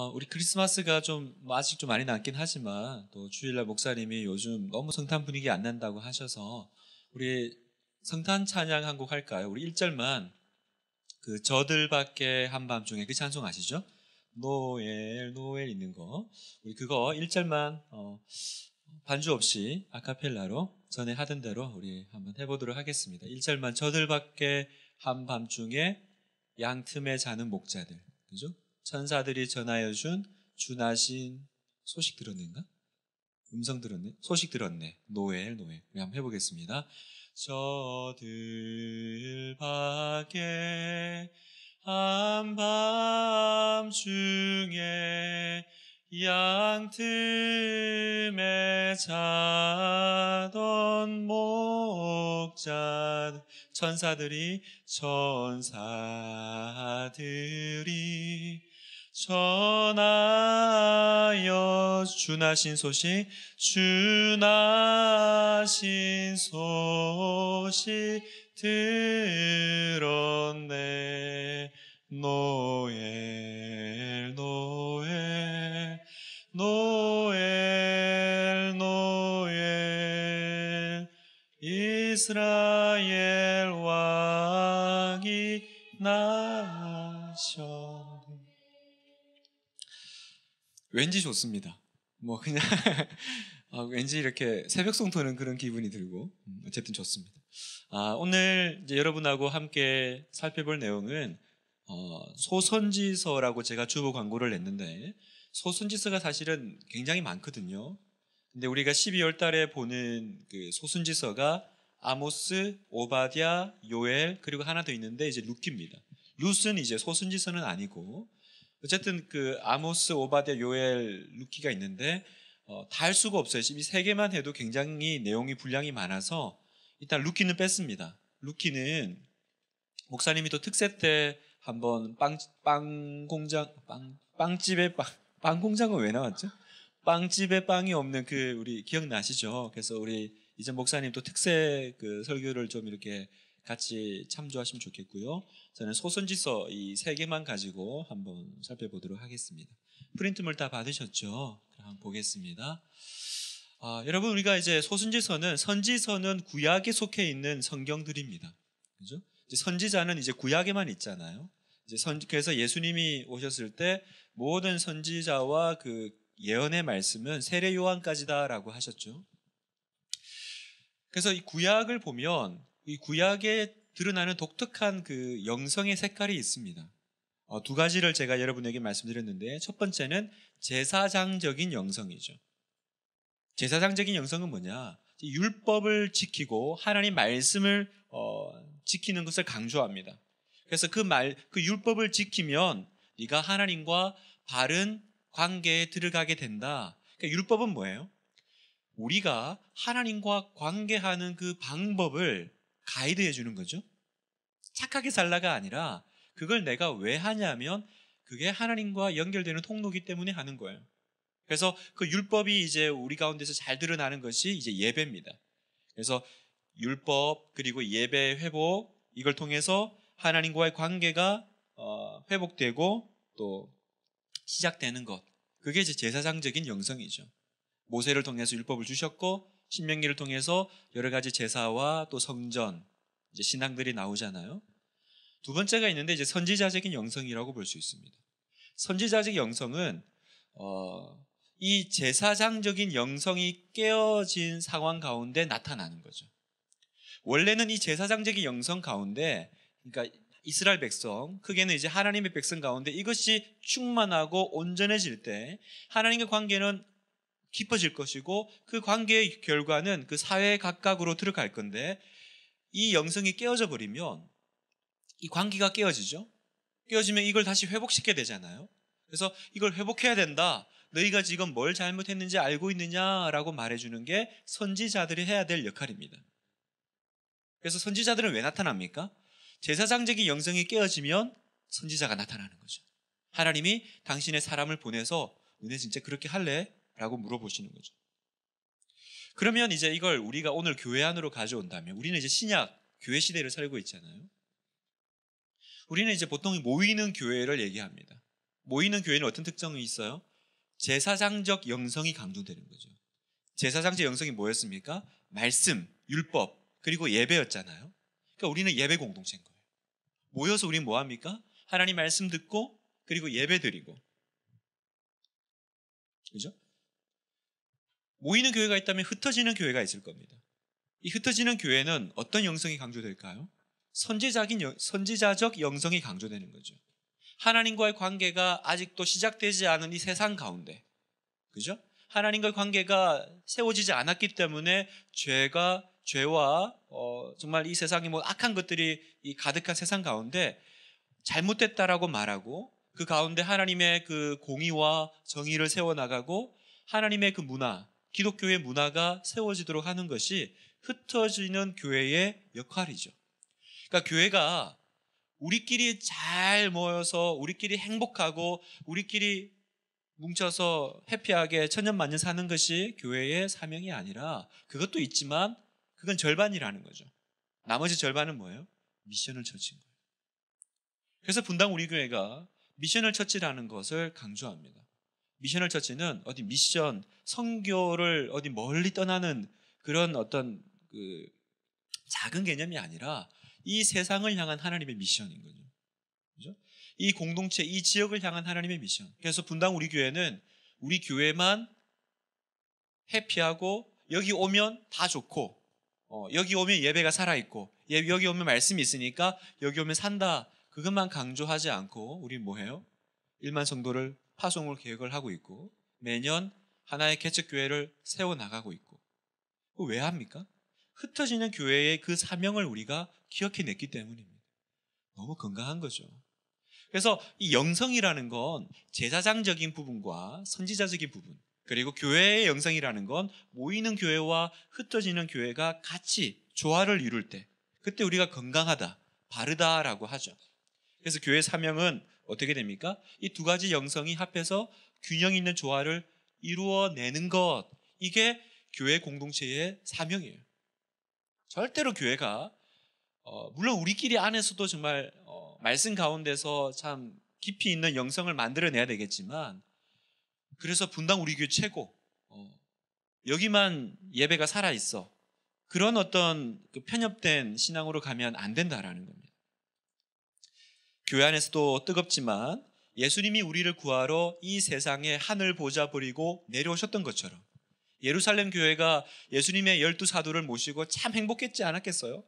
어, 우리 크리스마스가 좀 아직 좀 많이 남긴 하지만 또 주일날 목사님이 요즘 너무 성탄 분위기 안 난다고 하셔서 우리 성탄 찬양 한 곡 할까요? 우리 1절만 그 저들밖에 한밤중에 그 찬송 아시죠? 노엘 노엘 있는 거 우리 그거 1절만 어, 반주 없이 아카펠라로 전에 하던 대로 우리 한번 해보도록 하겠습니다. 1절만 저들밖에 한밤중에 양틈에 자는 목자들 그죠? 천사들이 전하여 준 주나신 소식 들었는가? 음성 들었네? 소식 들었네. 노엘, 노엘. 우리 한번 해보겠습니다. 저들 밖에 한밤 중에 양틈에 자던 목자 천사들이 천사들이 전하여 주나신 소식 주나신 소식 들었네 노엘 노엘 노엘 노엘 이스라엘 왕이 나셔 왠지 좋습니다. 뭐 그냥 아, 왠지 이렇게 새벽 송토는 그런 기분이 들고 음, 어쨌든 좋습니다. 아, 오늘 이제 여러분하고 함께 살펴볼 내용은 어, 소선지서라고 제가 주보 광고를 냈는데 소선지서가 사실은 굉장히 많거든요. 근데 우리가 12월 달에 보는 그 소선지서가 아모스, 오바디아, 요엘 그리고 하나 더 있는데 이제 루키입니다. 루스는 이제 소선지서는 아니고 어쨌든 그 아모스, 오바댜, 요엘, 루키가 있는데 어, 다 할 수가 없어요. 지금 이 세 개만 해도 굉장히 내용이 분량이 많아서 일단 루키는 뺐습니다. 루키는 목사님이 또 특세 때 한번 빵, 빵 공장, 빵, 빵집에 빵, 빵 공장은 왜 나왔죠? 빵집에 빵이 없는 그 우리 기억나시죠? 그래서 우리 이전 목사님 또 특세 그 설교를 좀 이렇게 같이 참조하시면 좋겠고요. 저는 소선지서 이 세 개만 가지고 한번 살펴보도록 하겠습니다. 프린트물 다 받으셨죠? 그럼 보겠습니다. 아, 여러분 우리가 이제 소선지서는 선지서는 구약에 속해 있는 성경들입니다. 그죠? 이제 선지자는 이제 구약에만 있잖아요. 이제 선, 그래서 예수님이 오셨을 때 모든 선지자와 그 예언의 말씀은 세례 요한까지다라고 하셨죠. 그래서 이 구약을 보면 이 구약의 드러나는 독특한 그 영성의 색깔이 있습니다. 어, 두 가지를 제가 여러분에게 말씀드렸는데 첫 번째는 제사장적인 영성이죠. 제사장적인 영성은 뭐냐? 율법을 지키고 하나님 말씀을 어, 지키는 것을 강조합니다. 그래서 그 말, 그 율법을 지키면 네가 하나님과 바른 관계에 들어가게 된다. 그러니까 율법은 뭐예요? 우리가 하나님과 관계하는 그 방법을 가이드해 주는 거죠. 착하게 살라가 아니라 그걸 내가 왜 하냐면 그게 하나님과 연결되는 통로기 때문에 하는 거예요. 그래서 그 율법이 이제 우리 가운데서 잘 드러나는 것이 이제 예배입니다. 그래서 율법 그리고 예배 회복 이걸 통해서 하나님과의 관계가 어, 회복되고 또 시작되는 것 그게 이제 제사장적인 영성이죠. 모세를 통해서 율법을 주셨고 신명기를 통해서 여러 가지 제사와 또 성전 이제 신앙들이 나오잖아요. 두 번째가 있는데 이제 선지자적인 영성이라고 볼 수 있습니다. 선지자적 영성은 어, 이 제사장적인 영성이 깨어진 상황 가운데 나타나는 거죠. 원래는 이 제사장적인 영성 가운데 그러니까 이스라엘 백성, 크게는 이제 하나님의 백성 가운데 이것이 충만하고 온전해질 때 하나님의 관계는 깊어질 것이고 그 관계의 결과는 그 사회 각각으로 들어갈 건데 이 영성이 깨어져 버리면 이 관계가 깨어지죠. 깨어지면 이걸 다시 회복시켜야 되잖아요. 그래서 이걸 회복해야 된다. 너희가 지금 뭘 잘못했는지 알고 있느냐라고 말해주는 게 선지자들이 해야 될 역할입니다. 그래서 선지자들은 왜 나타납니까? 제사장적인 영성이 깨어지면 선지자가 나타나는 거죠. 하나님이 당신의 사람을 보내서 너네 진짜 그렇게 할래? 라고 물어보시는 거죠. 그러면 이제 이걸 우리가 오늘 교회 안으로 가져온다면 우리는 이제 신약 교회 시대를 살고 있잖아요. 우리는 이제 보통 모이는 교회를 얘기합니다. 모이는 교회는 어떤 특성이 있어요? 제사장적 영성이 강조되는 거죠. 제사장적 영성이 뭐였습니까? 말씀, 율법, 그리고 예배였잖아요. 그러니까 우리는 예배 공동체인 거예요. 모여서 우리는 뭐 합니까? 하나님 말씀 듣고 그리고 예배 드리고. 그죠? 모이는 교회가 있다면 흩어지는 교회가 있을 겁니다. 이 흩어지는 교회는 어떤 영성이 강조될까요? 선지자긴 선지자적 영성이 강조되는 거죠. 하나님과의 관계가 아직도 시작되지 않은 이 세상 가운데, 그죠? 하나님과의 관계가 세워지지 않았기 때문에 죄가 죄와 어, 정말 이 세상이 뭐 악한 것들이 가득한 세상 가운데 잘못됐다라고 말하고 그 가운데 하나님의 그 공의와 정의를 세워 나가고 하나님의 그 문화 기독교의 문화가 세워지도록 하는 것이 흩어지는 교회의 역할이죠. 그러니까 교회가 우리끼리 잘 모여서 우리끼리 행복하고 우리끼리 뭉쳐서 해피하게 천년 만년 사는 것이 교회의 사명이 아니라 그것도 있지만 그건 절반이라는 거죠. 나머지 절반은 뭐예요? 미션을 처친 거예요. 그래서 분당 우리 교회가 미션을 처치라는 것을 강조합니다. 미션을 처치는 어디 미션, 선교를 어디 멀리 떠나는 그런 어떤 그 작은 개념이 아니라 이 세상을 향한 하나님의 미션인 거죠. 그죠? 이 공동체, 이 지역을 향한 하나님의 미션. 그래서 분당 우리 교회는 우리 교회만 해피하고 여기 오면 다 좋고 어, 여기 오면 예배가 살아있고 예, 여기 오면 말씀이 있으니까 여기 오면 산다 그것만 강조하지 않고 우리 뭐해요? 일만 성도를 파송을 계획을 하고 있고 매년 하나의 개척교회를 세워나가고 있고 왜 합니까? 흩어지는 교회의 그 사명을 우리가 기억해냈기 때문입니다. 너무 건강한 거죠. 그래서 이 영성이라는 건 제사장적인 부분과 선지자적인 부분, 그리고 교회의 영성이라는 건 모이는 교회와 흩어지는 교회가 같이 조화를 이룰 때, 그때 우리가 건강하다, 바르다라고 하죠. 그래서 교회 사명은 어떻게 됩니까? 이 두 가지 영성이 합해서 균형 있는 조화를 이루어내는 것 이게 교회 공동체의 사명이에요. 절대로 교회가 어, 물론 우리끼리 안에서도 정말 어, 말씀 가운데서 참 깊이 있는 영성을 만들어내야 되겠지만 그래서 분당 우리 교회 최고 어, 여기만 예배가 살아 있어 그런 어떤 그 편협된 신앙으로 가면 안 된다라는 겁니다. 교회 안에서도 뜨겁지만 예수님이 우리를 구하러 이 세상에 하늘 보자 버리고 내려오셨던 것처럼 예루살렘 교회가 예수님의 열두 사도를 모시고 참 행복했지 않았겠어요?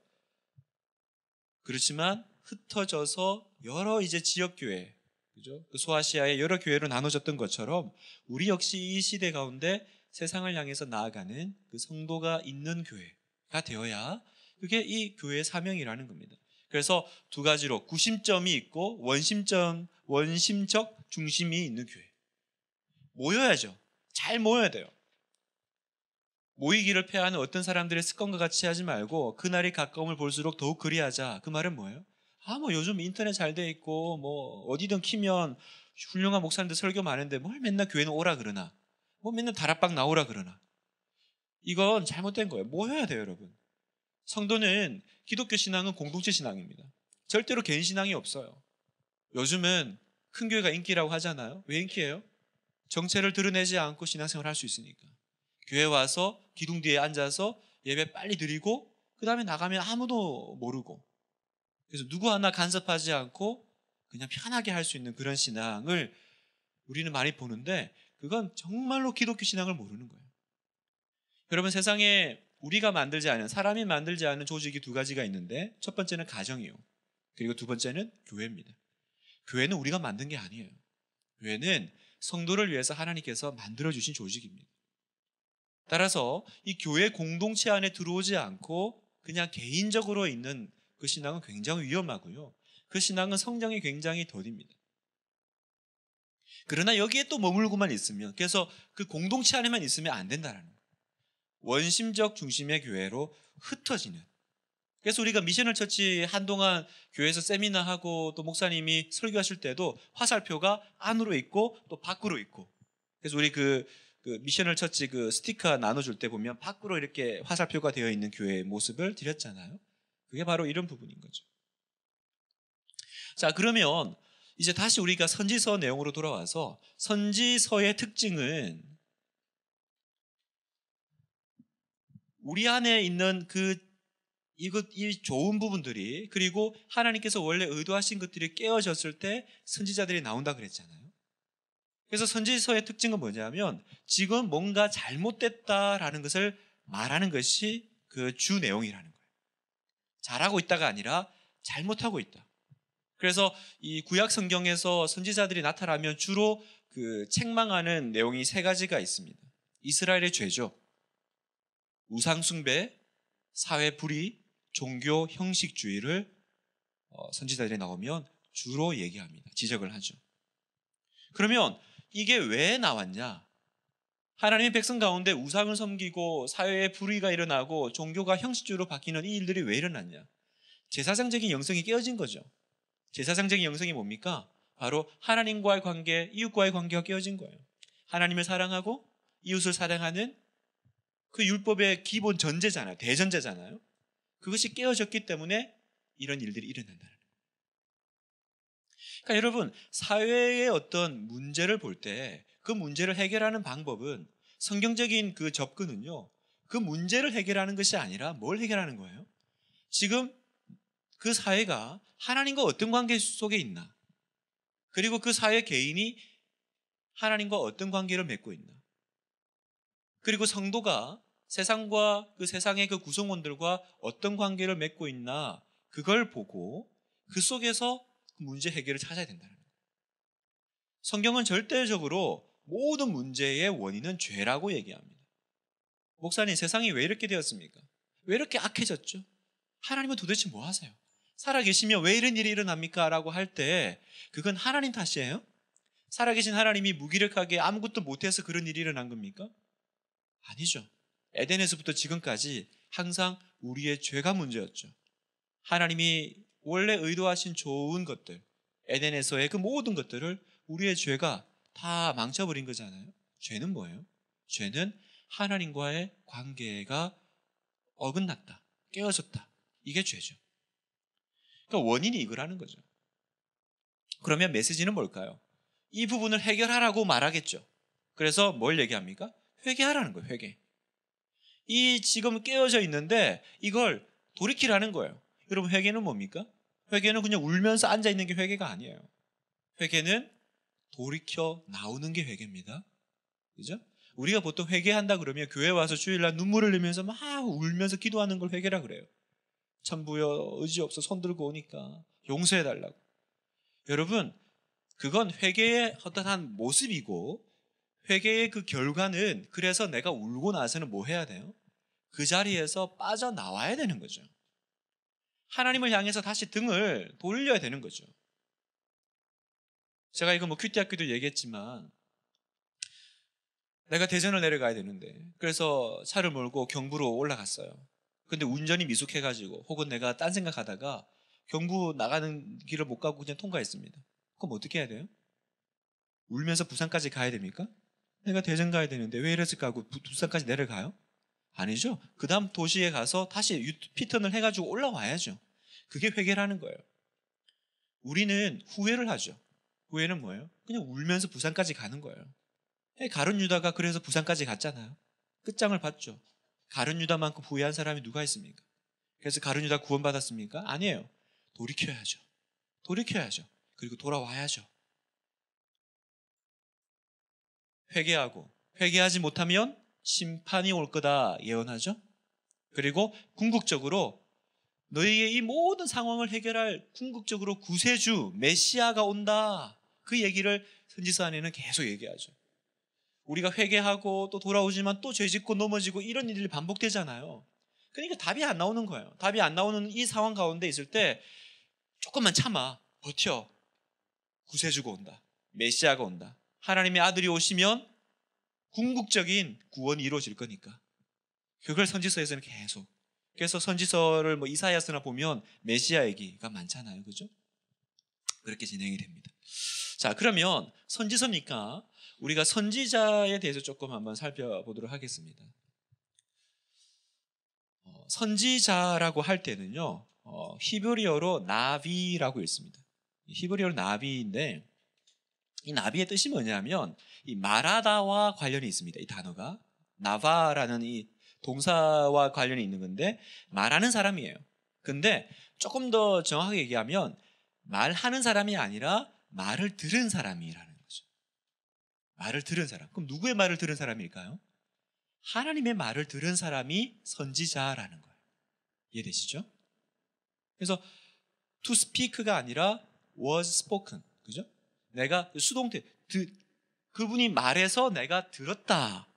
그렇지만 흩어져서 여러 이제 지역 교회, 그죠? 그 소아시아의 여러 교회로 나눠졌던 것처럼 우리 역시 이 시대 가운데 세상을 향해서 나아가는 그 성도가 있는 교회가 되어야 그게 이 교회의 사명이라는 겁니다. 그래서 두 가지로 구심점이 있고 원심점, 원심적 중심이 있는 교회. 모여야죠. 잘 모여야 돼요. 모이기를 패하는 어떤 사람들의 습관과 같이 하지 말고 그날이 가까움을 볼수록 더욱 그리하자. 그 말은 뭐예요? 아, 뭐 요즘 인터넷 잘 돼 있고 뭐 어디든 키면 훌륭한 목사님들 설교 많은데 뭘 맨날 교회는 오라 그러나. 뭐 맨날 다락방 나오라 그러나. 이건 잘못된 거예요. 모여야 돼요, 여러분. 성도는 기독교 신앙은 공동체 신앙입니다. 절대로 개인 신앙이 없어요. 요즘은 큰 교회가 인기라고 하잖아요. 왜 인기예요? 정체를 드러내지 않고 신앙생활 할수 있으니까. 교회 와서 기둥 뒤에 앉아서 예배 빨리 드리고 그 다음에 나가면 아무도 모르고 그래서 누구 하나 간섭하지 않고 그냥 편하게 할 수 있는 그런 신앙을 우리는 많이 보는데 그건 정말로 기독교 신앙을 모르는 거예요. 여러분 세상에 우리가 만들지 않은 사람이 만들지 않은 조직이 두 가지가 있는데 첫 번째는 가정이요. 그리고 두 번째는 교회입니다. 교회는 우리가 만든 게 아니에요. 교회는 성도를 위해서 하나님께서 만들어 주신 조직입니다. 따라서 이 교회 공동체 안에 들어오지 않고 그냥 개인적으로 있는 그 신앙은 굉장히 위험하고요. 그 신앙은 성장이 굉장히 더딥니다. 그러나 여기에 또 머물고만 있으면 그래서 그 공동체 안에만 있으면 안 된다라는 거예요. 원심적 중심의 교회로 흩어지는. 그래서 우리가 미션을 처치 한동안 교회에서 세미나 하고 또 목사님이 설교하실 때도 화살표가 안으로 있고 또 밖으로 있고. 그래서 우리 그, 그 미션을 처치 그 스티커 나눠줄 때 보면 밖으로 이렇게 화살표가 되어 있는 교회의 모습을 드렸잖아요. 그게 바로 이런 부분인 거죠. 자, 그러면 이제 다시 우리가 선지서 내용으로 돌아와서 선지서의 특징은 우리 안에 있는 그 이것 이 좋은 부분들이 그리고 하나님께서 원래 의도하신 것들이 깨어졌을 때 선지자들이 나온다 그랬잖아요. 그래서 선지서의 특징은 뭐냐면 지금 뭔가 잘못됐다라는 것을 말하는 것이 그 주 내용이라는 거예요. 잘하고 있다가 아니라 잘못하고 있다. 그래서 이 구약 성경에서 선지자들이 나타나면 주로 그 책망하는 내용이 세 가지가 있습니다. 이스라엘의 죄죠. 우상숭배, 사회 불의, 종교 형식주의를 어, 선지자들이 나오면 주로 얘기합니다. 지적을 하죠. 그러면 이게 왜 나왔냐? 하나님의 백성 가운데 우상을 섬기고 사회의 불의가 일어나고 종교가 형식주의로 바뀌는 이 일들이 왜 일어났냐? 제사상적인 영성이 깨어진 거죠. 제사상적인 영성이 뭡니까? 바로 하나님과의 관계, 이웃과의 관계가 깨어진 거예요. 하나님을 사랑하고 이웃을 사랑하는 그 율법의 기본 전제잖아요. 대전제잖아요. 그것이 깨어졌기 때문에 이런 일들이 일어난다는 거예요. 그러니까 여러분, 사회의 어떤 문제를 볼 때 그 문제를 해결하는 방법은 성경적인 그 접근은요. 그 문제를 해결하는 것이 아니라 뭘 해결하는 거예요? 지금 그 사회가 하나님과 어떤 관계 속에 있나? 그리고 그 사회 개인이 하나님과 어떤 관계를 맺고 있나? 그리고 성도가 세상과 그 세상의 그 구성원들과 어떤 관계를 맺고 있나 그걸 보고 그 속에서 그 문제 해결을 찾아야 된다는 거예요. 성경은 절대적으로 모든 문제의 원인은 죄라고 얘기합니다. 목사님, 세상이 왜 이렇게 되었습니까? 왜 이렇게 악해졌죠? 하나님은 도대체 뭐 하세요? 살아계시면왜 이런 일이 일어납니까? 라고 할 때, 그건 하나님 탓이에요? 살아계신 하나님이 무기력하게 아무것도 못해서 그런 일이 일어난 겁니까? 아니죠. 에덴에서부터 지금까지 항상 우리의 죄가 문제였죠. 하나님이 원래 의도하신 좋은 것들, 에덴에서의 그 모든 것들을 우리의 죄가 다 망쳐버린 거잖아요. 죄는 뭐예요? 죄는 하나님과의 관계가 어긋났다, 깨어졌다. 이게 죄죠. 그러니까 원인이 이거라는 거죠. 그러면 메시지는 뭘까요? 이 부분을 해결하라고 말하겠죠. 그래서 뭘 얘기합니까? 회개하라는 거예요, 회개. 이 지금 깨어져 있는데 이걸 돌이키라는 거예요. 여러분 회개는 뭡니까? 회개는 그냥 울면서 앉아 있는 게 회개가 아니에요. 회개는 돌이켜 나오는 게 회개입니다. 그죠? 우리가 보통 회개한다 그러면 교회 와서 주일날 눈물을 흘리면서 막 울면서 기도하는 걸 회개라 그래요. 참부여 의지 없어 손 들고 오니까 용서해 달라고. 여러분 그건 회개의 어떤 한 모습이고 회개의 그 결과는 그래서 내가 울고 나서는 뭐 해야 돼요? 그 자리에서 빠져나와야 되는 거죠. 하나님을 향해서 다시 등을 돌려야 되는 거죠. 제가 이거 뭐 큐티 학교도 얘기했지만 내가 대전을 내려가야 되는데 그래서 차를 몰고 경부로 올라갔어요. 근데 운전이 미숙해가지고 혹은 내가 딴 생각하다가 경부 나가는 길을 못 가고 그냥 통과했습니다. 그럼 어떻게 해야 돼요? 울면서 부산까지 가야 됩니까? 내가 대전 가야 되는데 왜 이랬을까 하고 부산까지 내려가요? 아니죠. 그 다음 도시에 가서 다시 피턴을 해가지고 올라와야죠. 그게 회계라는 거예요. 우리는 후회를 하죠. 후회는 뭐예요? 그냥 울면서 부산까지 가는 거예요. 예, 가룟 유다가 그래서 부산까지 갔잖아요. 끝장을 봤죠. 가룟 유다만큼 후회한 사람이 누가 있습니까? 그래서 가룟 유다 구원받았습니까? 아니에요. 돌이켜야죠. 돌이켜야죠. 그리고 돌아와야죠. 회개하고 회개하지 못하면 심판이 올 거다 예언하죠. 그리고 궁극적으로 너희의 이 모든 상황을 해결할 궁극적으로 구세주 메시아가 온다. 그 얘기를 선지서 안에는 계속 얘기하죠. 우리가 회개하고 또 돌아오지만 또 죄짓고 넘어지고 이런 일이 들 반복되잖아요. 그러니까 답이 안 나오는 거예요. 답이 안 나오는 이 상황 가운데 있을 때 조금만 참아. 버텨. 구세주가 온다. 메시아가 온다. 하나님의 아들이 오시면 궁극적인 구원이 이루어질 거니까. 그걸 선지서에서는 계속. 그래서 선지서를 뭐 이사야서나 보면 메시아 얘기가 많잖아요. 그죠? 그렇게 진행이 됩니다. 자, 그러면 선지서니까 우리가 선지자에 대해서 조금 한번 살펴보도록 하겠습니다. 어, 선지자라고 할 때는요, 어, 히브리어로 나비라고 있습니다. 히브리어로 나비인데, 이 나비의 뜻이 뭐냐면 이 말하다와 관련이 있습니다. 이 단어가 나바라는 이 동사와 관련이 있는 건데 말하는 사람이에요. 근데 조금 더 정확하게 얘기하면 말하는 사람이 아니라 말을 들은 사람이라는 거죠. 말을 들은 사람. 그럼 누구의 말을 들은 사람일까요? 하나님의 말을 들은 사람이 선지자라는 거예요. 이해되시죠? 그래서 to speak가 아니라 was spoken. 그죠? 내가 수동태 그분이 말해서 내가 들었다.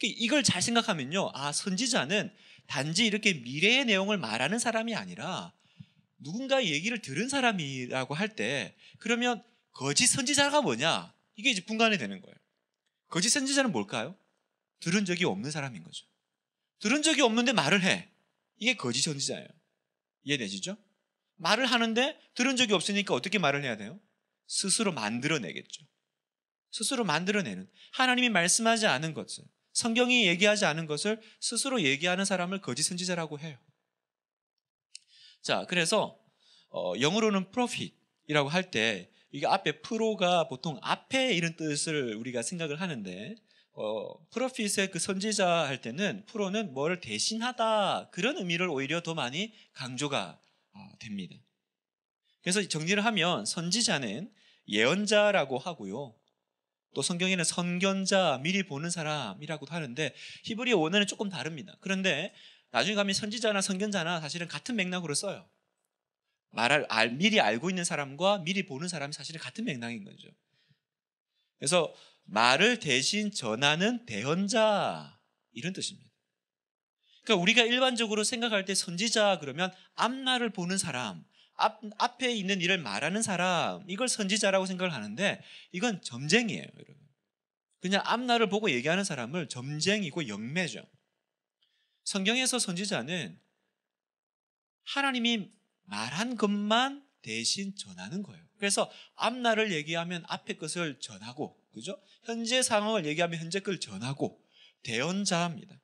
그 이걸 잘 생각하면요. 아, 선지자는 단지 이렇게 미래의 내용을 말하는 사람이 아니라 누군가 얘기를 들은 사람이라고 할 때 그러면 거짓 선지자가 뭐냐? 이게 이제 분간이 되는 거예요. 거짓 선지자는 뭘까요? 들은 적이 없는 사람인 거죠. 들은 적이 없는데 말을 해. 이게 거짓 선지자예요. 이해되시죠? 말을 하는데 들은 적이 없으니까 어떻게 말을 해야 돼요? 스스로 만들어내겠죠. 스스로 만들어내는 하나님이 말씀하지 않은 것을 성경이 얘기하지 않은 것을 스스로 얘기하는 사람을 거짓 선지자라고 해요. 자, 그래서 어, 영어로는 profit이라고 할 때 이게 앞에 프로가 보통 앞에 이런 뜻을 우리가 생각을 하는데 어, 프로핏의 그 선지자 할 때는 프로는 뭘 대신하다 그런 의미를 오히려 더 많이 강조가 어, 됩니다. 그래서 정리를 하면 선지자는 예언자라고 하고요. 또 성경에는 선견자, 미리 보는 사람이라고도 하는데 히브리어 원어는 조금 다릅니다. 그런데 나중에 가면 선지자나 선견자나 사실은 같은 맥락으로 써요. 말할 알, 미리 알고 있는 사람과 미리 보는 사람이 사실은 같은 맥락인 거죠. 그래서 말을 대신 전하는 대언자 이런 뜻입니다. 그러니까 우리가 일반적으로 생각할 때 선지자 그러면 앞날을 보는 사람 앞, 앞에 있는 일을 말하는 사람, 이걸 선지자라고 생각을 하는데 이건 점쟁이에요, 여러분. 그냥 앞날을 보고 얘기하는 사람을 점쟁이고 영매죠. 성경에서 선지자는 하나님이 말한 것만 대신 전하는 거예요. 그래서 앞날을 얘기하면 앞에 것을 전하고, 그죠? 현재 상황을 얘기하면 현재 것을 전하고, 대언자입니다.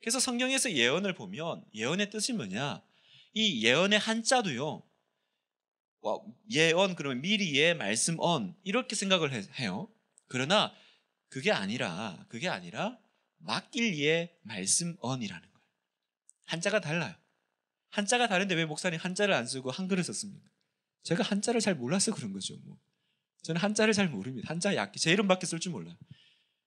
그래서 성경에서 예언을 보면 예언의 뜻이 뭐냐? 이 예언의 한자도요, 예언 그러면 미리의 예, 말씀 언 이렇게 생각을 해요. 그러나 그게 아니라 그게 아니라 맡길 예 말씀 언이라는 거예요. 한자가 달라요. 한자가 다른데 왜 목사님 한자를 안 쓰고 한글을 썼습니까? 제가 한자를 잘 몰라서 그런 거죠. 뭐. 저는 한자를 잘 모릅니다. 한자 약기 제 이름밖에 쓸 줄 몰라요.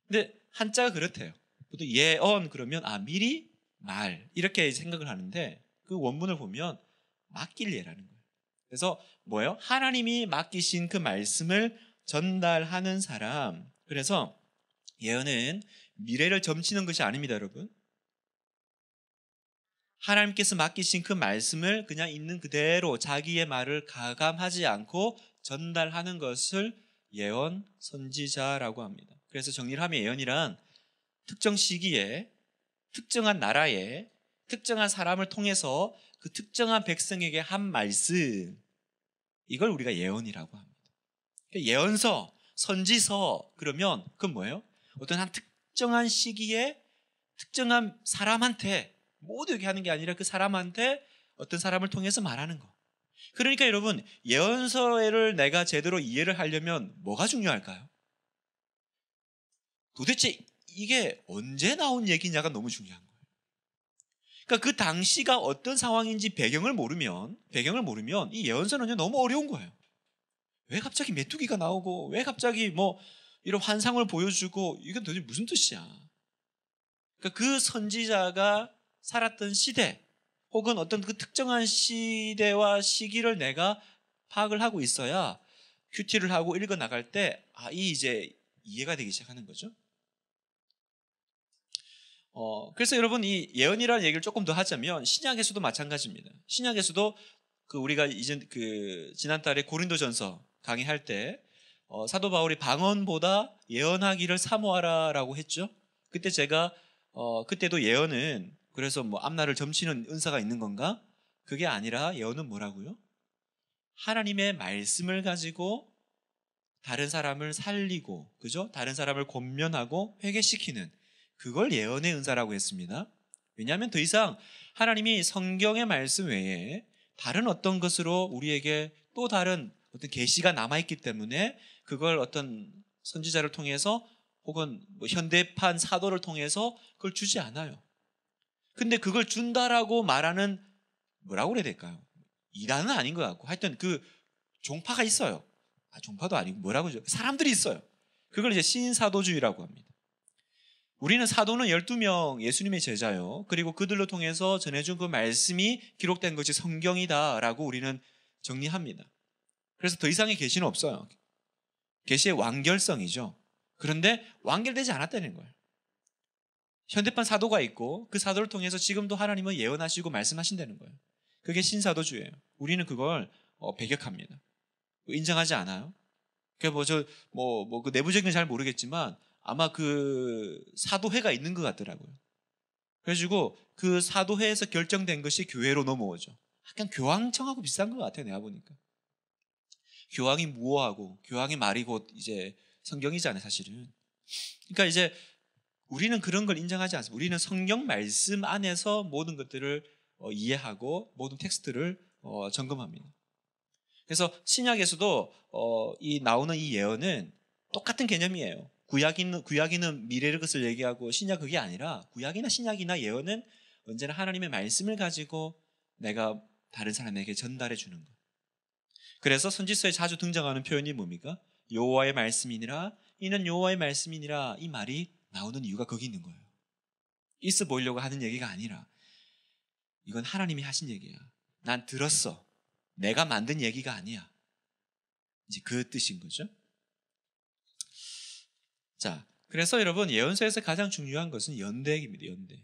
근데 한자가 그렇대요. 보 예언 그러면 아 미리 말 이렇게 생각을 하는데 그 원문을 보면 맡길 예라는 거예요. 그래서 뭐예요? 하나님이 맡기신 그 말씀을 전달하는 사람. 그래서 예언은 미래를 점치는 것이 아닙니다, 여러분. 하나님께서 맡기신 그 말씀을 그냥 있는 그대로 자기의 말을 가감하지 않고 전달하는 것을 예언 선지자라고 합니다. 그래서 정리를 하면 예언이란 특정 시기에 특정한 나라에 특정한 사람을 통해서 그 특정한 백성에게 한 말씀 이걸 우리가 예언이라고 합니다. 그러니까 예언서, 선지서 그러면 그건 뭐예요? 어떤 한 특정한 시기에 특정한 사람한테 모두에게 하는 게 아니라 그 사람한테 어떤 사람을 통해서 말하는 거. 그러니까 여러분 예언서를 내가 제대로 이해를 하려면 뭐가 중요할까요? 도대체 이게 언제 나온 얘기냐가 너무 중요한 거예요. 그러니까 그 당시가 어떤 상황인지 배경을 모르면 배경을 모르면 이예언서는 너무 어려운 거예요. 왜 갑자기 메뚜기가 나오고 왜 갑자기 뭐 이런 환상을 보여주고 이건 도대체 무슨 뜻이야? 그러니까 그 선지자가 살았던 시대 혹은 어떤 그 특정한 시대와 시기를 내가 파악을 하고 있어야 큐티를 하고 읽어 나갈 때아이 이제 이해가 되기 시작하는 거죠. 어, 그래서 여러분 이 예언이라는 얘기를 조금 더 하자면 신약에서도 마찬가지입니다. 신약에서도 그 우리가 이제 그 지난달에 고린도전서 강의할 때 어, 사도 바울이 방언보다 예언하기를 사모하라라고 했죠. 그때 제가 어, 그때도 예언은 그래서 뭐 앞날을 점치는 은사가 있는 건가? 그게 아니라 예언은 뭐라고요? 하나님의 말씀을 가지고 다른 사람을 살리고 그죠? 다른 사람을 권면하고 회개시키는 그걸 예언의 은사라고 했습니다. 왜냐하면 더 이상 하나님이 성경의 말씀 외에 다른 어떤 것으로 우리에게 또 다른 어떤 계시가 남아있기 때문에 그걸 어떤 선지자를 통해서 혹은 뭐 현대판 사도를 통해서 그걸 주지 않아요. 근데 그걸 준다라고 말하는 뭐라고 그래야 될까요? 이단은 아닌 것 같고 하여튼 그 종파가 있어요. 아, 종파도 아니고 뭐라고 죠 사람들이 있어요. 그걸 이제 신사도주의라고 합니다. 우리는 사도는 12명 예수님의 제자요. 그리고 그들로 통해서 전해준 그 말씀이 기록된 것이 성경이다라고 우리는 정리합니다. 그래서 더 이상의 계시는 없어요. 계시의 완결성이죠. 그런데 완결되지 않았다는 거예요. 현대판 사도가 있고 그 사도를 통해서 지금도 하나님은 예언하시고 말씀하신다는 거예요. 그게 신사도주예요. 우리는 그걸 어, 배격합니다. 뭐 인정하지 않아요. 그러 뭐저뭐뭐 그 내부적인 건 잘 모르겠지만 아마 그 사도회가 있는 것 같더라고요. 그래가지고 그 사도회에서 결정된 것이 교회로 넘어오죠. 약간 교황청하고 비슷한 것 같아요, 내가 보니까. 교황이 무호하고 교황의 말이 곧 이제 성경이잖아요, 사실은. 그러니까 이제 우리는 그런 걸 인정하지 않습니다. 우리는 성경 말씀 안에서 모든 것들을 어, 이해하고 모든 텍스트를 어, 점검합니다. 그래서 신약에서도 어, 이 나오는 이 예언은 똑같은 개념이에요. 구약인, 구약인은 미래를 것을 얘기하고 신약 그게 아니라 구약이나 신약이나 예언은 언제나 하나님의 말씀을 가지고 내가 다른 사람에게 전달해 주는 것. 그래서 선지서에 자주 등장하는 표현이 뭡니까? 여호와의 말씀이니라 이는 여호와의 말씀이니라 이 말이 나오는 이유가 거기 있는 거예요. 있어 보이려고 하는 얘기가 아니라 이건 하나님이 하신 얘기야. 난 들었어. 내가 만든 얘기가 아니야. 이제 그 뜻인 거죠. 자, 그래서 여러분 예언서에서 가장 중요한 것은 연대입니다. 연대.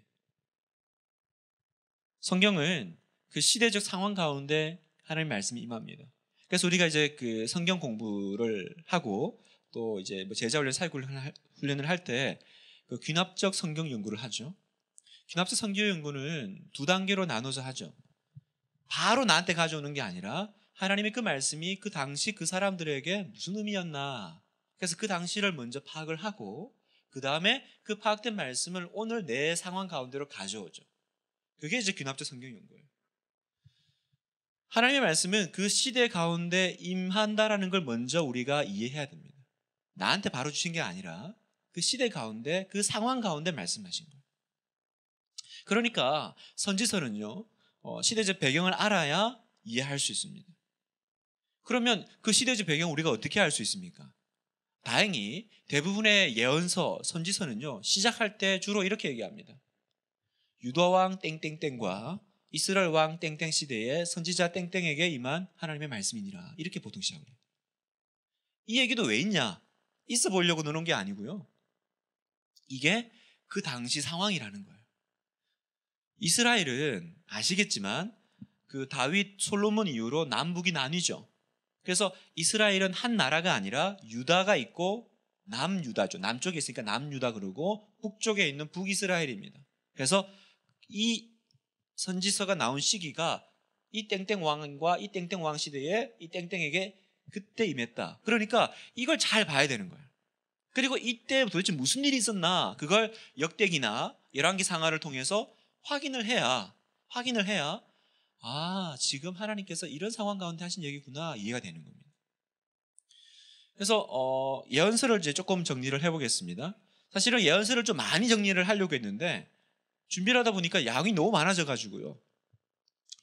성경은 그 시대적 상황 가운데 하나님의 말씀이 임합니다. 그래서 우리가 이제 그 성경 공부를 하고 또 이제 뭐 제자 훈련 살구 훈련을 할때그 귀납적 성경 연구를 하죠. 귀납적 성경 연구는 두 단계로 나눠서 하죠. 바로 나한테 가져오는 게 아니라 하나님의 그 말씀이 그 당시 그 사람들에게 무슨 의미였나 그래서 그 당시를 먼저 파악을 하고 그 다음에 그 파악된 말씀을 오늘 내 상황 가운데로 가져오죠. 그게 이제 귀납적 성경인 이 거예요. 하나님의 말씀은 그 시대 가운데 임한다라는 걸 먼저 우리가 이해해야 됩니다. 나한테 바로 주신 게 아니라 그 시대 가운데 그 상황 가운데 말씀하신 거예요. 그러니까 선지서는요 어, 시대적 배경을 알아야 이해할 수 있습니다. 그러면 그 시대적 배경 우리가 어떻게 알 수 있습니까? 다행히 대부분의 예언서, 선지서는요, 시작할 때 주로 이렇게 얘기합니다. 유다왕 땡땡땡과 이스라엘 왕 땡땡 시대에 선지자 땡땡에게 임한 하나님의 말씀이니라. 이렇게 보통 시작을 해요. 이 얘기도 왜 있냐? 있어 보려고 넣는 게 아니고요. 이게 그 당시 상황이라는 거예요. 이스라엘은 아시겠지만 그 다윗 솔로몬 이후로 남북이 나뉘죠. 그래서 이스라엘은 한 나라가 아니라 유다가 있고 남유다죠. 남쪽에 있으니까 남유다 그러고 북쪽에 있는 북이스라엘입니다. 그래서 이 선지서가 나온 시기가 이 땡땡 왕과 이 땡땡 왕 시대에 이 땡땡에게 그때 임했다. 그러니까 이걸 잘 봐야 되는 거예요. 그리고 이때 도대체 무슨 일이 있었나 그걸 역대기나 열왕기 상하를 통해서 확인을 해야 확인을 해야 아, 지금 하나님께서 이런 상황 가운데 하신 얘기구나 이해가 되는 겁니다. 그래서 어, 예언서를 이제 조금 정리를 해보겠습니다. 사실은 예언서를 좀 많이 정리를 하려고 했는데 준비를 하다 보니까 양이 너무 많아져 가지고요.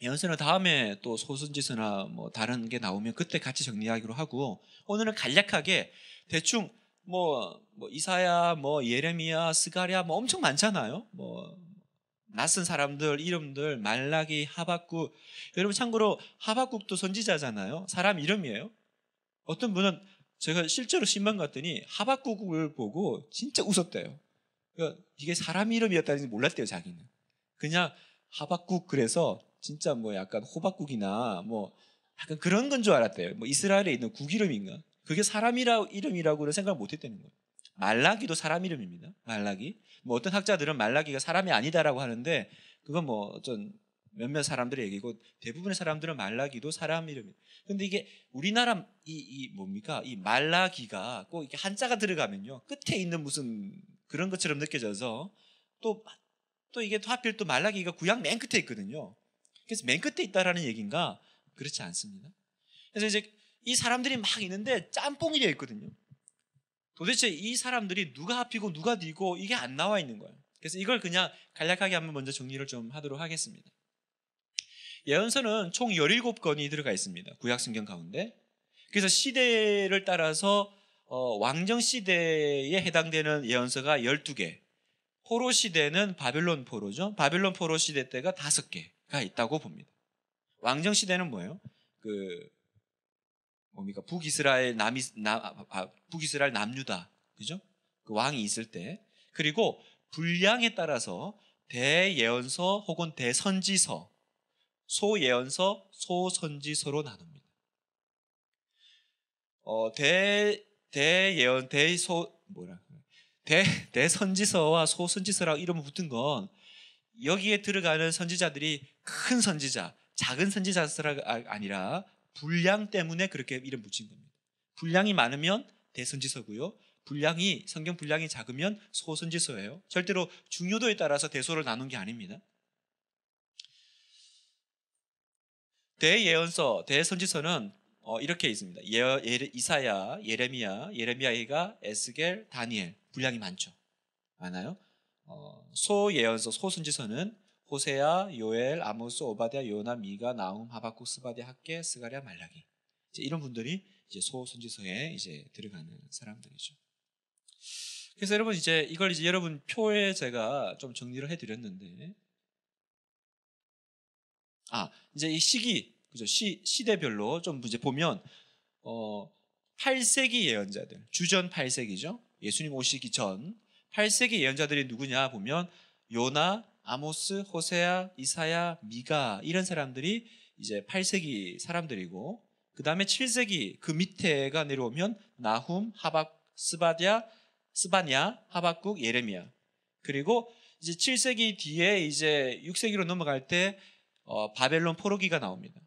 예언서는 다음에 또 소선지서나 뭐 다른 게 나오면 그때 같이 정리하기로 하고 오늘은 간략하게 대충 뭐, 뭐 이사야, 뭐 예레미야, 스가랴 뭐 엄청 많잖아요. 뭐 낯선 사람들 이름들 말라기 하박국 여러분 참고로 하박국도 선지자잖아요. 사람 이름이에요. 어떤 분은 제가 실제로 신방 갔더니 하박국을 보고 진짜 웃었대요. 그러니까 이게 사람 이름이었다는지 몰랐대요 자기는. 그냥 하박국 그래서 진짜 뭐 약간 호박국이나 뭐 약간 그런 건 줄 알았대요. 뭐 이스라엘에 있는 국 이름인가? 그게 사람이라 이름이라고는 생각 을못 했다는 거예요. 말라기도 사람 이름입니다. 말라기. 뭐 어떤 학자들은 말라기가 사람이 아니다라고 하는데 그건 뭐 어떤 몇몇 사람들의 얘기고 대부분의 사람들은 말라기도 사람 이름이 근데 이게 우리나라 이, 이 뭡니까? 이 말라기가 꼭이게 한자가 들어가면요. 끝에 있는 무슨 그런 것처럼 느껴져서 또, 또 이게 하필 또 말라기가 구약 맨 끝에 있거든요. 그래서 맨 끝에 있다라는 얘기인가? 그렇지 않습니다. 그래서 이제 이 사람들이 막 있는데 짬뽕이 되어 있거든요. 도대체 이 사람들이 누가 앞이고 누가 뒤고 이게 안 나와 있는 거예요. 그래서 이걸 그냥 간략하게 한번 먼저 정리를 좀 하도록 하겠습니다. 예언서는 총 17건이 들어가 있습니다. 구약성경 가운데. 그래서 시대를 따라서 어, 왕정 시대에 해당되는 예언서가 12개, 포로 시대는 바벨론 포로죠. 바벨론 포로 시대 때가 5개가 있다고 봅니다. 왕정 시대는 뭐예요? 그 뭡니까 북이스라엘 남이 남, 아, 북이스라엘 남유다 그죠? 그 왕이 있을 때 그리고 분량에 따라서 대예언서 혹은 대선지서 소예언서 소선지서로 나눕니다. 어, 대 대예언 대소 뭐라 대 대선지서와 소선지서라고 이름 붙은 건 여기에 들어가는 선지자들이 큰 선지자, 작은 선지자가 아, 아니라 불량 때문에 그렇게 이름 붙인 겁니다. 불량이 많으면 대선지서고요. 분량이 성경 분량이 작으면 소선지서예요. 절대로 중요도에 따라서 대소를 나눈 게 아닙니다. 대예언서, 대선지서는 어, 이렇게 있습니다. 예, 예 이사야, 예레미야, 예레미야가 이 에스겔, 다니엘 분량이 많죠. 많아요. 어, 소예언서, 소선지서는 호세야, 요엘, 아모스, 오바디아, 요나, 미가, 나움, 하박국, 스바디, 학계, 스가리아 말라기. 이제 이런 분들이 이제 소선지서에 이제 들어가는 사람들이죠. 그래서 여러분 이제 이걸 이제 여러분 표에 제가 좀 정리를 해드렸는데, 아 이제 이 시기 그죠 시 시대별로 좀 이제 보면 어 8세기 예언자들 주전 8세기죠 예수님 오시기 전 8세기 예언자들이 누구냐 보면 요나 아모스, 호세아, 이사야, 미가 이런 사람들이 이제 8세기 사람들이고 그 다음에 7세기 그 밑에가 내려오면 나훔, 하박, 스바디아, 스바냐, 하박국, 예레미야 그리고 이제 7세기 뒤에 이제 6세기로 넘어갈 때 어, 바벨론 포로기가 나옵니다.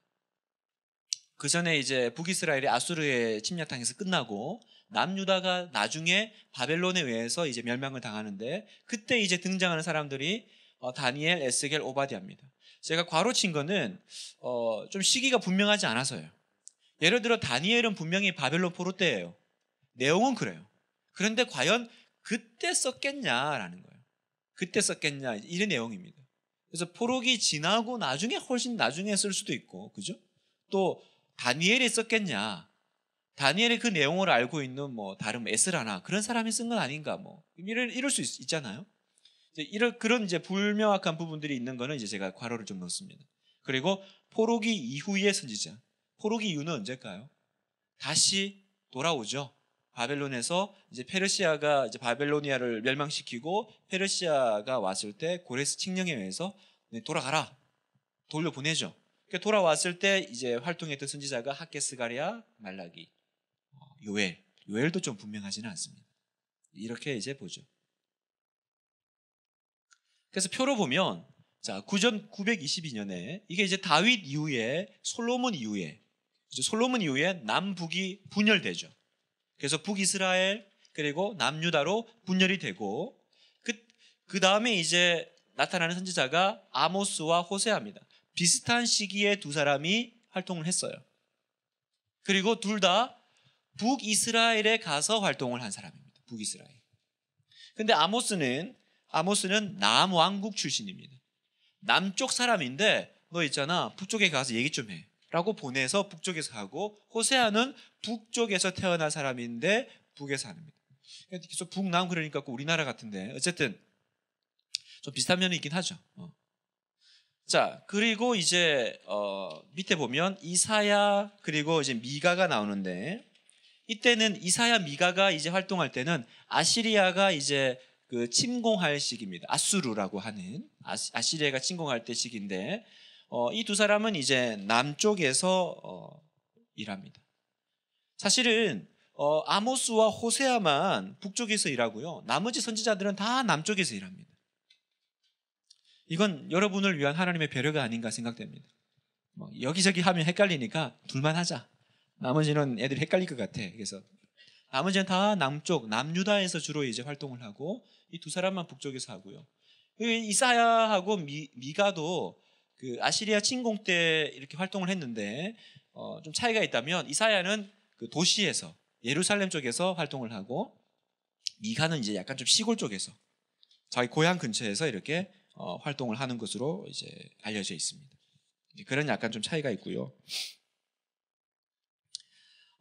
그 전에 이제 북이스라엘이 아수르의 침략당해서 끝나고 남유다가 나중에 바벨론에 의해서 이제 멸망을 당하는데 그때 이제 등장하는 사람들이 어, 다니엘, 에스겔, 오바디아입니다. 제가 과로 친 거는 어, 좀 시기가 분명하지 않아서요. 예를 들어 다니엘은 분명히 바벨론 포로 때예요. 내용은 그래요. 그런데 과연 그때 썼겠냐라는 거예요. 그때 썼겠냐 이런 내용입니다. 그래서 포로기 지나고 나중에 훨씬 나중에 쓸 수도 있고 그죠? 또 다니엘이 썼겠냐? 다니엘의 그 내용을 알고 있는 뭐 다른 에스라나 그런 사람이 쓴 건 아닌가 뭐 이럴, 이럴 수 있, 있잖아요. 이런 그런 이제 불명확한 부분들이 있는 거는 이제 제가 괄호를 좀 넣습니다. 그리고 포로기 이후의 선지자. 포로기 이유는 언제일까요? 다시 돌아오죠. 바벨론에서 이제 페르시아가 이제 바벨로니아를 멸망시키고 페르시아가 왔을 때 고레스 칙령에 의해서 네, 돌아가라. 돌려보내죠. 그러니까 돌아왔을 때 이제 활동했던 선지자가 하케스가리아, 말라기, 어, 요엘. 요엘도 좀 분명하지는 않습니다. 이렇게 이제 보죠. 그래서 표로 보면 자, 9전 922년에 이게 이제 다윗 이후에 솔로몬 이후에 솔로몬 이후에 남북이 분열되죠. 그래서 북이스라엘 그리고 남유다로 분열이 되고 그 다음에 이제 나타나는 선지자가 아모스와 호세아입니다. 비슷한 시기에 두 사람이 활동을 했어요. 그리고 둘 다 북이스라엘에 가서 활동을 한 사람입니다. 북이스라엘. 근데 아모스는 아모스는 남왕국 출신입니다. 남쪽 사람인데 너 있잖아 북쪽에 가서 얘기 좀 해. 라고 보내서 북쪽에서 하고 호세아는 북쪽에서 태어난 사람인데 북에서 합니다. 그래서 북남 그러니까, 그러니까 그 우리나라 같은데 어쨌든 좀 비슷한 면이 있긴 하죠. 어. 자 그리고 이제 어, 밑에 보면 이사야 그리고 이제 미가가 나오는데 이때는 이사야 미가가 이제 활동할 때는 아시리아가 이제 그 침공할 시기입니다. 아수르라고 하는 아시리아가 침공할 때 시기인데 어, 이 두 사람은 이제 남쪽에서 어, 일합니다. 사실은 어, 아모스와 호세아만 북쪽에서 일하고요. 나머지 선지자들은 다 남쪽에서 일합니다. 이건 여러분을 위한 하나님의 배려가 아닌가 생각됩니다. 뭐, 여기저기 하면 헷갈리니까 둘만 하자. 나머지는 애들이 헷갈릴 것 같아. 그래서 나머지는 다 남쪽 남유다에서 주로 이제 활동을 하고 이 두 사람만 북쪽에서 하고요. 그 이사야하고 미, 미가도 그 아시리아 침공 때 이렇게 활동을 했는데 어, 좀 차이가 있다면 이사야는 그 도시에서 예루살렘 쪽에서 활동을 하고 미가는 이제 약간 좀 시골 쪽에서 자기 고향 근처에서 이렇게 어, 활동을 하는 것으로 이제 알려져 있습니다. 그런 약간 좀 차이가 있고요.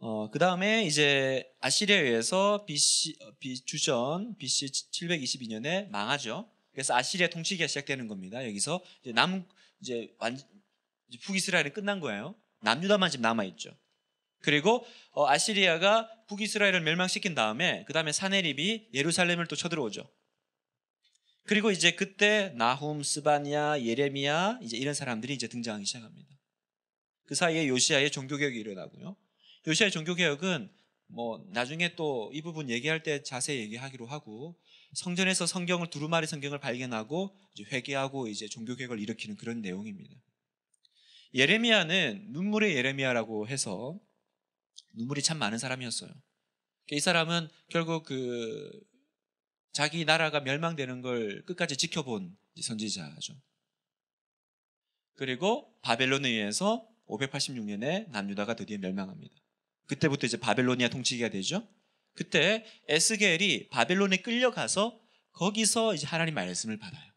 어, 그 다음에 이제 아시리아에 의해서 BC, 어, B, 주전 BC 722년에 망하죠. 그래서 아시리아 통치기가 시작되는 겁니다. 여기서 이제 남, 이제 완, 이제 북이스라엘이 끝난 거예요. 남유다만 지금 남아있죠. 그리고 어, 아시리아가 북이스라엘을 멸망시킨 다음에 그 다음에 사네립이 예루살렘을 또 쳐들어오죠. 그리고 이제 그때 나훔, 스바냐, 예레미야 이제 이런 사람들이 이제 등장하기 시작합니다. 그 사이에 요시아의 종교개혁이 일어나고요. 요시아의 종교개혁은 뭐 나중에 또 이 부분 얘기할 때 자세히 얘기하기로 하고 성전에서 성경을 두루마리 성경을 발견하고 이제 회개하고 이제 종교개혁을 일으키는 그런 내용입니다. 예레미야는 눈물의 예레미야라고 해서 눈물이 참 많은 사람이었어요. 이 사람은 결국 그 자기 나라가 멸망되는 걸 끝까지 지켜본 선지자죠. 그리고 바벨론에 의해서 586년에 남유다가 드디어 멸망합니다. 그때부터 이제 바벨로니아 통치기가 되죠. 그때 에스겔이 바벨론에 끌려가서 거기서 이제 하나님 말씀을 받아요.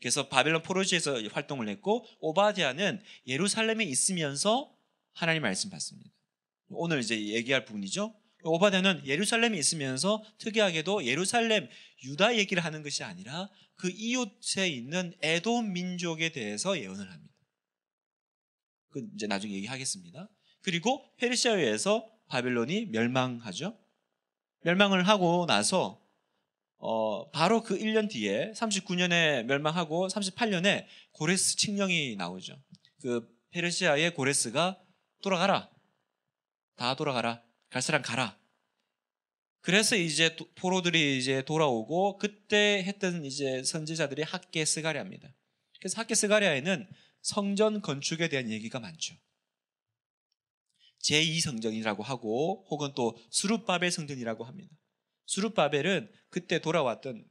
그래서 바벨론 포로지에서 활동을 했고 오바디아는 예루살렘에 있으면서 하나님 말씀 받습니다. 오늘 이제 얘기할 부분이죠. 오바디아는 예루살렘에 있으면서 특이하게도 예루살렘 유다 얘기를 하는 것이 아니라 그 이웃에 있는 에돔 민족에 대해서 예언을 합니다. 그 이제 나중에 얘기하겠습니다. 그리고 페르시아에 서 바빌론이 멸망하죠. 멸망을 하고 나서 어, 바로 그 1년 뒤에 39년에 멸망하고 38년에 고레스 칙령이 나오죠. 그 페르시아의 고레스가 돌아가라. 다 돌아가라. 갈 사람 가라. 그래서 이제 포로들이 이제 돌아오고 그때 했던 이제 선지자들이 학계 스가랴입니다. 그래서 학계 스가리아에는 성전 건축에 대한 얘기가 많죠. 제2성전이라고 하고 혹은 또수룻바벨 성전이라고 합니다. 수룹바벨은 그때 돌아왔던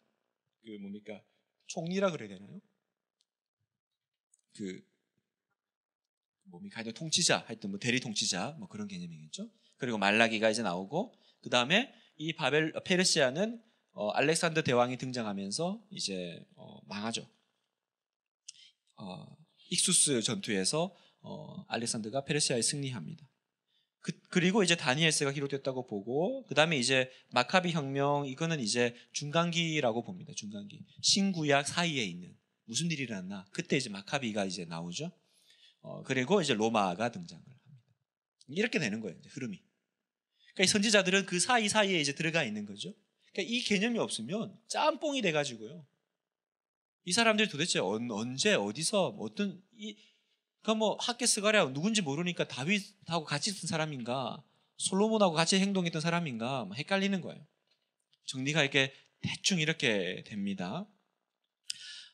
그 뭡니까? 총리라 그래야 되나요? 그 뭡니까? 하여 통치자 하여튼 뭐 대리 통치자 뭐 그런 개념이겠죠. 그리고 말라기가 이제 나오고 그다음에 이 바벨 어, 페르시아는 어, 알렉산더 대왕이 등장하면서 이제 어, 망하죠. 어, 익수스 전투에서 어, 알렉산더가 페르시아에 승리합니다. 그, 리고 이제 다니엘스가 기록됐다고 보고 그 다음에 이제 마카비 혁명 이거는 이제 중간기라고 봅니다. 중간기 신구약 사이에 있는 무슨 일이 일어났나 그때 이제 마카비가 이제 나오죠. 어, 그리고 이제 로마가 등장을 합니다. 이렇게 되는 거예요. 흐름이. 그러니까 선지자들은 그 사이 사이에 이제 들어가 있는 거죠. 그러니까 이 개념이 없으면 짬뽕이 돼가지고요. 이 사람들이 도대체 언, 제 어디서 어떤 이 그러니까 뭐 하케스가랴 누군지 모르니까 다윗하고 같이 있던 사람인가 솔로몬하고 같이 행동했던 사람인가 막 뭐 헷갈리는 거예요. 정리가 이렇게 대충 이렇게 됩니다.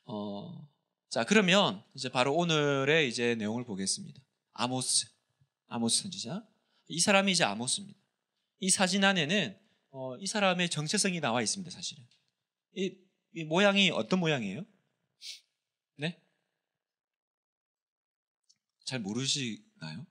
어, 자 그러면 이제 바로 오늘의 이제 내용을 보겠습니다. 아모스, 아모스 선지자. 이 사람이 이제 아모스입니다. 이 사진 안에는 어, 이 사람의 정체성이 나와 있습니다. 사실은 이, 이 모양이 어떤 모양이에요? 네, 잘 모르시나요?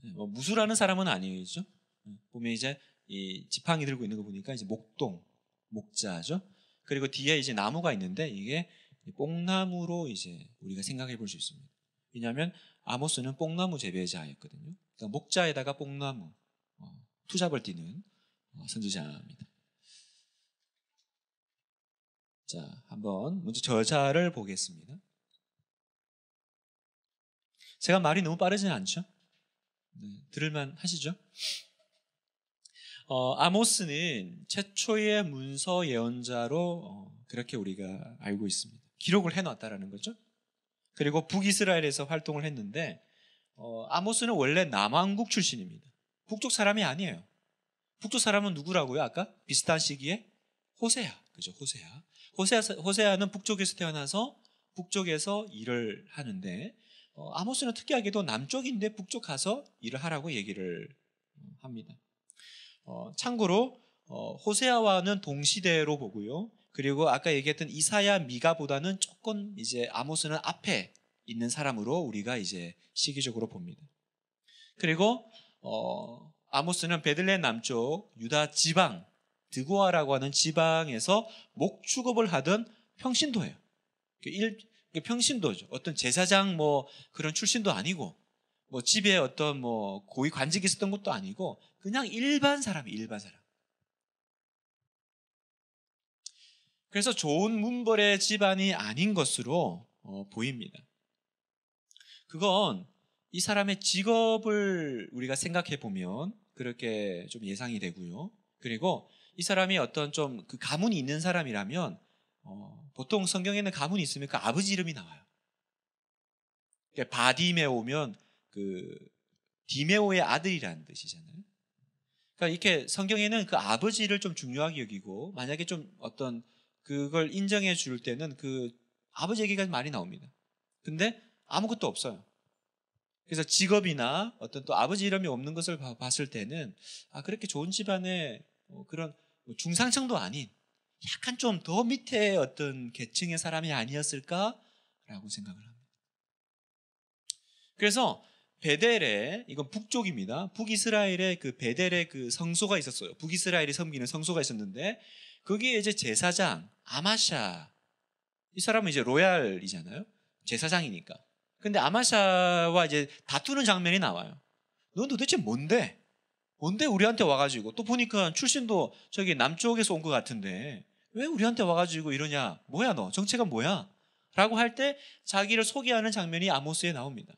네. 뭐 무수라는 사람은 아니죠. 네. 보면 이제 이 지팡이 들고 있는 거 보니까 이제 목동, 목자죠. 그리고 뒤에 이제 나무가 있는데 이게 뽕나무로 이제 우리가 생각해 볼 수 있습니다. 왜냐하면 아모스는 뽕나무 재배자였거든요. 그러니까 목자에다가 뽕나무, 어, 투잡을 띠는 어, 선지자입니다. 자, 한번 먼저 저자를 보겠습니다. 제가 말이 너무 빠르지는 않죠? 네, 들을만 하시죠? 어, 아모스는 최초의 문서 예언자로 어, 그렇게 우리가 알고 있습니다. 기록을 해놨다라는 거죠. 그리고 북이스라엘에서 활동을 했는데 어, 아모스는 원래 남왕국 출신입니다. 북쪽 사람이 아니에요. 북쪽 사람은 누구라고요? 아까 비슷한 시기에 호세아, 그죠? 호세아. 호세아 호세아는 북쪽에서 태어나서 북쪽에서 일을 하는데 어, 아모스는 특이하게도 남쪽인데 북쪽 가서 일을 하라고 얘기를 음, 합니다. 어, 참고로 어, 호세아와는 동시대로 보고요. 그리고 아까 얘기했던 이사야 미가보다는 조금 이제 아모스는 앞에 있는 사람으로 우리가 이제 시기적으로 봅니다. 그리고 어, 아모스는 베들레 남쪽 유다 지방 드고아라고 하는 지방에서 목축업을 하던 평신도예요. 그 일, 평신도죠. 어떤 제사장 뭐 그런 출신도 아니고 뭐 집에 어떤 뭐 고위 관직이 있었던 것도 아니고 그냥 일반 사람 일반 사람. 그래서 좋은 문벌의 집안이 아닌 것으로 어, 보입니다. 그건 이 사람의 직업을 우리가 생각해 보면 그렇게 좀 예상이 되고요. 그리고 이 사람이 어떤 좀 그 가문이 있는 사람이라면 어, 보통 성경에는 가문이 있으니까 아버지 이름이 나와요. 그러니까 바디메오면 그 디메오의 아들이라는 뜻이잖아요. 그러니까 이렇게 성경에는 그 아버지를 좀 중요하게 여기고 만약에 좀 어떤 그걸 인정해 줄 때는 그 아버지 얘기가 많이 나옵니다. 근데 아무것도 없어요. 그래서 직업이나 어떤 또 아버지 이름이 없는 것을 봤을 때는 아 그렇게 좋은 집안에 뭐 그런 뭐 중상층도 아닌 약간 좀 더 밑에 어떤 계층의 사람이 아니었을까라고 생각을 합니다. 그래서 베델에 이건 북쪽입니다. 북이스라엘의 그베델에그 성소가 있었어요. 북이스라엘이 섬기는 성소가 있었는데 거기에 이제 제사장 아마샤 이 사람은 이제 로얄이잖아요. 제사장이니까. 근데 아마샤와 이제 다투는 장면이 나와요. 넌 도대체 뭔데? 뭔데 우리한테 와가지고 또 보니까 출신도 저기 남쪽에서 온 것 같은데 왜 우리한테 와가지고 이러냐? 뭐야 너? 정체가 뭐야? 라고 할 때 자기를 소개하는 장면이 아모스에 나옵니다.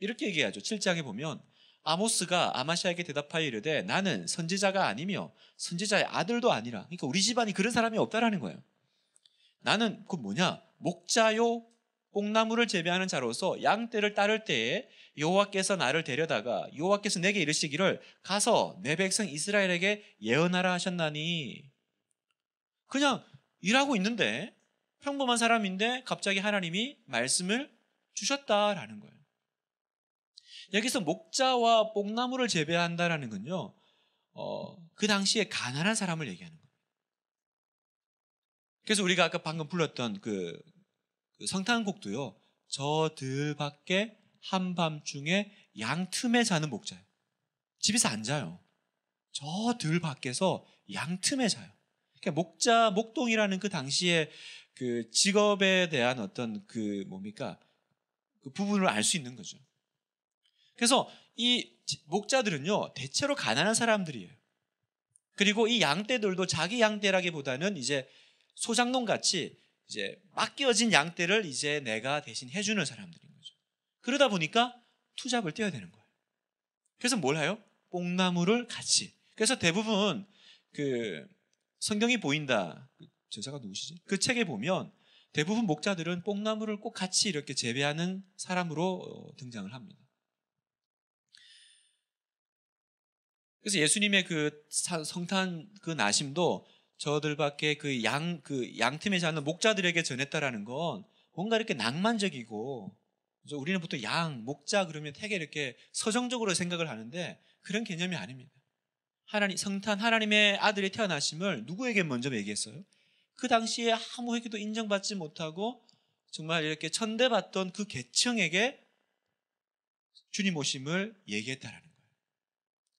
이렇게 얘기하죠. 7장에 보면 아모스가 아마시아에게 대답하여 이르되 나는 선지자가 아니며 선지자의 아들도 아니라 그러니까 우리 집안이 그런 사람이 없다라는 거예요. 나는 그 뭐냐? 목자요 꽁나무를 재배하는 자로서 양떼를 따를 때에 여호와께서 나를 데려다가 여호와께서 내게 이르시기를 가서 내 백성 이스라엘에게 예언하라 하셨나니 그냥 일하고 있는데 평범한 사람인데 갑자기 하나님이 말씀을 주셨다라는 거예요. 여기서 목자와 뽕나무를 재배한다라는 건요, 어, 그 당시에 가난한 사람을 얘기하는 거예요. 그래서 우리가 아까 방금 불렀던 그, 그 성탄곡도요, 저 들 밖에 한밤중에 양 틈에 자는 목자예요. 집에서 안 자요. 저 들 밖에서 양 틈에 자요. 그러니까 목자 목동이라는 그 당시에 그 직업에 대한 어떤 그 뭡니까 그 부분을 알 수 있는 거죠. 그래서 이 목자들은요 대체로 가난한 사람들이에요. 그리고 이 양떼들도 자기 양떼라기보다는 이제 소장농 같이 이제 맡겨진 양떼를 이제 내가 대신 해주는 사람들인 거죠. 그러다 보니까 투잡을 떼야 되는 거예요. 그래서 뭘 해요? 뽕나무를 같이. 그래서 대부분 그 성경이 보인다. 그 제사가 누구시지? 그 책에 보면 대부분 목자들은 뽕나무를 꼭 같이 이렇게 재배하는 사람으로 어, 등장을 합니다. 그래서 예수님의 그 성탄 그 나심도 저들밖에 그 양그 그 양팀에 자는 목자들에게 전했다라는 건 뭔가 이렇게 낭만적이고 우리는 보통 양 목자 그러면 되게 이렇게 서정적으로 생각을 하는데 그런 개념이 아닙니다. 하나님 성탄 하나님의 아들이 태어나심을 누구에게 먼저 얘기했어요? 그 당시에 아무에게도 인정받지 못하고 정말 이렇게 천대받던 그 계층에게 주님 오심을 얘기했다라는 거예요.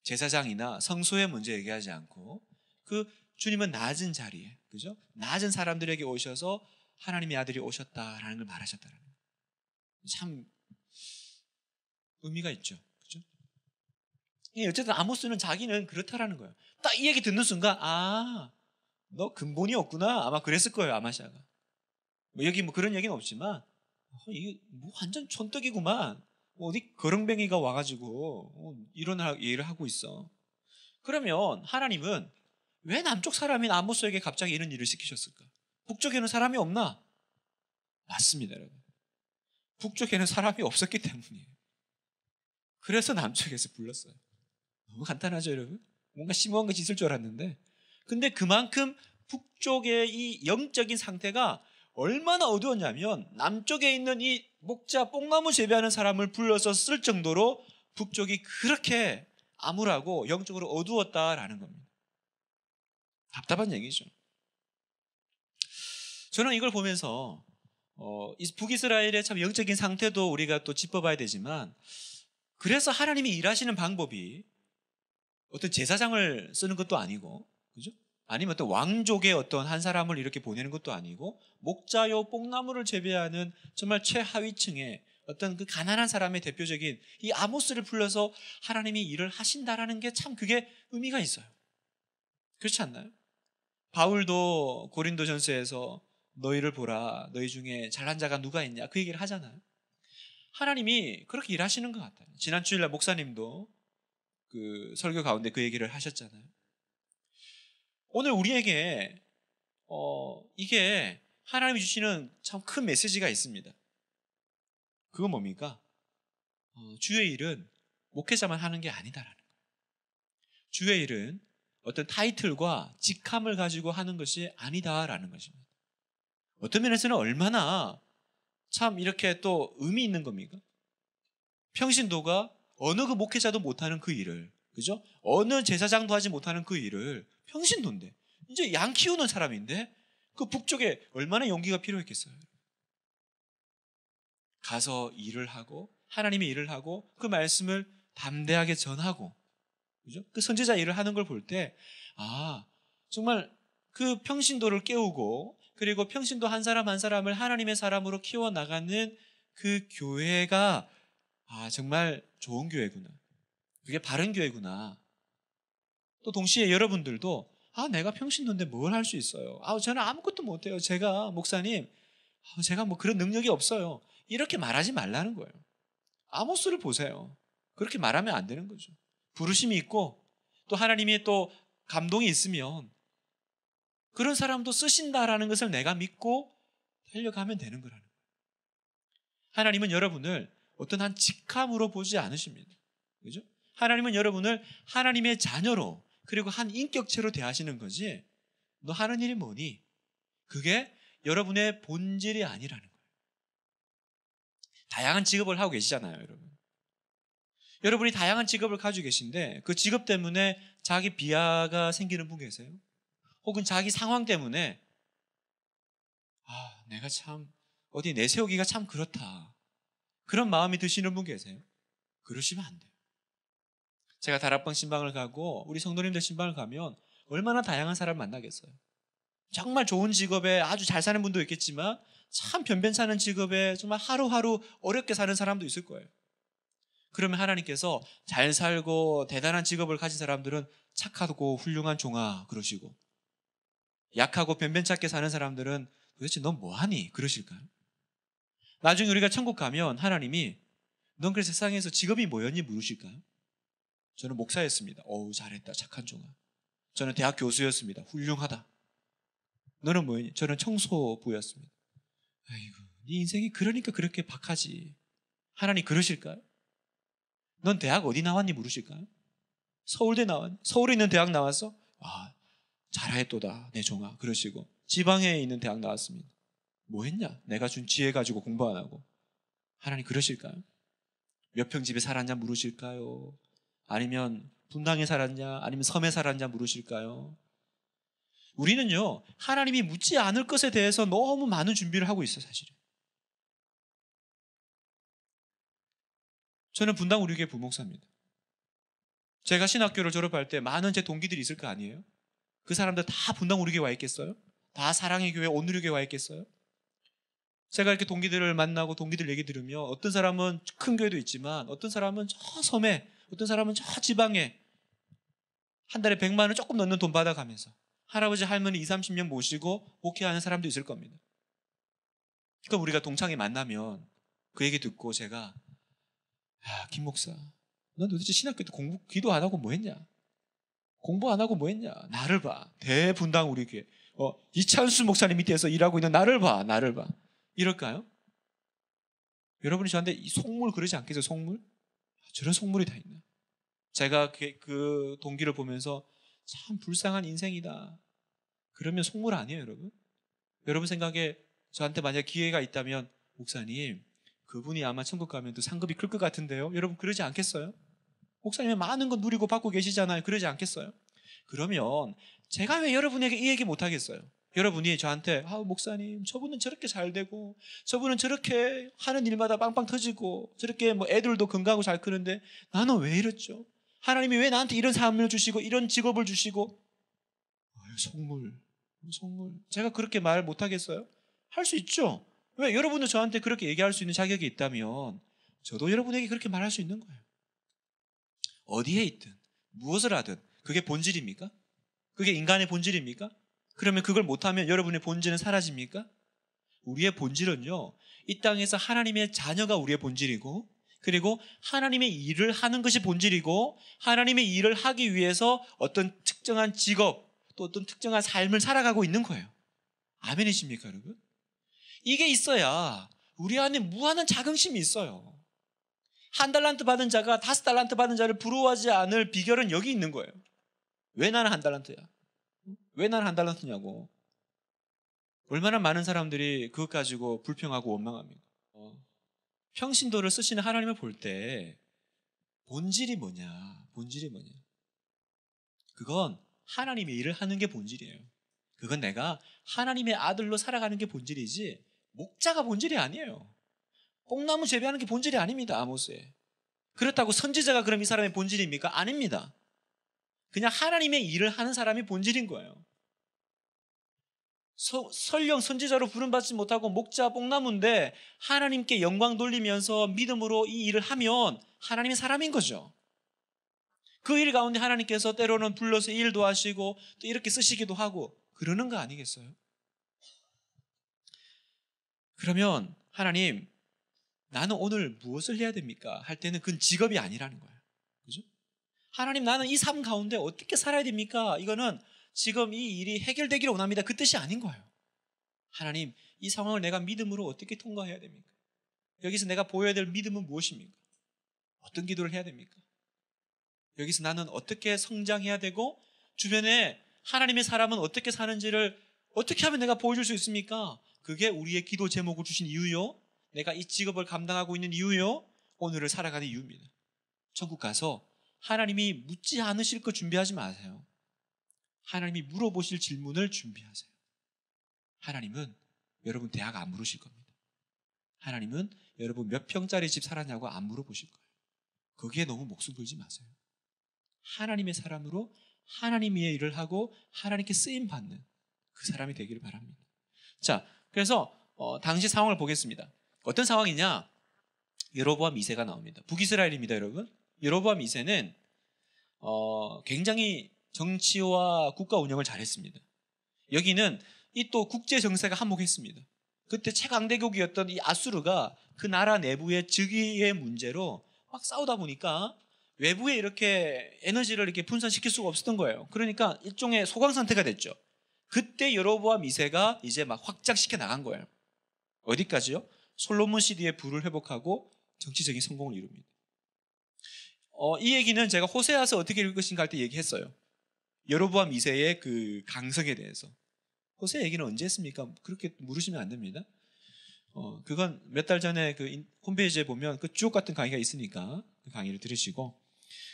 제사장이나 성소에 먼저 얘기하지 않고 그 주님은 낮은 자리에 그죠? 낮은 사람들에게 오셔서 하나님의 아들이 오셨다라는 걸 말하셨다라는 거예요. 참 의미가 있죠. 어쨌든 아모스는 자기는 그렇다라는 거예요. 딱 이 얘기 듣는 순간 아, 너 근본이 없구나. 아마 그랬을 거예요, 아마샤가. 뭐 여기 뭐 그런 얘기는 없지만 어, 아, 이게 뭐 완전 촌떡이구만. 뭐 어디 거렁뱅이가 와가지고 어, 이런 얘기를 하고 있어. 그러면 하나님은 왜 남쪽 사람인 아모스에게 갑자기 이런 일을 시키셨을까? 북쪽에는 사람이 없나? 맞습니다, 여러분. 북쪽에는 사람이 없었기 때문이에요. 그래서 남쪽에서 불렀어요. 너무 간단하죠, 여러분? 뭔가 심오한 것이 있을 줄 알았는데. 근데 그만큼 북쪽의 이 영적인 상태가 얼마나 어두웠냐면 남쪽에 있는 이 목자 뽕나무 재배하는 사람을 불러서 쓸 정도로 북쪽이 그렇게 암울하고 영적으로 어두웠다라는 겁니다. 답답한 얘기죠. 저는 이걸 보면서 어, 북이스라엘의 참 영적인 상태도 우리가 또 짚어봐야 되지만 그래서 하나님이 일하시는 방법이 어떤 제사장을 쓰는 것도 아니고, 그죠? 아니면 어떤 왕족의 어떤 한 사람을 이렇게 보내는 것도 아니고, 목자요 뽕나무를 재배하는 정말 최하위층의 어떤 그 가난한 사람의 대표적인 이 아모스를 불러서 하나님이 일을 하신다라는 게 참 그게 의미가 있어요. 그렇지 않나요? 바울도 고린도전서에서 너희를 보라 너희 중에 잘난 자가 누가 있냐 그 얘기를 하잖아요. 하나님이 그렇게 일하시는 것 같아요. 지난 주일날 목사님도 그 설교 가운데 그 얘기를 하셨잖아요. 오늘 우리에게 어, 이게 하나님이 주시는 참 큰 메시지가 있습니다. 그건 뭡니까? 어, 주의 일은 목회자만 하는 게 아니다라는 거예요. 주의 일은 어떤 타이틀과 직함을 가지고 하는 것이 아니다라는 것입니다. 어떤 면에서는 얼마나 참 이렇게 또 의미 있는 겁니까? 평신도가 어느 그 목회자도 못하는 그 일을 그죠? 어느 제사장도 하지 못하는 그 일을 평신도인데 이제 양 키우는 사람인데 그 북쪽에 얼마나 용기가 필요했겠어요. 가서 일을 하고 하나님의 일을 하고 그 말씀을 담대하게 전하고 그죠? 그선제자 일을 하는 걸 볼 때 아, 정말 그 평신도를 깨우고 그리고 평신도 한 사람 한 사람을 하나님의 사람으로 키워 나가는 그 교회가 아, 정말 좋은 교회구나. 그게 바른 교회구나. 또 동시에 여러분들도 아, 내가 평신도인데 뭘 할 수 있어요? 아, 저는 아무것도 못해요. 제가, 목사님, 아, 제가 뭐 그런 능력이 없어요. 이렇게 말하지 말라는 거예요. 아모스를 보세요. 그렇게 말하면 안 되는 거죠. 부르심이 있고 또 하나님이 또 감동이 있으면 그런 사람도 쓰신다라는 것을 내가 믿고 달려가면 되는 거라는 거예요. 하나님은 여러분을 어떤 한 직함으로 보지 않으십니다. 그죠? 하나님은 여러분을 하나님의 자녀로 그리고 한 인격체로 대하시는 거지 너 하는 일이 뭐니? 그게 여러분의 본질이 아니라는 거예요. 다양한 직업을 하고 계시잖아요, 여러분. 여러분이 다양한 직업을 가지고 계신데 그 직업 때문에 자기 비하가 생기는 분 계세요? 혹은 자기 상황 때문에 아, 내가 참 어디 내세우기가 참 그렇다. 그런 마음이 드시는 분 계세요? 그러시면 안 돼요. 제가 다락방 신방을 가고 우리 성도님들 신방을 가면 얼마나 다양한 사람 만나겠어요. 정말 좋은 직업에 아주 잘 사는 분도 있겠지만 참 변변찮은 직업에 정말 하루하루 어렵게 사는 사람도 있을 거예요. 그러면 하나님께서 잘 살고 대단한 직업을 가진 사람들은 착하고 훌륭한 종아 그러시고 약하고 변변찮게 사는 사람들은 도대체 넌 뭐하니 그러실까요? 나중에 우리가 천국 가면 하나님이 넌 그래 세상에서 직업이 뭐였니 물으실까요? 저는 목사였습니다. 어우 잘했다 착한 종아. 저는 대학 교수였습니다. 훌륭하다. 너는 뭐였니? 저는 청소부였습니다. 아이고 네 인생이 그러니까 그렇게 박하지. 하나님 그러실까요? 넌 대학 어디 나왔니 물으실까요? 서울대 나왔니? 서울에 있는 대학 나왔어? 아잘하도다내 종아 그러시고 지방에 있는 대학 나왔습니다. 뭐 했냐? 내가 준 지혜 가지고 공부 안 하고. 하나님 그러실까요? 몇 평 집에 살았냐 물으실까요? 아니면 분당에 살았냐? 아니면 섬에 살았냐 물으실까요? 우리는요, 하나님이 묻지 않을 것에 대해서 너무 많은 준비를 하고 있어요, 사실은. 저는 분당 우리교회 부목사입니다. 제가 신학교를 졸업할 때 많은 제 동기들이 있을 거 아니에요? 그 사람들 다 분당 우리교회 와 있겠어요? 다 사랑의 교회, 온누리교회 와 있겠어요? 제가 이렇게 동기들을 만나고 동기들 얘기 들으며 어떤 사람은 큰 교회도 있지만 어떤 사람은 저 섬에 어떤 사람은 저 지방에 한 달에 100만 원 조금 넘는 돈 받아가면서 할아버지 할머니 20, 30년 모시고 목회하는 사람도 있을 겁니다. 그러니까 우리가 동창회 만나면 그 얘기 듣고 제가 야, 김 목사 넌 도대체 신학교 때 공부 기도 안 하고 뭐 했냐? 공부 안 하고 뭐 했냐? 나를 봐. 대분당 우리 교회. 어, 이찬수 목사님 밑에서 일하고 있는 나를 봐. 나를 봐. 이럴까요? 여러분이 저한테 속물 그러지 않겠어요? 속물? 아, 저런 속물이 다 있나? 제가 그, 그 동기를 보면서 참 불쌍한 인생이다. 그러면 속물 아니에요, 여러분? 여러분 생각에 저한테 만약 기회가 있다면 목사님 그분이 아마 천국 가면 또 상급이 클 것 같은데요. 여러분 그러지 않겠어요? 목사님이 많은 거 누리고 받고 계시잖아요. 그러지 않겠어요? 그러면 제가 왜 여러분에게 이 얘기 못 하겠어요? 여러분이 저한테 아 목사님 저분은 저렇게 잘 되고 저분은 저렇게 하는 일마다 빵빵 터지고 저렇게 뭐 애들도 건강하고 잘 크는데 나는 왜 이랬죠? 하나님이 왜 나한테 이런 삶을 주시고 이런 직업을 주시고 아유, 속물 속물 제가 그렇게 말 못하겠어요? 할 수 있죠. 왜 여러분도 저한테 그렇게 얘기할 수 있는 자격이 있다면 저도 여러분에게 그렇게 말할 수 있는 거예요. 어디에 있든 무엇을 하든 그게 본질입니까? 그게 인간의 본질입니까? 그러면 그걸 못하면 여러분의 본질은 사라집니까? 우리의 본질은요, 이 땅에서 하나님의 자녀가 우리의 본질이고, 그리고 하나님의 일을 하는 것이 본질이고, 하나님의 일을 하기 위해서 어떤 특정한 직업, 또 어떤 특정한 삶을 살아가고 있는 거예요. 아멘이십니까, 여러분? 이게 있어야 우리 안에 무한한 자긍심이 있어요. 한 달란트 받은 자가 다섯 달란트 받은 자를 부러워하지 않을 비결은 여기 있는 거예요. 왜 나는 한 달란트야? 왜 나는 한 달러 쓰냐고. 얼마나 많은 사람들이 그것 가지고 불평하고 원망합니까? 어. 평신도를 쓰시는 하나님을 볼 때 본질이 뭐냐? 본질이 뭐냐? 그건 하나님의 일을 하는 게 본질이에요. 그건 내가 하나님의 아들로 살아가는 게 본질이지 목자가 본질이 아니에요. 뽕나무 재배하는 게 본질이 아닙니다. 아모스에. 그렇다고 선지자가 그럼 이 사람의 본질입니까? 아닙니다. 그냥 하나님의 일을 하는 사람이 본질인 거예요. 서, 설령 선지자로 부름받지 못하고 목자 뽕나무인데 하나님께 영광 돌리면서 믿음으로 이 일을 하면 하나님의 사람인 거죠. 그 일 가운데 하나님께서 때로는 불러서 일도 하시고 또 이렇게 쓰시기도 하고 그러는 거 아니겠어요? 그러면 하나님 나는 오늘 무엇을 해야 됩니까? 할 때는 그건 직업이 아니라는 거예요. 하나님 나는 이 삶 가운데 어떻게 살아야 됩니까? 이거는 지금 이 일이 해결되기를 원합니다. 그 뜻이 아닌 거예요. 하나님, 이 상황을 내가 믿음으로 어떻게 통과해야 됩니까? 여기서 내가 보여야 될 믿음은 무엇입니까? 어떤 기도를 해야 됩니까? 여기서 나는 어떻게 성장해야 되고 주변에 하나님의 사람은 어떻게 사는지를 어떻게 하면 내가 보여줄 수 있습니까? 그게 우리의 기도 제목을 주신 이유요. 내가 이 직업을 감당하고 있는 이유요. 오늘을 살아가는 이유입니다. 천국 가서 하나님이 묻지 않으실 거 준비하지 마세요. 하나님이 물어보실 질문을 준비하세요. 하나님은 여러분 대학 안 물으실 겁니다. 하나님은 여러분 몇 평짜리 집 살았냐고 안 물어보실 거예요. 거기에 너무 목숨 걸지 마세요. 하나님의 사람으로 하나님의 일을 하고 하나님께 쓰임 받는 그 사람이 되기를 바랍니다. 자, 그래서 어, 당시 상황을 보겠습니다. 어떤 상황이냐? 여로보암 2세가 나옵니다. 북이스라엘입니다, 여러분. 여로보암 2세는 어, 굉장히 정치와 국가 운영을 잘했습니다. 여기는 이 또 국제 정세가 한몫했습니다. 그때 최강대국이었던 이 아수르가 그 나라 내부의 즉위의 문제로 막 싸우다 보니까 외부에 이렇게 에너지를 이렇게 분산시킬 수가 없었던 거예요. 그러니까 일종의 소강 상태가 됐죠. 그때 여로보암 2세가 이제 막 확장시켜 나간 거예요. 어디까지요? 솔로몬 시대의 부를 회복하고 정치적인 성공을 이룹니다. 어, 이 얘기는 제가 호세아서 어떻게 읽을 것인가 할 때 얘기했어요. 여로보암 2세의 그 강성에 대해서. 호세 얘기는 언제 했습니까? 그렇게 물으시면 안 됩니다. 어, 그건 몇 달 전에 그 홈페이지에 보면 그 주옥 같은 강의가 있으니까 그 강의를 들으시고.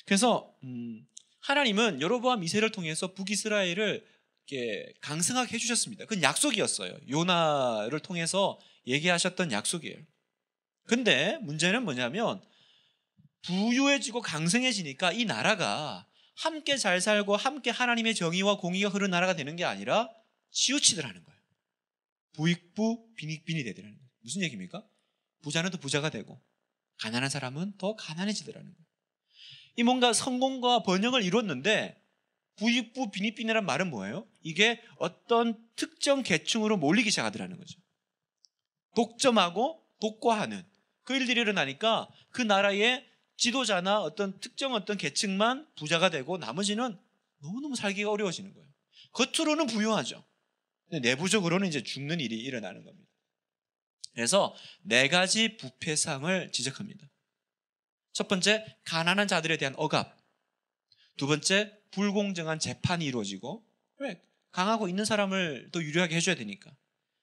그래서, 음, 하나님은 여로보암 2세를 통해서 북이스라엘을 이렇게 강성하게 해주셨습니다. 그건 약속이었어요. 요나를 통해서 얘기하셨던 약속이에요. 근데 문제는 뭐냐면 부유해지고 강성해지니까 이 나라가 함께 잘 살고 함께 하나님의 정의와 공의가 흐르는 나라가 되는 게 아니라 치우치더라는 거예요. 부익부 빈익빈이 되더라는 거예요. 무슨 얘기입니까? 부자는 더 부자가 되고 가난한 사람은 더 가난해지더라는 거예요. 이 뭔가 성공과 번영을 이뤘는데 부익부 빈익빈이란 말은 뭐예요? 이게 어떤 특정 계층으로 몰리기 시작하더라는 거죠. 독점하고 독과하는 그 일들이 일어나니까 그 나라의 지도자나 어떤 특정 어떤 계층만 부자가 되고 나머지는 너무너무 살기가 어려워지는 거예요. 겉으로는 부유하죠. 근데 내부적으로는 이제 죽는 일이 일어나는 겁니다. 그래서 네 가지 부패상을 지적합니다. 첫 번째, 가난한 자들에 대한 억압. 두 번째, 불공정한 재판이 이루어지고, 왜? 강하고 있는 사람을 또 유리하게 해줘야 되니까.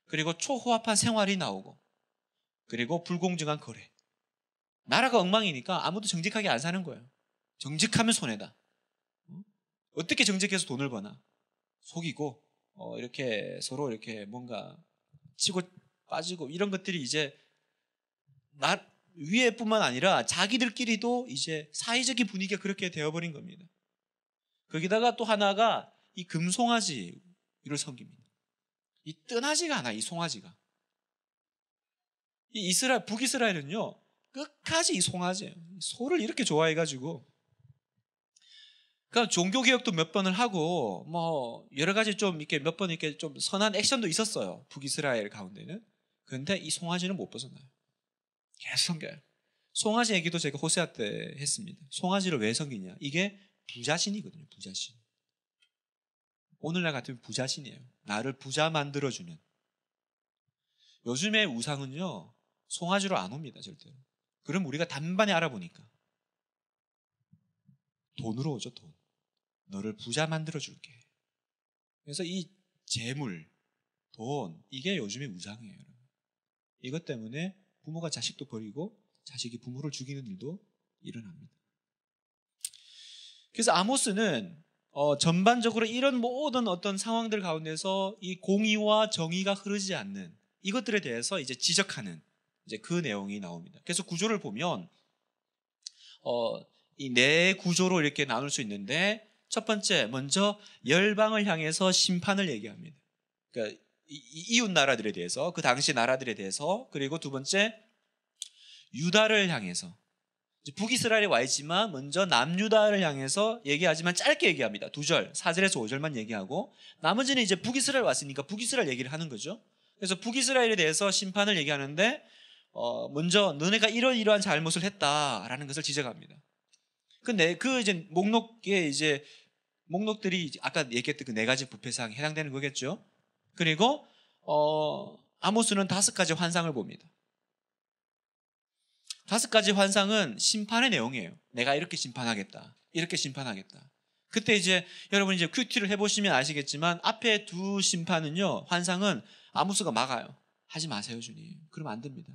그리고 초호합한 생활이 나오고, 그리고 불공정한 거래. 나라가 엉망이니까 아무도 정직하게 안 사는 거예요. 정직하면 손해다. 어떻게 정직해서 돈을 버나? 속이고 어, 이렇게 서로 이렇게 뭔가 치고 빠지고 이런 것들이 이제 나 위에뿐만 아니라 자기들끼리도 이제 사회적인 분위기가 그렇게 되어버린 겁니다. 거기다가 또 하나가 이 금송아지를 섬깁니다. 이 뜬하지가 않아, 이 송아지가. 이 이스라엘, 북이스라엘은요, 끝까지 이 송아지예요. 소를 이렇게 좋아해가지고. 그러니까 종교 개혁도 몇 번을 하고 뭐 여러 가지 좀 이렇게 몇 번 이렇게 좀 선한 액션도 있었어요. 북이스라엘 가운데는. 그런데 이 송아지는 못 벗어나요. 계속 섬겨요. 송아지 얘기도 제가 호세아 때 했습니다. 송아지를 왜성기냐 이게 부자신이거든요. 부자신. 오늘날 같으면 부자신이에요. 나를 부자 만들어주는. 요즘의 우상은요, 송아지로 안 옵니다, 절대로. 그럼 우리가 단번에 알아보니까 돈으로 오죠, 돈. 너를 부자 만들어 줄게. 그래서 이 재물, 돈, 이게 요즘에 우상이에요, 여러분. 이것 때문에 부모가 자식도 버리고 자식이 부모를 죽이는 일도 일어납니다. 그래서 아모스는 어, 전반적으로 이런 모든 어떤 상황들 가운데서 이 공의와 정의가 흐르지 않는 이것들에 대해서 이제 지적하는 이제 그 내용이 나옵니다. 그래서 구조를 보면 어, 이 네 구조로 이렇게 나눌 수 있는데 첫 번째 먼저 열방을 향해서 심판을 얘기합니다. 그러니까 이웃 나라들에 대해서 그 당시 나라들에 대해서 그리고 두 번째 유다를 향해서 북이스라엘에 와 있지만 먼저 남유다를 향해서 얘기하지만 짧게 얘기합니다. 두 절, 사절에서오절만 얘기하고 나머지는 이제 북이스라엘 왔으니까 북이스라엘 얘기를 하는 거죠. 그래서 북이스라엘에 대해서 심판을 얘기하는데 어, 먼저 너네가 이러이러한 잘못을 했다라는 것을 지적합니다. 근데 그 이제 목록에 이제 목록들이 아까 얘기했던 그 네 가지 부패사항에 해당되는 거겠죠. 그리고 어, 아모스는 다섯 가지 환상을 봅니다. 다섯 가지 환상은 심판의 내용이에요. 내가 이렇게 심판하겠다. 이렇게 심판하겠다. 그때 이제 여러분 이제 큐티를 해보시면 아시겠지만 앞에 두 심판은요 환상은 아무스가 막아요. 하지 마세요 주님. 그러면 안 됩니다.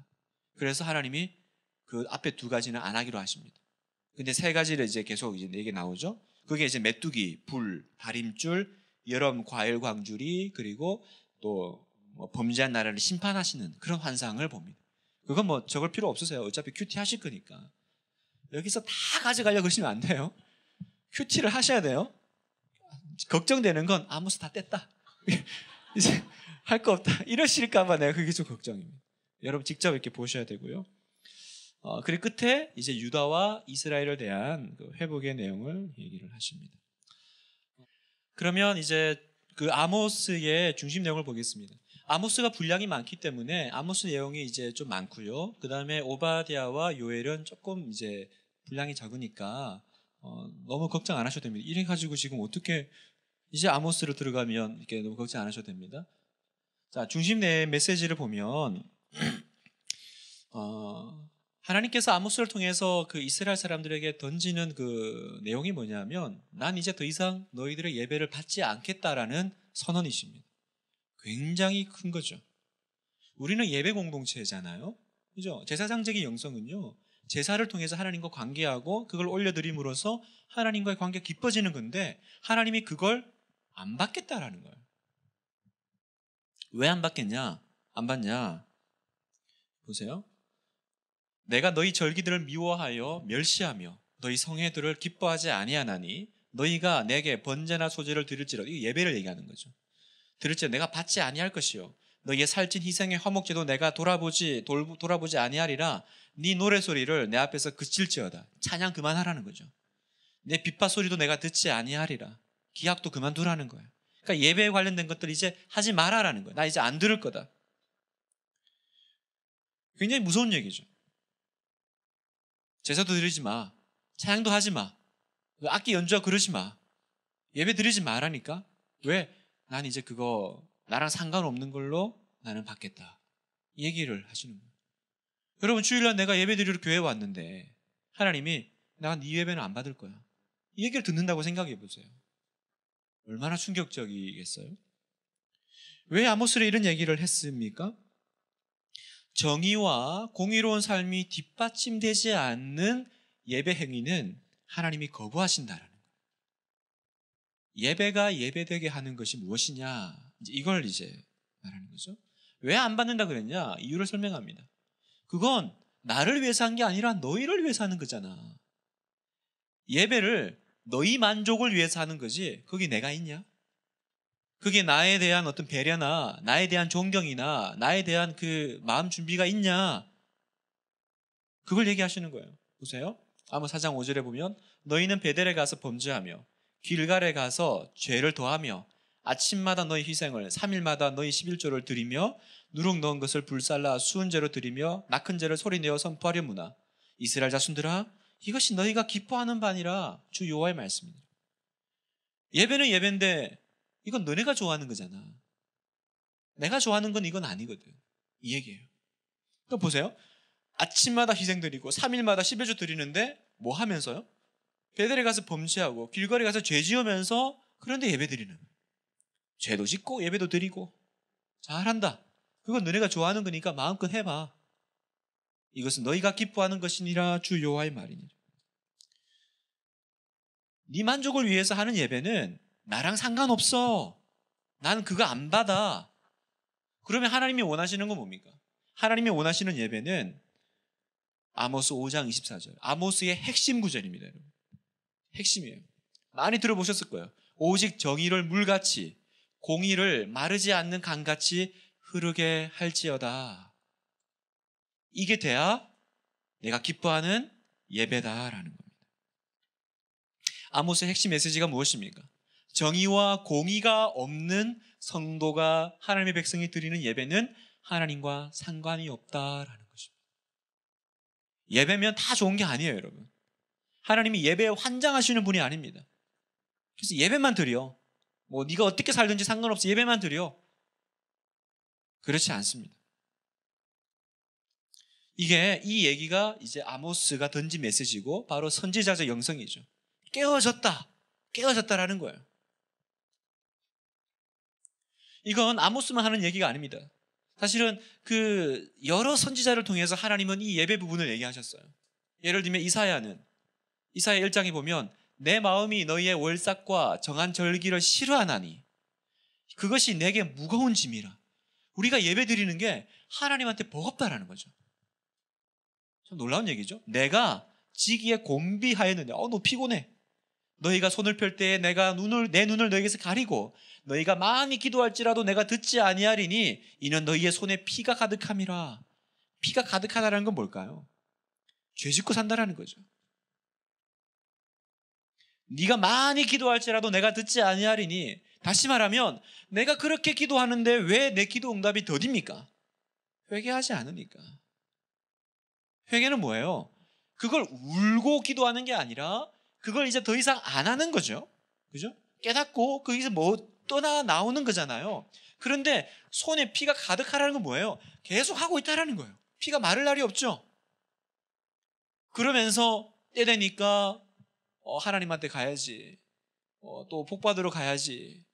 그래서 하나님이 그 앞에 두 가지는 안 하기로 하십니다. 근데 세 가지를 이제 계속 이제 네개 나오죠. 그게 이제 메뚜기, 불, 다림줄, 여름 과일 광주리 그리고 또 뭐 범죄한 나라를 심판하시는 그런 환상을 봅니다. 그건 뭐 적을 필요 없으세요. 어차피 큐티 하실 거니까. 여기서 다 가져가려고 하시면 안 돼요. 큐티를 하셔야 돼요. 걱정되는 건 아무스 다 뗐다. 이제 할 거 없다. 이러실까봐 내가 그게 좀 걱정입니다. 여러분 직접 이렇게 보셔야 되고요. 어, 그리고 끝에 이제 유다와 이스라엘에 대한 그 회복의 내용을 얘기를 하십니다. 그러면 이제 그 아모스의 중심 내용을 보겠습니다. 아모스가 분량이 많기 때문에 아모스 내용이 이제 좀 많고요. 그 다음에 오바디아와 요엘은 조금 이제 분량이 작으니까 어, 너무 걱정 안 하셔도 됩니다. 이래 가지고 지금 어떻게 이제 아모스로 들어가면 이렇게 너무 걱정 안 하셔도 됩니다. 자 중심 내 메시지를 보면 어, 하나님께서 아모스를 통해서 그 이스라엘 사람들에게 던지는 그 내용이 뭐냐면 난 이제 더 이상 너희들의 예배를 받지 않겠다라는 선언이십니다. 굉장히 큰 거죠. 우리는 예배 공동체잖아요. 그죠? 제사장제기 영성은요. 제사를 통해서 하나님과 관계하고 그걸 올려드림으로써 하나님과의 관계 깊어지는 건데 하나님이 그걸 안 받겠다라는 거예요. 왜 안 받겠냐? 안 받냐? 보세요. 내가 너희 절기들을 미워하여 멸시하며 너희 성회들을 기뻐하지 아니하나니 너희가 내게 번제나 소제를 드릴지라도 이 예배를 얘기하는 거죠. 드릴지 내가 받지 아니할 것이요 너희의 살찐 희생의 화목제도 내가 돌아보지 돌, 돌아보지 아니하리라 네 노래 소리를 내 앞에서 그칠지어다 찬양 그만하라는 거죠. 내 빗바 소리도 내가 듣지 아니하리라 기약도 그만두라는 거야. 그러니까 예배에 관련된 것들 이제 하지 말아라는 거야. 나 이제 안 들을 거다. 굉장히 무서운 얘기죠. 제사도 드리지 마. 찬양도 하지 마. 그 악기 연주하 그러지 마. 예배 드리지 마라니까? 왜? 난 이제 그거 나랑 상관없는 걸로 나는 받겠다. 얘기를 하시는 거예요. 여러분 주일날 내가 예배 드리러 교회 왔는데 하나님이 난네 예배는 안 받을 거야. 이 얘기를 듣는다고 생각해 보세요. 얼마나 충격적이겠어요? 왜 아모스를 이런 얘기를 했습니까? 정의와 공의로운 삶이 뒷받침되지 않는 예배 행위는 하나님이 거부하신다라는 거예요. 예배가 예배되게 하는 것이 무엇이냐 이걸 이제 말하는 거죠. 왜 안 받는다 그랬냐 이유를 설명합니다. 그건 나를 위해서 한 게 아니라 너희를 위해서 하는 거잖아. 예배를 너희 만족을 위해서 하는 거지 거기 내가 있냐? 그게 나에 대한 어떤 배려나 나에 대한 존경이나 나에 대한 그 마음 준비가 있냐? 그걸 얘기하시는 거예요. 보세요. 아무 사장 5절에 보면 너희는 베델에 가서 범죄하며 길갈에 가서 죄를 더하며 아침마다 너희 희생을 3일마다 너희 11조를 드리며 누룩 넣은 것을 불살라 수은제로 드리며 낙은 제를 소리내어 선포하려무나 이스라엘 자손들아 이것이 너희가 기뻐하는 바니라 주요호와의 말씀이니라 예배는 예배인데 이건 너네가 좋아하는 거잖아. 내가 좋아하는 건 이건 아니거든. 이 얘기예요. 그 보세요. 아침마다 희생드리고 3일마다 10여주 드리는데 뭐 하면서요? 베들에 가서 범죄하고 길거리 가서 죄 지으면서 그런데 예배 드리는 죄도 짓고 예배도 드리고 잘한다. 그건 너네가 좋아하는 거니까 마음껏 해봐. 이것은 너희가 기뻐하는 것이니라 주 여호와의 말이니. 라네 만족을 위해서 하는 예배는 나랑 상관없어. 난 그거 안 받아. 그러면 하나님이 원하시는 건 뭡니까? 하나님이 원하시는 예배는 아모스 5장 24절. 아모스의 핵심 구절입니다. 핵심이에요. 많이 들어보셨을 거예요. 오직 정의를 물같이 공의를 마르지 않는 강같이 흐르게 할지어다. 이게 돼야 내가 기뻐하는 예배다라는 겁니다. 아모스의 핵심 메시지가 무엇입니까? 정의와 공의가 없는 성도가 하나님의 백성이 드리는 예배는 하나님과 상관이 없다라는 것입니다. 예배면 다 좋은 게 아니에요, 여러분. 하나님이 예배에 환장하시는 분이 아닙니다. 그래서 예배만 드려. 뭐 네가 어떻게 살든지 상관없이 예배만 드려. 그렇지 않습니다. 이게 이 얘기가 이제 아모스가 던진 메시지고 바로 선지자적 영성이죠. 깨어졌다. 깨어졌다라는 거예요. 이건 아모스만 하는 얘기가 아닙니다. 사실은 그 여러 선지자를 통해서 하나님은 이 예배 부분을 얘기하셨어요. 예를 들면 이사야는 이사야 1장에 보면 내 마음이 너희의 월삭과 정한 절기를 싫어하나니 그것이 내게 무거운 짐이라. 우리가 예배 드리는 게 하나님한테 버겁다라는 거죠. 참 놀라운 얘기죠. 내가 지기에 곤비하였느냐. 어, 너 피곤해. 너희가 손을 펼 때에 내가 눈을 내 눈을 너희에게서 가리고 너희가 많이 기도할지라도 내가 듣지 아니하리니 이는 너희의 손에 피가 가득함이라. 피가 가득하다라는 건 뭘까요? 죄 짓고 산다라는 거죠. 네가 많이 기도할지라도 내가 듣지 아니하리니 다시 말하면 내가 그렇게 기도하는데 왜 내 기도 응답이 더딥니까? 회개하지 않으니까. 회개는 뭐예요? 그걸 울고 기도하는 게 아니라 그걸 이제 더 이상 안 하는 거죠. 그죠? 깨닫고 거기서 그 뭐 떠나 나오는 거잖아요. 그런데 손에 피가 가득하라는 건 뭐예요? 계속 하고 있다라는 거예요. 피가 마를 날이 없죠. 그러면서 때 되니까 어, 하나님한테 가야지. 어, 또복 받으러 가야지.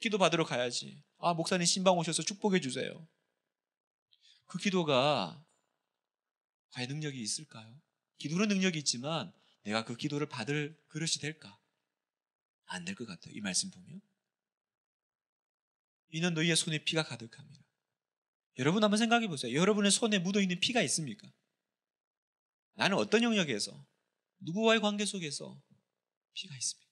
기도 받으러 가야지. 아 목사님 신방 오셔서 축복해 주세요. 그 기도가 과연 능력이 있을까요? 기도는 능력이 있지만 내가 그 기도를 받을 그릇이 될까? 안 될 것 같아요. 이 말씀 보면. 이는 너희의 손에 피가 가득합니다. 여러분 한번 생각해 보세요. 여러분의 손에 묻어 있는 피가 있습니까? 나는 어떤 영역에서 누구와의 관계 속에서 피가 있습니까?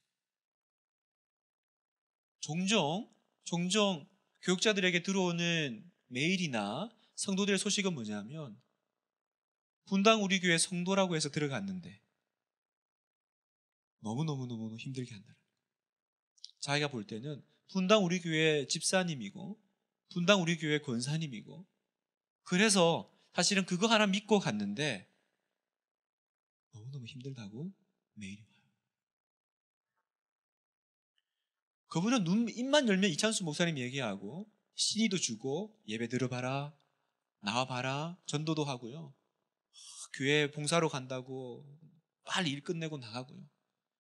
종종 종종 교육자들에게 들어오는 메일이나 성도들의 소식은 뭐냐면 분당 우리 교회 성도라고 해서 들어갔는데 너무너무너무 힘들게 한다는 자기가 볼 때는 분당 우리 교회 집사님이고 분당 우리 교회 권사님이고 그래서 사실은 그거 하나 믿고 갔는데 너무너무 힘들다고 매일이 와요. 그분은 눈, 입만 열면 이찬수 목사님 얘기하고 신의도 주고 예배 들어봐라 나와봐라 전도도 하고요. 아, 교회 봉사로 간다고 빨리 일 끝내고 나가고요.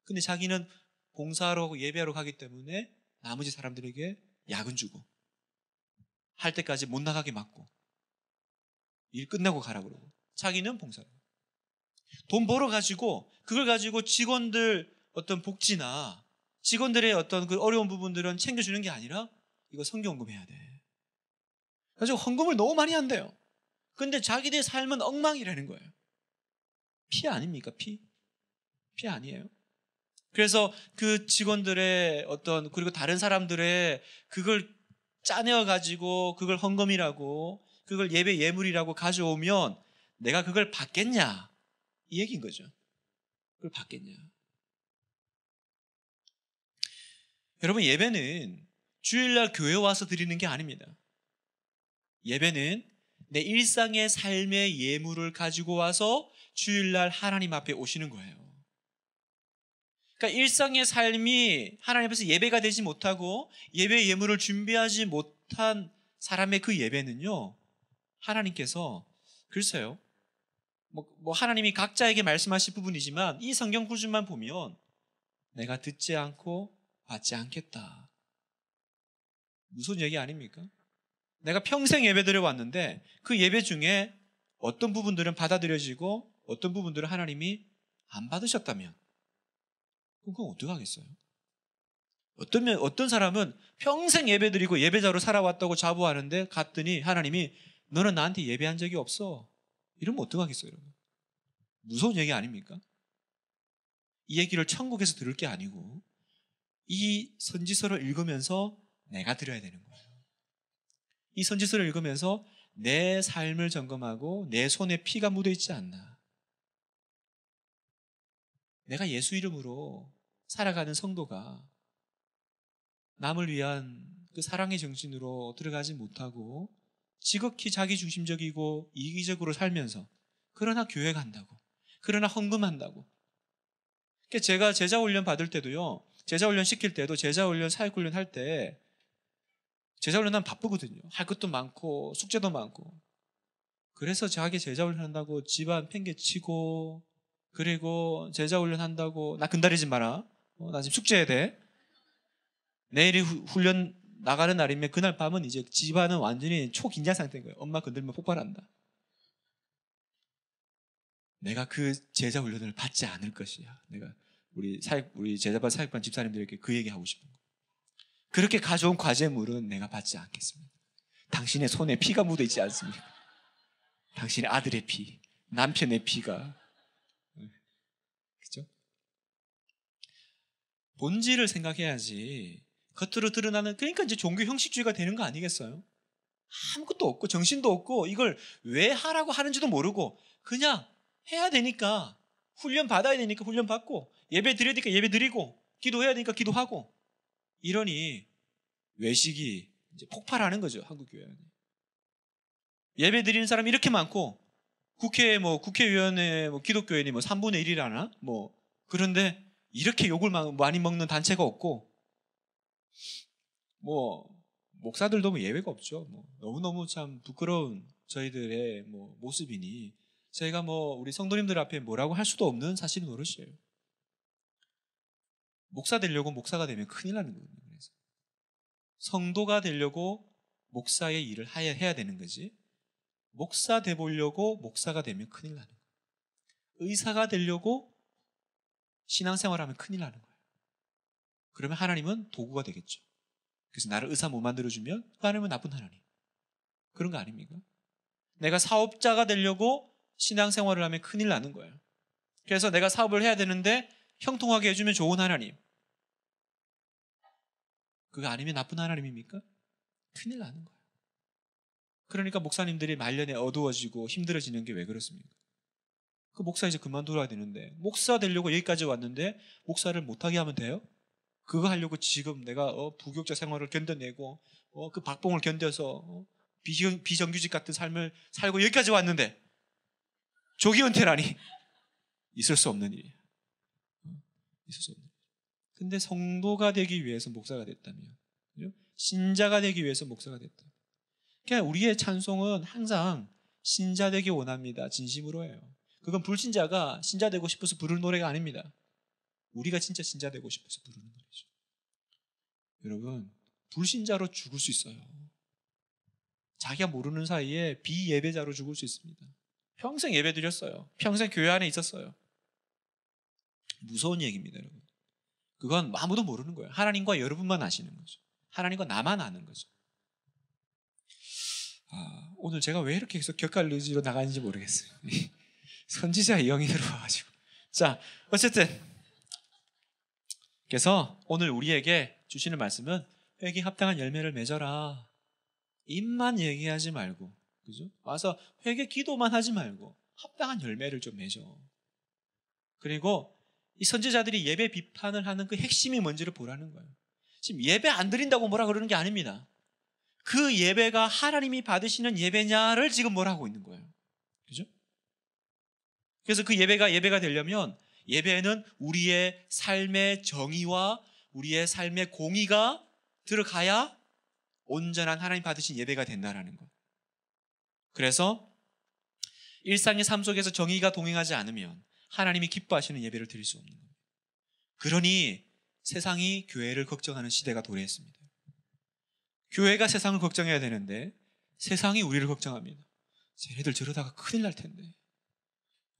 근데 자기는 봉사하러 예배하러 가기 때문에 나머지 사람들에게 약은 주고 할 때까지 못 나가게 막고 일 끝나고 가라 그러고 자기는 봉사로 돈 벌어 가지고 그걸 가지고 직원들 어떤 복지나 직원들의 어떤 그 어려운 부분들은 챙겨주는 게 아니라 이거 성경금 해야 돼. 그래서 헌금을 너무 많이 한대요. 근데 자기들 의 삶은 엉망이라는 거예요. 피 아닙니까? 피? 피 아니에요? 그래서 그 직원들의 어떤 그리고 다른 사람들의 그걸 짜내어 가지고 그걸 헌금이라고 그걸 예배 예물이라고 가져오면 내가 그걸 받겠냐 이 얘기인 거죠. 그걸 받겠냐. 여러분 예배는 주일날 교회 와서 드리는 게 아닙니다. 예배는 내 일상의 삶의 예물을 가지고 와서 주일날 하나님 앞에 오시는 거예요. 그러니까 일상의 삶이 하나님 앞에서 예배가 되지 못하고 예배 예물을 준비하지 못한 사람의 그 예배는요. 하나님께서 글쎄요. 뭐, 뭐 하나님이 각자에게 말씀하실 부분이지만 이 성경 구절만 보면 내가 듣지 않고 받지 않겠다. 무슨 얘기 아닙니까? 내가 평생 예배드려 왔는데 그 예배 중에 어떤 부분들은 받아들여지고 어떤 부분들은 하나님이 안 받으셨다면 그건 어떻게 하겠어요? 어떤 어떤 사람은 평생 예배드리고 예배자로 살아왔다고 자부하는데 갔더니 하나님이 너는 나한테 예배한 적이 없어. 이러면 어떡 하겠어요, 여러분? 무서운 얘기 아닙니까? 이 얘기를 천국에서 들을 게 아니고 이 선지서를 읽으면서 내가 들어야 되는 거예요. 이 선지서를 읽으면서 내 삶을 점검하고 내 손에 피가 묻어 있지 않나. 내가 예수 이름으로 살아가는 성도가 남을 위한 그 사랑의 정신으로 들어가지 못하고 지극히 자기중심적이고 이기적으로 살면서 그러나 교회 간다고 그러나 헌금한다고 그러니까 제가 제자 훈련 받을 때도요 제자 훈련 시킬 때도 제자 훈련 사역 훈련 할 때 제자 훈련 하면 바쁘거든요 할 것도 많고 숙제도 많고 그래서 자기 제자 훈련 한다고 집안 팽개치고 그리고 제자 훈련 한다고 나 근다리지 마라 어, 나 지금 숙제해야 돼. 내일이 후, 훈련 나가는 날이면 그날 밤은 이제 집안은 완전히 초긴장 상태인 거예요. 엄마 건들면 폭발한다. 내가 그 제자 훈련을 받지 않을 것이야. 내가 우리 사역 우리 제자반 사역반 집사님들에게 그 얘기하고 싶은 거. 그렇게 가져온 과제물은 내가 받지 않겠습니다. 당신의 손에 피가 묻어 있지 않습니까? 당신의 아들의 피, 남편의 피가 본질을 생각해야지 겉으로 드러나는 그러니까 이제 종교 형식주의가 되는 거 아니겠어요? 아무것도 없고 정신도 없고 이걸 왜 하라고 하는지도 모르고 그냥 해야 되니까 훈련 받아야 되니까 훈련 받고 예배 드려야 되니까 예배 드리고 기도해야 되니까 기도하고 이러니 외식이 이제 폭발하는 거죠 한국 교회 안 예배 드리는 사람이 이렇게 많고 국회 뭐 국회의원의 뭐 기독교인이 뭐 3분의 1이라나 뭐 그런데 이렇게 욕을 많이 먹는 단체가 없고 뭐 목사들도 뭐 예외가 없죠. 뭐 너무너무 참 부끄러운 저희들의 뭐 모습이니 저희가 뭐 우리 성도님들 앞에 뭐라고 할 수도 없는 사실 은모르시요 목사 되려고 목사가 되면 큰일 나는 거거든요. 그래서 성도가 되려고 목사의 일을 해야 되는 거지. 목사 돼 보려고 목사가 되면 큰일 나는 거예요. 의사가 되려고 신앙생활하면 큰일 나는 거예요. 그러면 하나님은 도구가 되겠죠. 그래서 나를 의사 못 만들어주면 하나님은 나쁜 하나님. 그런 거 아닙니까? 내가 사업자가 되려고 신앙생활을 하면 큰일 나는 거예요. 그래서 내가 사업을 해야 되는데 형통하게 해주면 좋은 하나님. 그거 아니면 나쁜 하나님입니까? 큰일 나는 거예요. 그러니까 목사님들이 말년에 어두워지고 힘들어지는 게 왜 그렇습니까? 그 목사 이제 그만둬야 되는데 목사 되려고 여기까지 왔는데 목사를 못하게 하면 돼요? 그거 하려고 지금 내가 어, 부교육자 생활을 견뎌내고 어, 그 박봉을 견뎌서 어, 비정, 비정규직 같은 삶을 살고 여기까지 왔는데 조기 은퇴라니 있을 수 없는 일이야. 어, 있을 수 없는 근데 성도가 되기 위해서 목사가 됐다면 신자가 되기 위해서 목사가 됐다. 그러니까 우리의 찬송은 항상 신자 되기 원합니다. 진심으로 해요. 그건 불신자가 신자 되고 싶어서 부르는 노래가 아닙니다. 우리가 진짜 신자 되고 싶어서 부르는 노래죠. 여러분, 불신자로 죽을 수 있어요. 자기가 모르는 사이에 비예배자로 죽을 수 있습니다. 평생 예배 드렸어요. 평생 교회 안에 있었어요. 무서운 얘기입니다, 여러분. 그건 아무도 모르는 거예요. 하나님과 여러분만 아시는 거죠. 하나님과 나만 아는 거죠. 아, 오늘 제가 왜 이렇게 계속 격갈리지로 나가는지 모르겠어요. 선지자 의영이 들어와가지고. 자, 어쨌든. 그래서 오늘 우리에게 주시는 말씀은 회개 합당한 열매를 맺어라. 입만 얘기하지 말고, 그죠? 와서 회개 기도만 하지 말고 합당한 열매를 좀 맺어. 그리고 이 선지자들이 예배 비판을 하는 그 핵심이 뭔지를 보라는 거예요. 지금 예배 안 드린다고 뭐라 그러는 게 아닙니다. 그 예배가 하나님이 받으시는 예배냐를 지금 뭐라고 있는 거예요. 그래서 그 예배가 예배가 되려면 예배에는 우리의 삶의 정의와 우리의 삶의 공의가 들어가야 온전한 하나님 받으신 예배가 된다라는 것. 그래서 일상의 삶 속에서 정의가 동행하지 않으면 하나님이 기뻐하시는 예배를 드릴 수 없는 겁니다. 그러니 세상이 교회를 걱정하는 시대가 도래했습니다. 교회가 세상을 걱정해야 되는데 세상이 우리를 걱정합니다. 쟤네들 저러다가 큰일 날 텐데.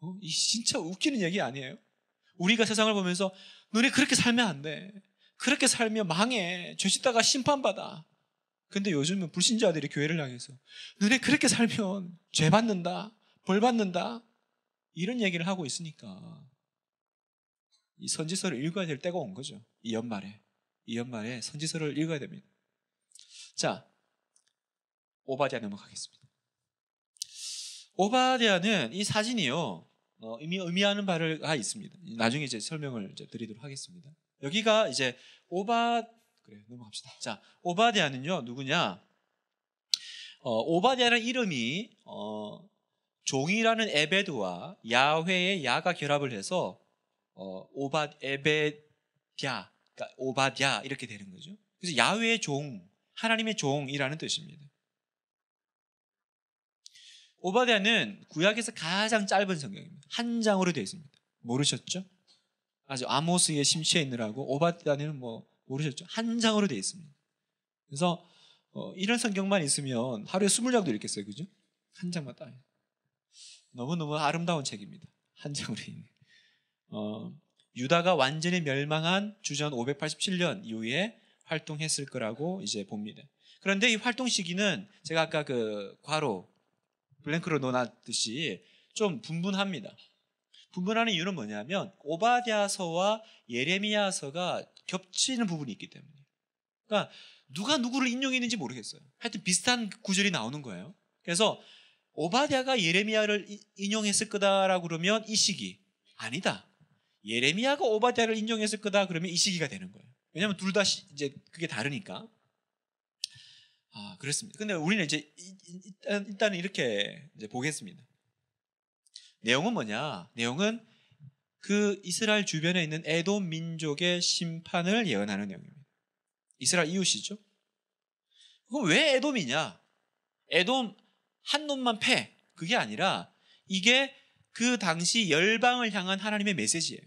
어? 이 진짜 웃기는 얘기 아니에요? 우리가 세상을 보면서 너네 그렇게 살면 안 돼. 그렇게 살면 망해. 죄 짓다가 심판받아. 근데 요즘은 불신자들이 교회를 향해서 너네 그렇게 살면 죄 받는다. 벌 받는다. 이런 얘기를 하고 있으니까 이 선지서를 읽어야 될 때가 온 거죠. 이 연말에. 이 연말에 선지서를 읽어야 됩니다. 자, 오바디아 넘어가겠습니다. 오바디아는이 사진이요. 어, 의미, 의미하는 바가 아, 있습니다. 나중에 이제 설명을 이제 드리도록 하겠습니다. 여기가 이제 오바 그래 넘어갑시다. 자 오바디아는요 누구냐? 어, 오바디아는 이름이 어, 종이라는 에베드와 야훼의 야가 결합을 해서 어, 오바 에베디아 그러니까 오바디아 이렇게 되는 거죠. 그래서 야훼의 종 하나님의 종이라는 뜻입니다. 오바댜는 구약에서 가장 짧은 성경입니다. 한 장으로 되어 있습니다. 모르셨죠? 아주 아모스의 심취에 있느라고 오바댜는 뭐 모르셨죠? 한 장으로 되어 있습니다. 그래서 어, 이런 성경만 있으면 하루에 스물 장도 읽겠어요, 그죠? 한 장만 따 너무 너무 아름다운 책입니다. 한 장으로 있는. 어, 유다가 완전히 멸망한 주전 587년 이후에 활동했을 거라고 이제 봅니다. 그런데 이 활동 시기는 제가 아까 그 과로 블랭크로 논하듯이 좀 분분합니다. 분분하는 이유는 뭐냐면 오바댜서와 예레미야서가 겹치는 부분이 있기 때문에 그러니까 누가 누구를 인용했는지 모르겠어요. 하여튼 비슷한 구절이 나오는 거예요. 그래서 오바댜가 예레미야를 인용했을 거다라고 그러면 이 시기 아니다. 예레미야가 오바댜를 인용했을 거다 그러면 이 시기가 되는 거예요. 왜냐하면 둘 다 이제 그게 다르니까. 아, 그렇습니다. 근데 우리는 이제 일단 일단은 이렇게 이제 보겠습니다. 내용은 뭐냐? 내용은 그 이스라엘 주변에 있는 에돔 민족의 심판을 예언하는 내용입니다. 이스라엘 이웃이죠. 그럼 왜 에돔이냐? 에돔 한 놈만 패 그게 아니라 이게 그 당시 열방을 향한 하나님의 메시지예요.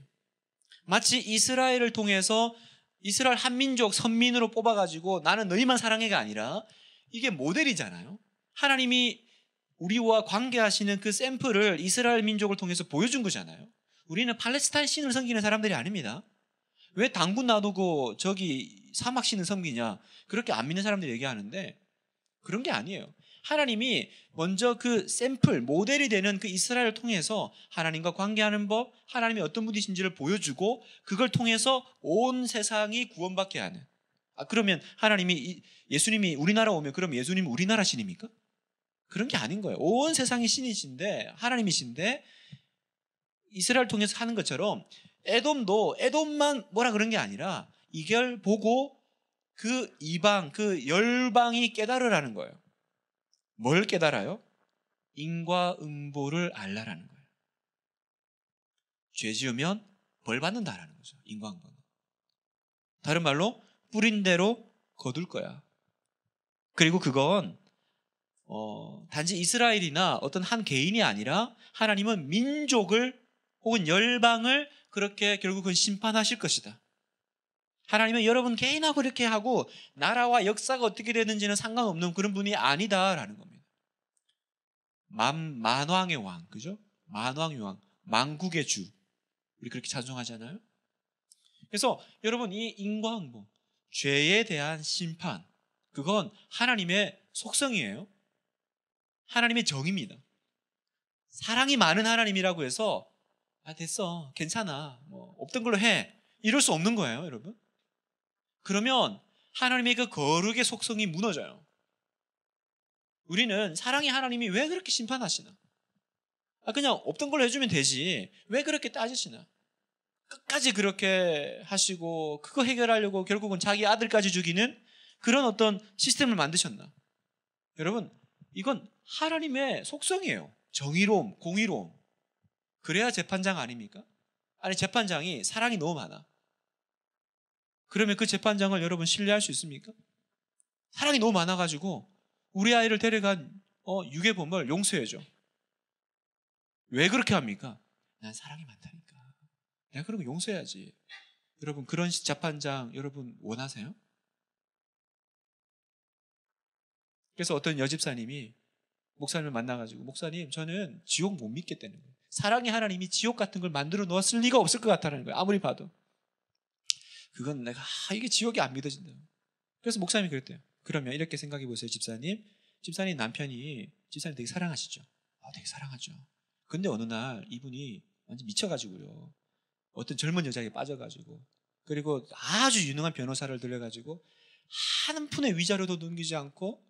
마치 이스라엘을 통해서 이스라엘 한민족 선민으로 뽑아가지고 나는 너희만 사랑해가 아니라 이게 모델이잖아요. 하나님이 우리와 관계하시는 그 샘플을 이스라엘 민족을 통해서 보여준 거잖아요. 우리는 팔레스타인 신을 섬기는 사람들이 아닙니다. 왜 당군 놔두고 저기 사막 신을 섬기냐 그렇게 안 믿는 사람들이 얘기하는데 그런 게 아니에요. 하나님이 먼저 그 샘플 모델이 되는 그 이스라엘을 통해서 하나님과 관계하는 법, 하나님이 어떤 분이신지를 보여주고 그걸 통해서 온 세상이 구원받게 하는 아, 그러면 하나님이 예수님이 우리나라 오면 그럼 예수님 우리나라 신입니까? 그런 게 아닌 거예요. 온 세상이 신이신데 하나님이신데 이스라엘 통해서 하는 것처럼 에돔도 에돔만 뭐라 그런 게 아니라 이걸 보고 그 이방 그 열방이 깨달으라는 거예요. 뭘 깨달아요? 인과응보를 알라라는 거예요. 죄 지으면 벌 받는다라는 거죠. 인과응보. 는 다른 말로 뿌린 대로 거둘 거야. 그리고 그건 어, 단지 이스라엘이나 어떤 한 개인이 아니라 하나님은 민족을 혹은 열방을 그렇게 결국은 심판하실 것이다. 하나님은 여러분 개인하고 이렇게 하고 나라와 역사가 어떻게 되는지는 상관없는 그런 분이 아니다라는 겁니다. 만, 만왕의 왕, 그죠? 만왕의 왕, 만국의 주. 우리 그렇게 자중하잖아요? 그래서 여러분 이 인과응보, 죄에 대한 심판. 그건 하나님의 속성이에요. 하나님의 정입니다. 사랑이 많은 하나님이라고 해서 아 됐어 괜찮아 뭐 없던 걸로 해 이럴 수 없는 거예요 여러분 그러면 하나님의 그 거룩의 속성이 무너져요 우리는 사랑의 하나님이 왜 그렇게 심판하시나 아 그냥 없던 걸로 해주면 되지 왜 그렇게 따지시나 끝까지 그렇게 하시고 그거 해결하려고 결국은 자기 아들까지 죽이는 그런 어떤 시스템을 만드셨나? 여러분, 이건 하나님의 속성이에요. 정의로움, 공의로움. 그래야 재판장 아닙니까? 아니, 재판장이 사랑이 너무 많아. 그러면 그 재판장을 여러분 신뢰할 수 있습니까? 사랑이 너무 많아가지고 우리 아이를 데려간 어, 유괴범을 용서해줘. 왜 그렇게 합니까? 난 사랑이 많다니까. 내가 그러면 용서해야지. 여러분 그런 재판장 여러분 원하세요? 그래서 어떤 여집사님이 목사님을 만나가지고 목사님 저는 지옥 못 믿겠다는 거예요. 사랑의 하나님이 지옥 같은 걸 만들어 놓았을 리가 없을 것 같다는 거예요. 아무리 봐도 그건 내가 아, 이게 지옥이 안 믿어진다. 그래서 목사님이 그랬대요. 그러면 이렇게 생각해 보세요, 집사님. 집사님 남편이 집사님 되게 사랑하시죠. 아, 되게 사랑하죠. 근데 어느 날 이분이 완전 미쳐가지고요. 어떤 젊은 여자에게 빠져가지고 그리고 아주 유능한 변호사를 들려가지고 한 푼의 위자료도 넘기지 않고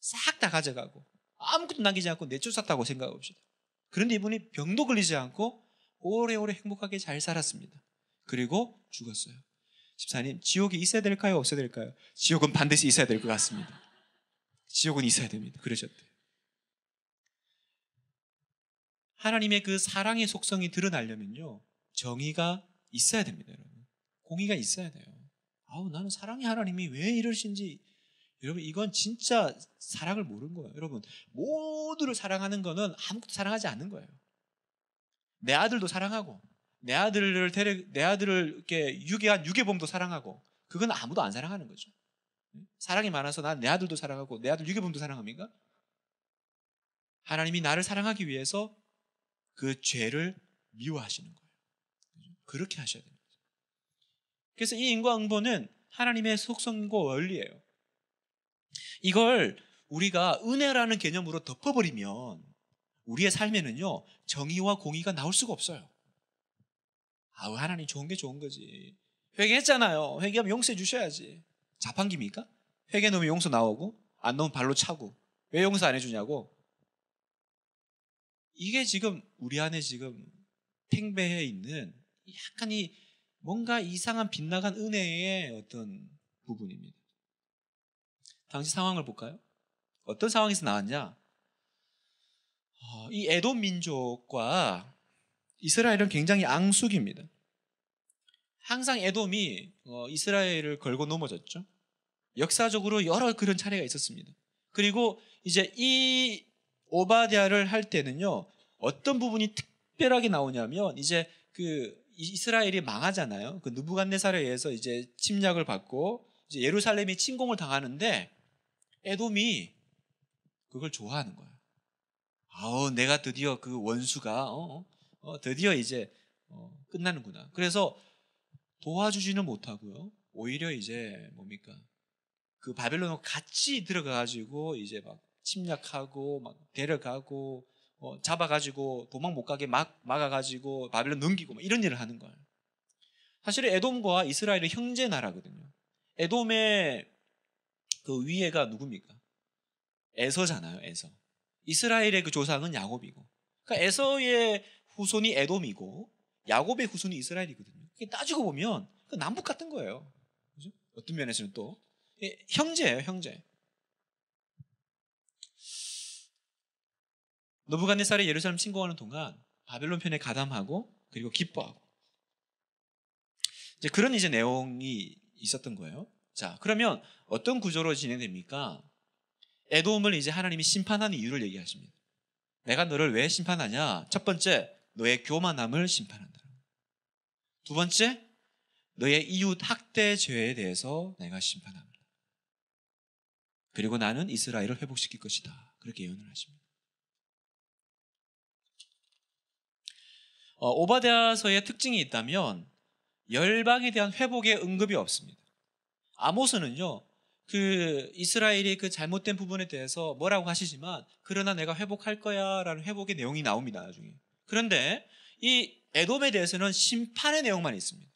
싹 다 가져가고 아무것도 남기지 않고 내쫓았다고 생각합시다. 그런데 이분이 병도 걸리지 않고 오래오래 행복하게 잘 살았습니다. 그리고 죽었어요. 집사님, 지옥이 있어야 될까요? 없어야 될까요? 지옥은 반드시 있어야 될 것 같습니다. 지옥은 있어야 됩니다. 그러셨대요. 하나님의 그 사랑의 속성이 드러나려면요. 정의가 있어야 됩니다, 여러분. 공의가 있어야 돼요. 아우, 나는 사랑의 하나님이 왜 이러신지. 여러분, 이건 진짜 사랑을 모르는 거예요. 여러분, 모두를 사랑하는 거는 아무것도 사랑하지 않는 거예요. 내 아들도 사랑하고, 내 아들을 데려, 내 아들을 이렇게 유괴한 유괴범도 사랑하고, 그건 아무도 안 사랑하는 거죠. 사랑이 많아서 난 내 아들도 사랑하고, 내 아들 유괴범도 사랑합니까? 하나님이 나를 사랑하기 위해서 그 죄를 미워하시는 거예요. 그렇게 하셔야 됩니다. 그래서 이 인과응보는 하나님의 속성과 원리예요. 이걸 우리가 은혜라는 개념으로 덮어버리면 우리의 삶에는요 정의와 공의가 나올 수가 없어요. 아우 하나님 좋은 게 좋은 거지. 회개했잖아요. 회개하면 용서해 주셔야지. 자판기입니까? 회개 놓으면 용서 나오고 안 넣으면 발로 차고 왜 용서 안 해주냐고. 이게 지금 우리 안에 지금 팽배해 있는 약간 이 뭔가 이상한 빗나간 은혜의 어떤 부분입니다. 당시 상황을 볼까요? 어떤 상황에서 나왔냐? 어, 이 에돔 민족과 이스라엘은 굉장히 앙숙입니다. 항상 에돔이 어, 이스라엘을 걸고 넘어졌죠. 역사적으로 여러 그런 차례가 있었습니다. 그리고 이제 이 오바댜를 할 때는요. 어떤 부분이 특별하게 나오냐면 이제 그 이스라엘이 망하잖아요. 그 누부갓네살에 의해서 이제 침략을 받고 이제 예루살렘이 침공을 당하는데 에돔이 그걸 좋아하는 거야. 아우 내가 드디어 그 원수가 어, 어, 어 드디어 이제 어, 끝나는구나. 그래서 도와주지는 못하고요. 오히려 이제 뭡니까 그바벨론 같이 들어가가지고 이제 막 침략하고 막 데려가고 어, 잡아가지고 도망 못 가게 막, 막아가지고 바벨론 넘기고 이런 일을 하는 거예요. 사실 에돔과 이스라엘의 형제 나라거든요. 에돔의 그 위에가 누굽니까? 에서잖아요, 에서. 이스라엘의 그 조상은 야곱이고. 그러니까 에서의 후손이 에돔이고 야곱의 후손이 이스라엘이거든요. 따지고 보면 그 남북 같은 거예요. 그죠? 어떤 면에서는 또 예, 형제예요, 형제. 노부갓네살이 예루살렘 침공하는 동안 바벨론 편에 가담하고 그리고 기뻐하고 이제 그런 이제 내용이 있었던 거예요. 자, 그러면 어떤 구조로 진행됩니까? 에돔을 이제 하나님이 심판하는 이유를 얘기하십니다. 내가 너를 왜 심판하냐? 첫 번째, 너의 교만함을 심판한다. 두 번째, 너의 이웃 학대 죄에 대해서 내가 심판합니다. 그리고 나는 이스라엘을 회복시킬 것이다. 그렇게 예언을 하십니다. 어, 오바댜서의 특징이 있다면 열방에 대한 회복의 응급이 없습니다. 아모스는요, 그 이스라엘이 그 잘못된 부분에 대해서 뭐라고 하시지만 그러나 내가 회복할 거야라는 회복의 내용이 나옵니다 나중에. 그런데 이 에돔에 대해서는 심판의 내용만 있습니다.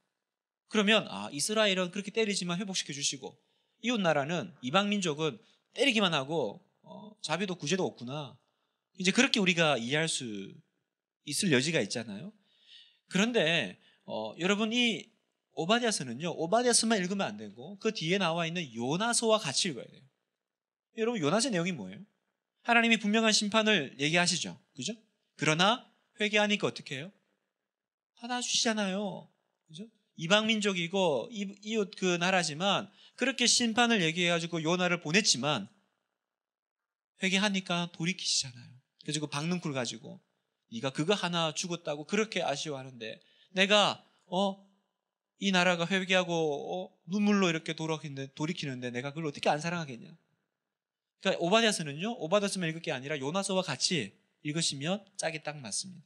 그러면 아 이스라엘은 그렇게 때리지만 회복시켜 주시고 이웃 나라는 이방 민족은 때리기만 하고 어, 자비도 구제도 없구나. 이제 그렇게 우리가 이해할 수 있을 여지가 있잖아요. 그런데 어, 여러분 이오바디아서는요오바디아서만 읽으면 안 되고 그 뒤에 나와 있는 요나서와 같이 읽어야 돼요. 여러분 요나서 내용이 뭐예요? 하나님이 분명한 심판을 얘기하시죠. 그죠? 그러나 회개하니까 어떻게 해요? 하나 주시잖아요. 그죠? 이방 민족이고 이웃 그 나라지만 그렇게 심판을 얘기해 가지고 요나를 보냈지만 회개하니까 돌이키시잖아요. 그래가지고 박능쿨 가지고 네가 그거 하나 죽었다고 그렇게 아쉬워하는데 내가 어 이 나라가 회개하고 어, 눈물로 이렇게 돌이키는데 내가 그걸 어떻게 안 사랑하겠냐? 그러니까 오바댜서는요 오바댜서만 읽을 게 아니라 요나서와 같이 읽으시면 짝이 딱 맞습니다.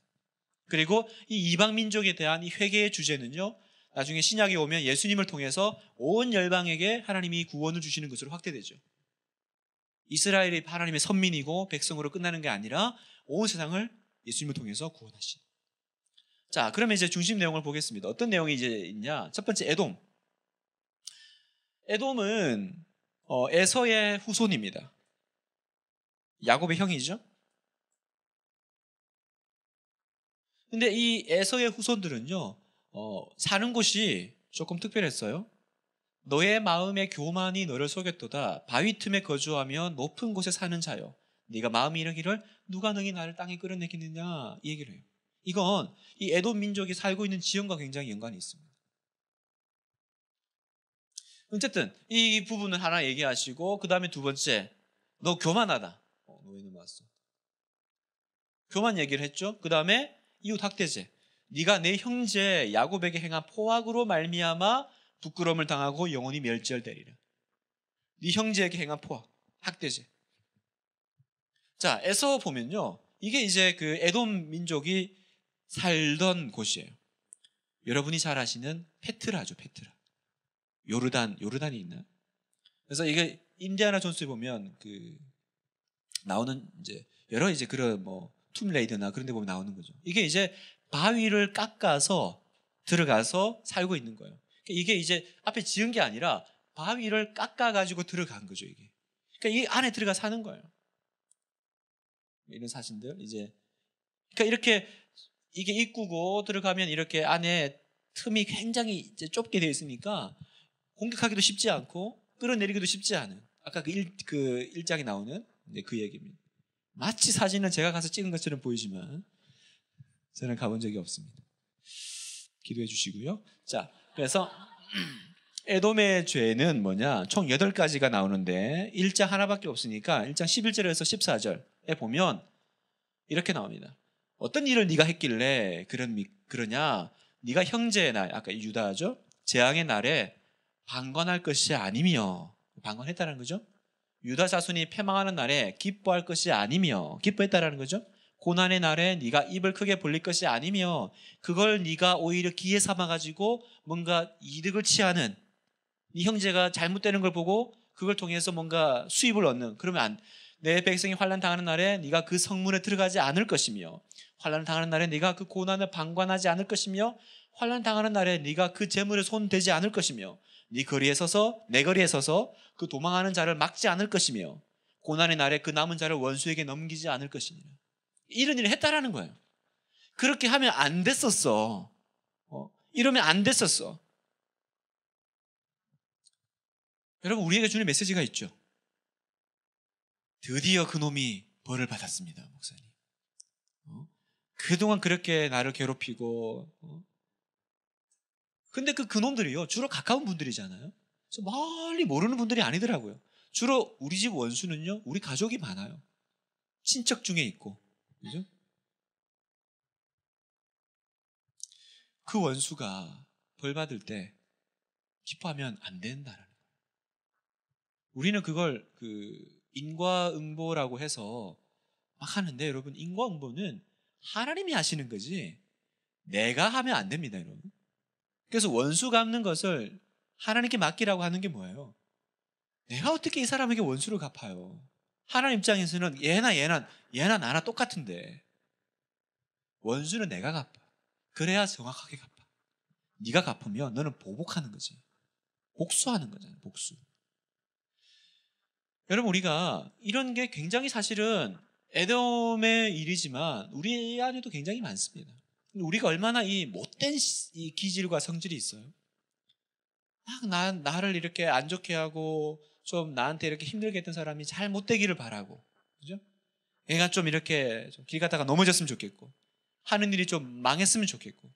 그리고 이 이방 민족에 대한 이 회개의 주제는요 나중에 신약이 오면 예수님을 통해서 온 열방에게 하나님이 구원을 주시는 것으로 확대되죠. 이스라엘이 하나님의 선민이고 백성으로 끝나는 게 아니라 온 세상을 예수님을 통해서 구원하신. 자, 그러면 이제 중심 내용을 보겠습니다. 어떤 내용이 이제 있냐? 첫 번째 에돔. 에돔은 어, 에서의 후손입니다. 야곱의 형이죠. 근데 이 에서의 후손들은요, 어, 사는 곳이 조금 특별했어요. 너의 마음의 교만이 너를 속였도다. 바위 틈에 거주하면 높은 곳에 사는 자요. 네가 마음이 이러기를 누가 능히 나를 땅에 끌어내겠느냐 이 얘기를 해요. 이건 이 에돔 민족이 살고 있는 지형과 굉장히 연관이 있습니다. 어쨌든 이 부분을 하나 얘기하시고 그 다음에 두 번째 너 교만하다. 어, 너희는 왔어. 교만 얘기를 했죠. 그 다음에 이웃 학대제 네가 내 형제 야곱에게 행한 포악으로 말미암아 부끄러움을 당하고 영원히 멸절되리라. 네 형제에게 행한 포악, 학대제 자, 에서 보면요. 이게 이제 그 에돔 민족이 살던 곳이에요. 여러분이 잘 아시는 페트라죠, 페트라. 요르단, 요르단이 있나요? 그래서 이게 인디아나 존스에 보면 그 나오는 이제 여러 이제 그런 뭐 툼레이드나 그런 데 보면 나오는 거죠. 이게 이제 바위를 깎아서 들어가서 살고 있는 거예요. 그러니까 이게 이제 앞에 지은 게 아니라 바위를 깎아가지고 들어간 거죠, 이게. 그러니까 이 안에 들어가 사는 거예요. 이런 사진들 이제 그러니까 이렇게 이게 입구고 들어가면 이렇게 안에 틈이 굉장히 이제 좁게 되어 있으니까 공격하기도 쉽지 않고 끌어내리기도 쉽지 않은 아까 그, 일, 그 일장에 나오는 네, 그 얘기입니다. 마치 사진은 제가 가서 찍은 것처럼 보이지만 저는 가본 적이 없습니다. 기도해 주시고요. 자, 그래서 에돔의 죄는 뭐냐? 총 8가지가 나오는데 1장 하나밖에 없으니까 1장 11절에서 14절 에 보면 이렇게 나옵니다. 어떤 일을 네가 했길래 그런 그러냐? 네가 형제의 날 아까 유다죠 재앙의 날에 방관할 것이 아니며 방관했다는 거죠. 유다 자손이 패망하는 날에 기뻐할 것이 아니며 기뻐했다라는 거죠. 고난의 날에 네가 입을 크게 벌릴 것이 아니며 그걸 네가 오히려 기회 삼아 가지고 뭔가 이득을 취하는 네 형제가 잘못되는 걸 보고 그걸 통해서 뭔가 수입을 얻는 그러면 안내 백성이 환란 당하는 날에 네가 그 성문에 들어가지 않을 것이며 환란 당하는 날에 네가 그 고난을 방관하지 않을 것이며 환란 당하는 날에 네가 그 재물에 손 대지 않을 것이며 네 거리에 서서 내 거리에 서서 그 도망하는 자를 막지 않을 것이며 고난의 날에 그 남은 자를 원수에게 넘기지 않을 것이며 이런 일을 했다라는 거예요. 그렇게 하면 안 됐었어. 어? 이러면 안 됐었어. 여러분 우리에게 주는 메시지가 있죠. 드디어 그놈이 벌을 받았습니다, 목사님. 어? 그동안 그렇게 나를 괴롭히고, 어? 근데 그 그놈들이요, 주로 가까운 분들이잖아요. 멀리 모르는 분들이 아니더라고요. 주로 우리 집 원수는요, 우리 가족이 많아요. 친척 중에 있고, 그죠? 그 원수가 벌 받을 때 기뻐하면 안 된다라는 거예요. 우리는 그걸 그 인과응보라고 해서 막 하는데 여러분 인과응보는 하나님이 하시는 거지 내가 하면 안 됩니다 여러분. 그래서 원수 갚는 것을 하나님께 맡기라고 하는 게 뭐예요? 내가 어떻게 이 사람에게 원수를 갚아요? 하나님 입장에서는 얘나 얘나 얘나 나나 똑같은데 원수는 내가 갚아. 그래야 정확하게 갚아. 네가 갚으면 너는 보복하는 거지. 복수하는 거잖아. 복수. 여러분 우리가 이런 게 굉장히 사실은 에덤의 일이지만 우리 안에도 굉장히 많습니다. 우리가 얼마나 이 못된 이 기질과 성질이 있어요. 막 나, 나를 이렇게 안 좋게 하고 좀 나한테 이렇게 힘들게 했던 사람이 잘 못되기를 바라고 그죠? 애가 좀 이렇게 길 가다가 넘어졌으면 좋겠고 하는 일이 좀 망했으면 좋겠고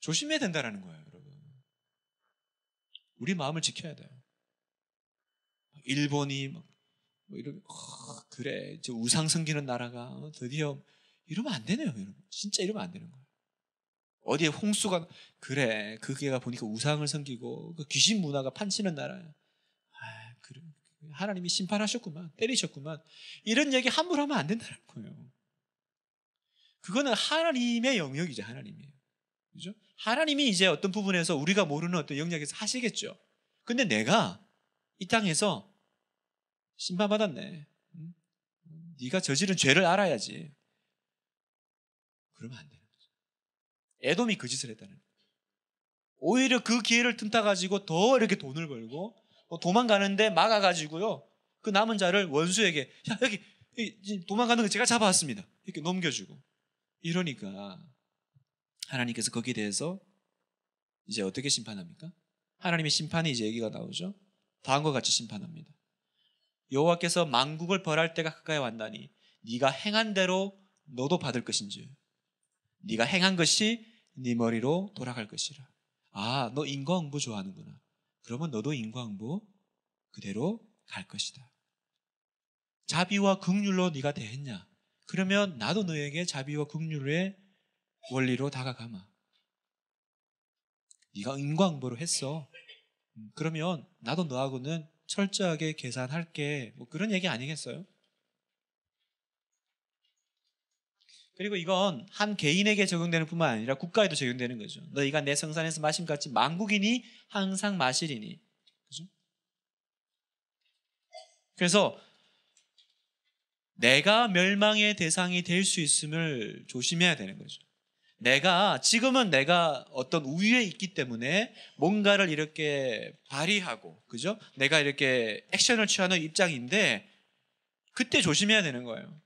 조심해야 된다라는 거예요, 여러분. 우리 마음을 지켜야 돼요. 일본이 막뭐 이런 어, 아, 그래 이 우상 섬기는 나라가 어, 드디어 이러면 안 되네요, 여러분. 진짜 이러면 안 되는 거예요. 어디에 홍수가 그래 그게가 보니까 우상을 섬기고 그 귀신 문화가 판치는 나라야. 아, 그래 하나님이 심판하셨구만 때리셨구만 이런 얘기 함부로 하면 안 된다는 거예요. 그거는 하나님의 영역이죠 하나님이에요. 그죠? 하나님이 이제 어떤 부분에서 우리가 모르는 어떤 영역에서 하시겠죠. 근데 내가 이 땅에서 심판받았네. 네가 저지른 죄를 알아야지. 그러면 안 되는 거죠. 애돔이그 짓을 했다는 거예요. 오히려 그 기회를 틈타가지고 더 이렇게 돈을 벌고 도망가는데 막아가지고요. 그 남은 자를 원수에게 야 여기 도망가는 거 제가 잡아왔습니다. 이렇게 넘겨주고 이러니까 하나님께서 거기에 대해서 이제 어떻게 심판합니까? 하나님의 심판이 이제 얘기가 나오죠. 다음과 같이 심판합니다. 여호와께서 만국을 벌할 때가 가까이 왔다니 네가 행한 대로 너도 받을 것인지 네가 행한 것이 네 머리로 돌아갈 것이라. 아, 너 인과응보 좋아하는구나. 그러면 너도 인과응보 그대로 갈 것이다. 자비와 극률로 네가 대했냐? 그러면 나도 너에게 자비와 극률의 원리로 다가가마. 네가 인과응보로 했어. 음, 그러면 나도 너하고는 철저하게 계산할게. 뭐 그런 얘기 아니겠어요? 그리고 이건 한 개인에게 적용되는 뿐만 아니라 국가에도 적용되는 거죠. 너희가 내 성산에서 마신 같이 만국인이 항상 마시리니. 그죠? 그래서 내가 멸망의 대상이 될 수 있음을 조심해야 되는 거죠. 내가 지금은 내가 어떤 우위에 있기 때문에 뭔가를 이렇게 발휘하고 그죠? 내가 이렇게 액션을 취하는 입장인데 그때 조심해야 되는 거예요.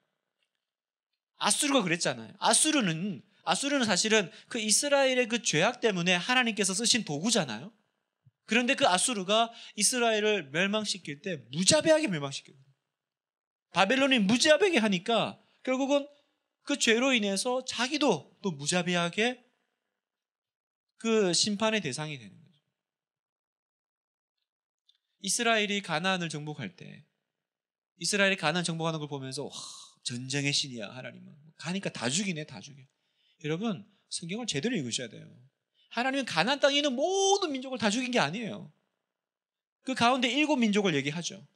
아수르가 그랬잖아요. 아수르는 아수르는 사실은 그 이스라엘의 그 죄악 때문에 하나님께서 쓰신 도구잖아요. 그런데 그 아수르가 이스라엘을 멸망시킬 때 무자비하게 멸망시켜요. 바벨론이 무자비하게 하니까 결국은 그 죄로 인해서 자기도 또 무자비하게 그 심판의 대상이 되는 거죠. 이스라엘이 가나안을 정복할 때 이스라엘이 가나안 정복하는 걸 보면서 와, 전쟁의 신이야 하나님은 가니까 다 죽이네 다 죽여. 여러분 성경을 제대로 읽으셔야 돼요. 하나님은 가나안 땅에 있는 모든 민족을 다 죽인 게 아니에요. 그 가운데 일곱 민족을 얘기하죠.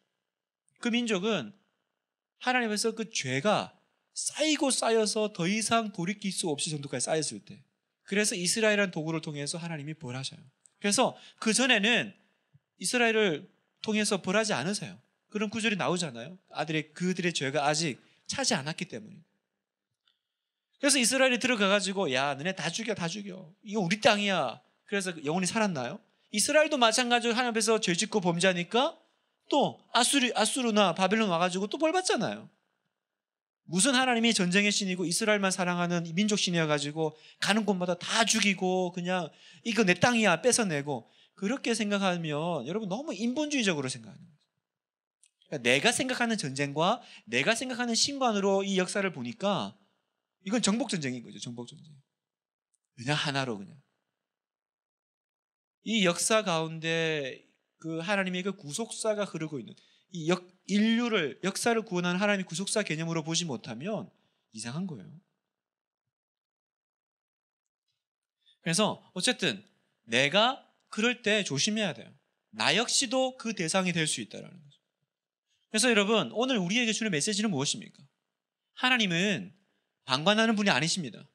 그 민족은 하나님에서 그 죄가 쌓이고 쌓여서 더 이상 돌이킬 수 없이 정도까지 쌓였을 때. 그래서 이스라엘은 도구를 통해서 하나님이 벌하셔요. 그래서 그 전에는 이스라엘을 통해서 벌하지 않으세요. 그런 구절이 나오잖아요. 아들의 그들의 죄가 아직 차지 않았기 때문에. 그래서 이스라엘이 들어가 가지고 야, 너네 다 죽여, 다 죽여. 이거 우리 땅이야. 그래서 영원히 살았나요? 이스라엘도 마찬가지로 하나님 앞에서 죄 짓고 범죄하니까 또 아수르 아수르나 바벨론 와 가지고 또 벌 받잖아요. 무슨 하나님이 전쟁의 신이고 이스라엘만 사랑하는 민족 신이어 가지고 가는 곳마다 다 죽이고 그냥 이거 내 땅이야 뺏어내고 그렇게 생각하면 여러분 너무 인본주의적으로 생각하는 거죠 그러니까 내가 생각하는 전쟁과 내가 생각하는 신관으로 이 역사를 보니까 이건 정복 전쟁인 거죠. 정복 전쟁. 그냥 하나로 그냥. 이 역사 가운데 그 하나님의 그 구속사가 흐르고 있는 역, 인류를 역사를 구원한 하나님의 구속사 개념으로 보지 못하면 이상한 거예요. 그래서 어쨌든 내가 그럴 때 조심해야 돼요. 나 역시도 그 대상이 될 수 있다라는 거죠. 그래서 여러분 오늘 우리에게 주는 메시지는 무엇입니까? 하나님은 방관하는 분이 아니십니다.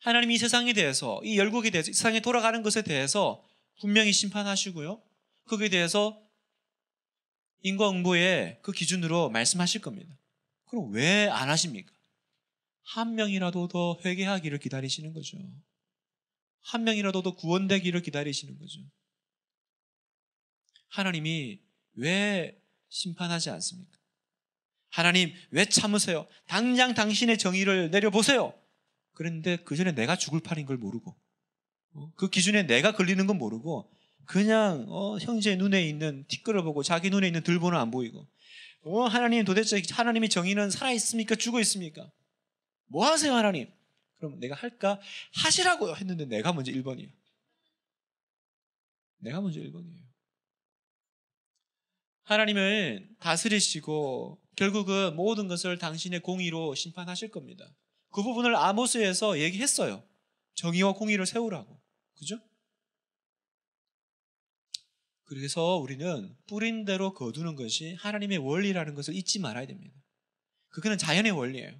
하나님이 세상에 대해서 이 열국에 대해서 세상에 돌아가는 것에 대해서 분명히 심판하시고요. 거기에 대해서 인과응보의 그 기준으로 말씀하실 겁니다. 그럼 왜 안 하십니까? 한 명이라도 더 회개하기를 기다리시는 거죠. 한 명이라도 더 구원되기를 기다리시는 거죠. 하나님이 왜 심판하지 않습니까? 하나님, 왜 참으세요? 당장 당신의 정의를 내려보세요! 그런데 그 전에 내가 죽을 판인 걸 모르고, 어, 그 기준에 내가 걸리는 건 모르고, 그냥 어, 형제 눈에 있는 티끌을 보고 자기 눈에 있는 들보는 안 보이고 어, 하나님 도대체 하나님의 정의는 살아 있습니까 죽어 있습니까? 뭐 하세요 하나님? 그럼 내가 할까? 하시라고 했는데 내가 먼저 1번이에요. 내가 먼저 1번이에요. 하나님은 다스리시고 결국은 모든 것을 당신의 공의로 심판하실 겁니다. 그 부분을 아모스에서 얘기했어요. 정의와 공의를 세우라고. 그죠? 그래서 우리는 뿌린 대로 거두는 것이 하나님의 원리라는 것을 잊지 말아야 됩니다. 그거는 자연의 원리예요.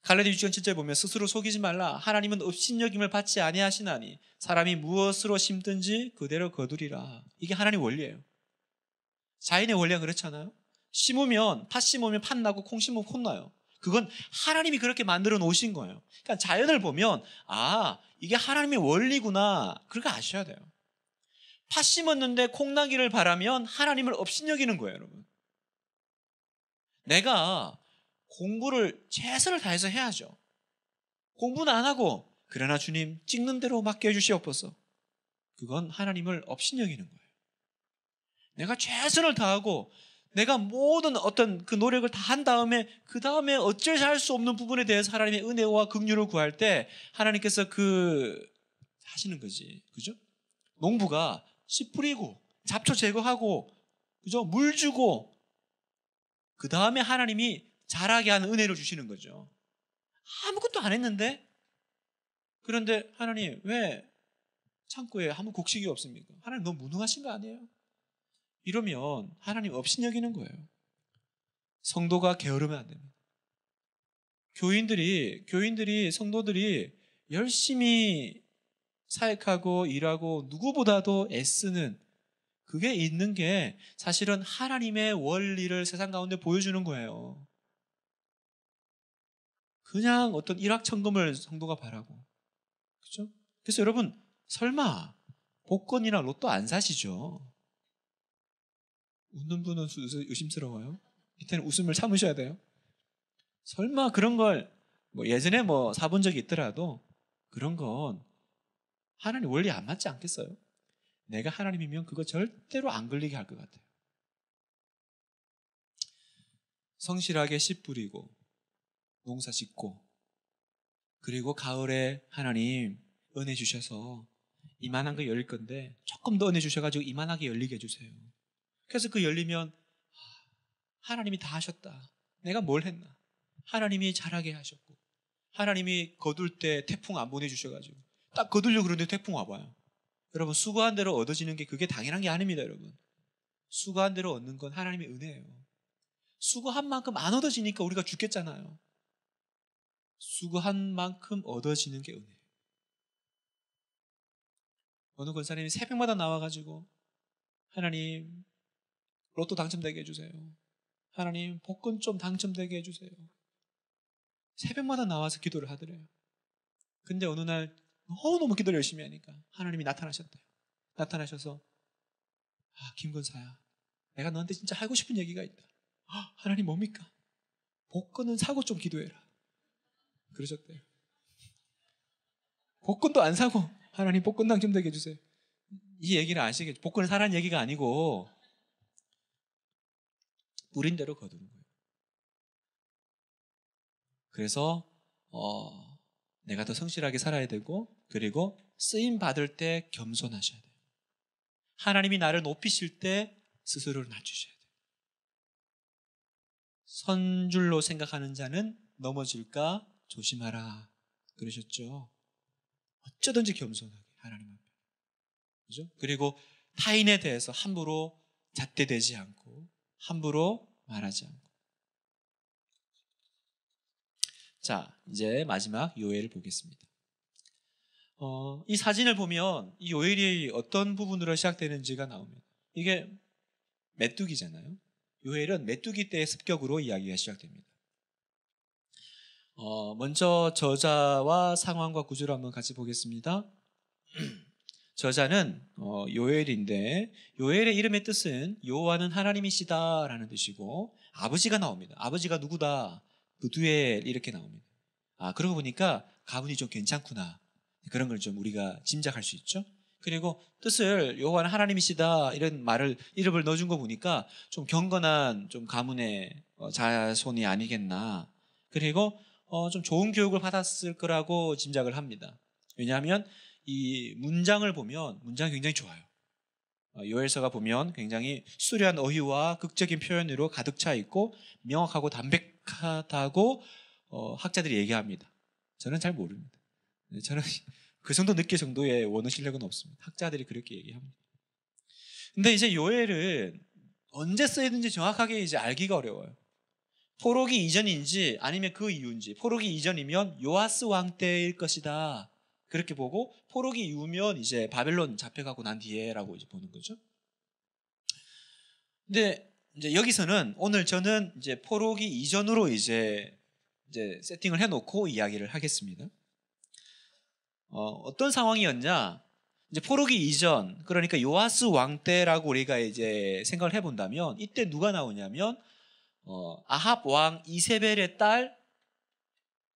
갈라디 6장 7절 보면 스스로 속이지 말라 하나님은 업신여김을 받지 아니하시나니 사람이 무엇으로 심든지 그대로 거두리라. 이게 하나님의 원리예요. 자연의 원리가 그렇잖아요. 심으면 팥 심으면 팥 나고 콩 심으면 콩 나요. 그건 하나님이 그렇게 만들어 놓으신 거예요. 그러니까 자연을 보면 아 이게 하나님의 원리구나 그렇게 아셔야 돼요. 팥 심었는데 콩나기를 바라면 하나님을 업신여기는 거예요, 여러분. 내가 공부를 최선을 다해서 해야죠. 공부는 안 하고 그러나 주님 찍는 대로 맡겨 주시옵소서. 그건 하나님을 업신여기는 거예요. 내가 최선을 다하고 내가 모든 어떤 그 노력을 다 한 다음에 그 다음에 어쩔 수 없는 부분에 대해서 하나님의 은혜와 긍휼을 구할 때 하나님께서 그 하시는 거지. 그죠? 농부가 씨 뿌리고 잡초 제거하고 그죠? 물 주고 그 다음에 하나님이 자라게 하는 은혜를 주시는 거죠. 아무것도 안 했는데 그런데 하나님 왜 창고에 아무 곡식이 없습니까? 하나님 너무 무능하신 거 아니에요? 이러면 하나님 없신여기는 거예요. 성도가 게으르면 안 됩니다. 교인들이 교인들이 성도들이 열심히 사역하고 일하고 누구보다도 애쓰는 그게 있는 게 사실은 하나님의 원리를 세상 가운데 보여주는 거예요. 그냥 어떤 일확천금을 성도가 바라고. 그죠? 그래서 여러분, 설마 복권이나 로또 안 사시죠? 웃는 분은 의심스러워요. 이때는 웃음을 참으셔야 돼요. 설마 그런 걸, 뭐 예전에 뭐 사본 적이 있더라도 그런 건 하나님 원리 안 맞지 않겠어요? 내가 하나님이면 그거 절대로 안 걸리게 할 것 같아요. 성실하게 씨 뿌리고 농사 짓고 그리고 가을에 하나님 은혜 주셔서 이만한 거 열릴 건데 조금 더 은혜 주셔가지고 이만하게 열리게 해주세요. 그래서 그 열리면 아, 하나님이 다 하셨다. 내가 뭘 했나? 하나님이 잘하게 하셨고 하나님이 거둘 때 태풍 안 보내주셔가지고 딱거들려 그러는데 태풍 와봐요. 여러분, 수고한 대로 얻어지는 게 그게 당연한 게 아닙니다, 여러분. 수고한 대로 얻는 건 하나님의 은혜예요. 수고한 만큼 안 얻어지니까 우리가 죽겠잖아요. 수고한 만큼 얻어지는 게 은혜예요. 어느 권사님이 새벽마다 나와가지고 하나님 로또 당첨되게 해주세요. 하나님 복권 좀 당첨되게 해주세요. 새벽마다 나와서 기도를 하더래요. 근데 어느 날 너무너무 기도를 열심히 하니까 하나님이 나타나셨대요. 나타나셔서 아, 김건사야. 내가 너한테 진짜 하고 싶은 얘기가 있다. 아, 하나님 뭡니까? 복권은 사고 좀 기도해라. 그러셨대요. 복권도 안 사고 하나님 복권 당첨되게 해주세요. 이 얘기를 아시겠죠? 복권을 사라는 얘기가 아니고 뿌린 대로 거두는 거예요. 그래서 어, 내가 더 성실하게 살아야 되고 그리고 쓰임 받을 때 겸손하셔야 돼요. 하나님이 나를 높이실 때 스스로를 낮추셔야 돼요. 선줄로 생각하는 자는 넘어질까 조심하라 그러셨죠. 어쩌든지 겸손하게 하나님 앞에. 그죠? 그리고 타인에 대해서 함부로 잣대되지 않고 함부로 말하지 않고 자, 이제 마지막 요엘을 보겠습니다. 어, 이 사진을 보면 이 요엘이 어떤 부분으로 시작되는지가 나옵니다. 이게 메뚜기잖아요. 요엘은 메뚜기 때의 습격으로 이야기가 시작됩니다. 어, 먼저 저자와 상황과 구조를 한번 같이 보겠습니다. 저자는 어, 요엘인데 요엘의 이름의 뜻은 요와는 하나님이시다라는 뜻이고 아버지가 나옵니다. 아버지가 누구다? 부두에 그 이렇게 나옵니다. 아, 그러고 보니까 가문이 좀 괜찮구나. 그런 걸 좀 우리가 짐작할 수 있죠. 그리고 뜻을 여호 하나님이시다 이런 말을 이름을 넣어준 거 보니까 좀 경건한 좀 가문의 어, 자손이 아니겠나. 그리고 어, 좀 좋은 교육을 받았을 거라고 짐작을 합니다. 왜냐하면 이 문장을 보면 문장이 굉장히 좋아요. 어, 요엘서가 보면 굉장히 수려한 어휘와 극적인 표현으로 가득 차 있고 명확하고 담백 명백하다고 어, 학자들이 얘기합니다. 저는 잘 모릅니다. 네, 저는 그 정도 느낄 정도의 원어 실력은 없습니다. 학자들이 그렇게 얘기합니다. 근데 이제 요엘은 언제 쓰이는지 정확하게 이제 알기가 어려워요. 포로기 이전인지 아니면 그 이후인지 포로기 이전이면 요하스 왕 때일 것이다. 그렇게 보고 포로기 이후면 이제 바벨론 잡혀가고 난 뒤에라고 이제 보는 거죠. 근데 이제 여기서는 오늘 저는 이제 포로기 이전으로 이제 이제 세팅을 해놓고 이야기를 하겠습니다. 어, 어떤 상황이었냐? 이제 포로기 이전 그러니까 요아스 왕 때라고 우리가 이제 생각을 해본다면 이때 누가 나오냐면 어, 아합 왕 이세벨의 딸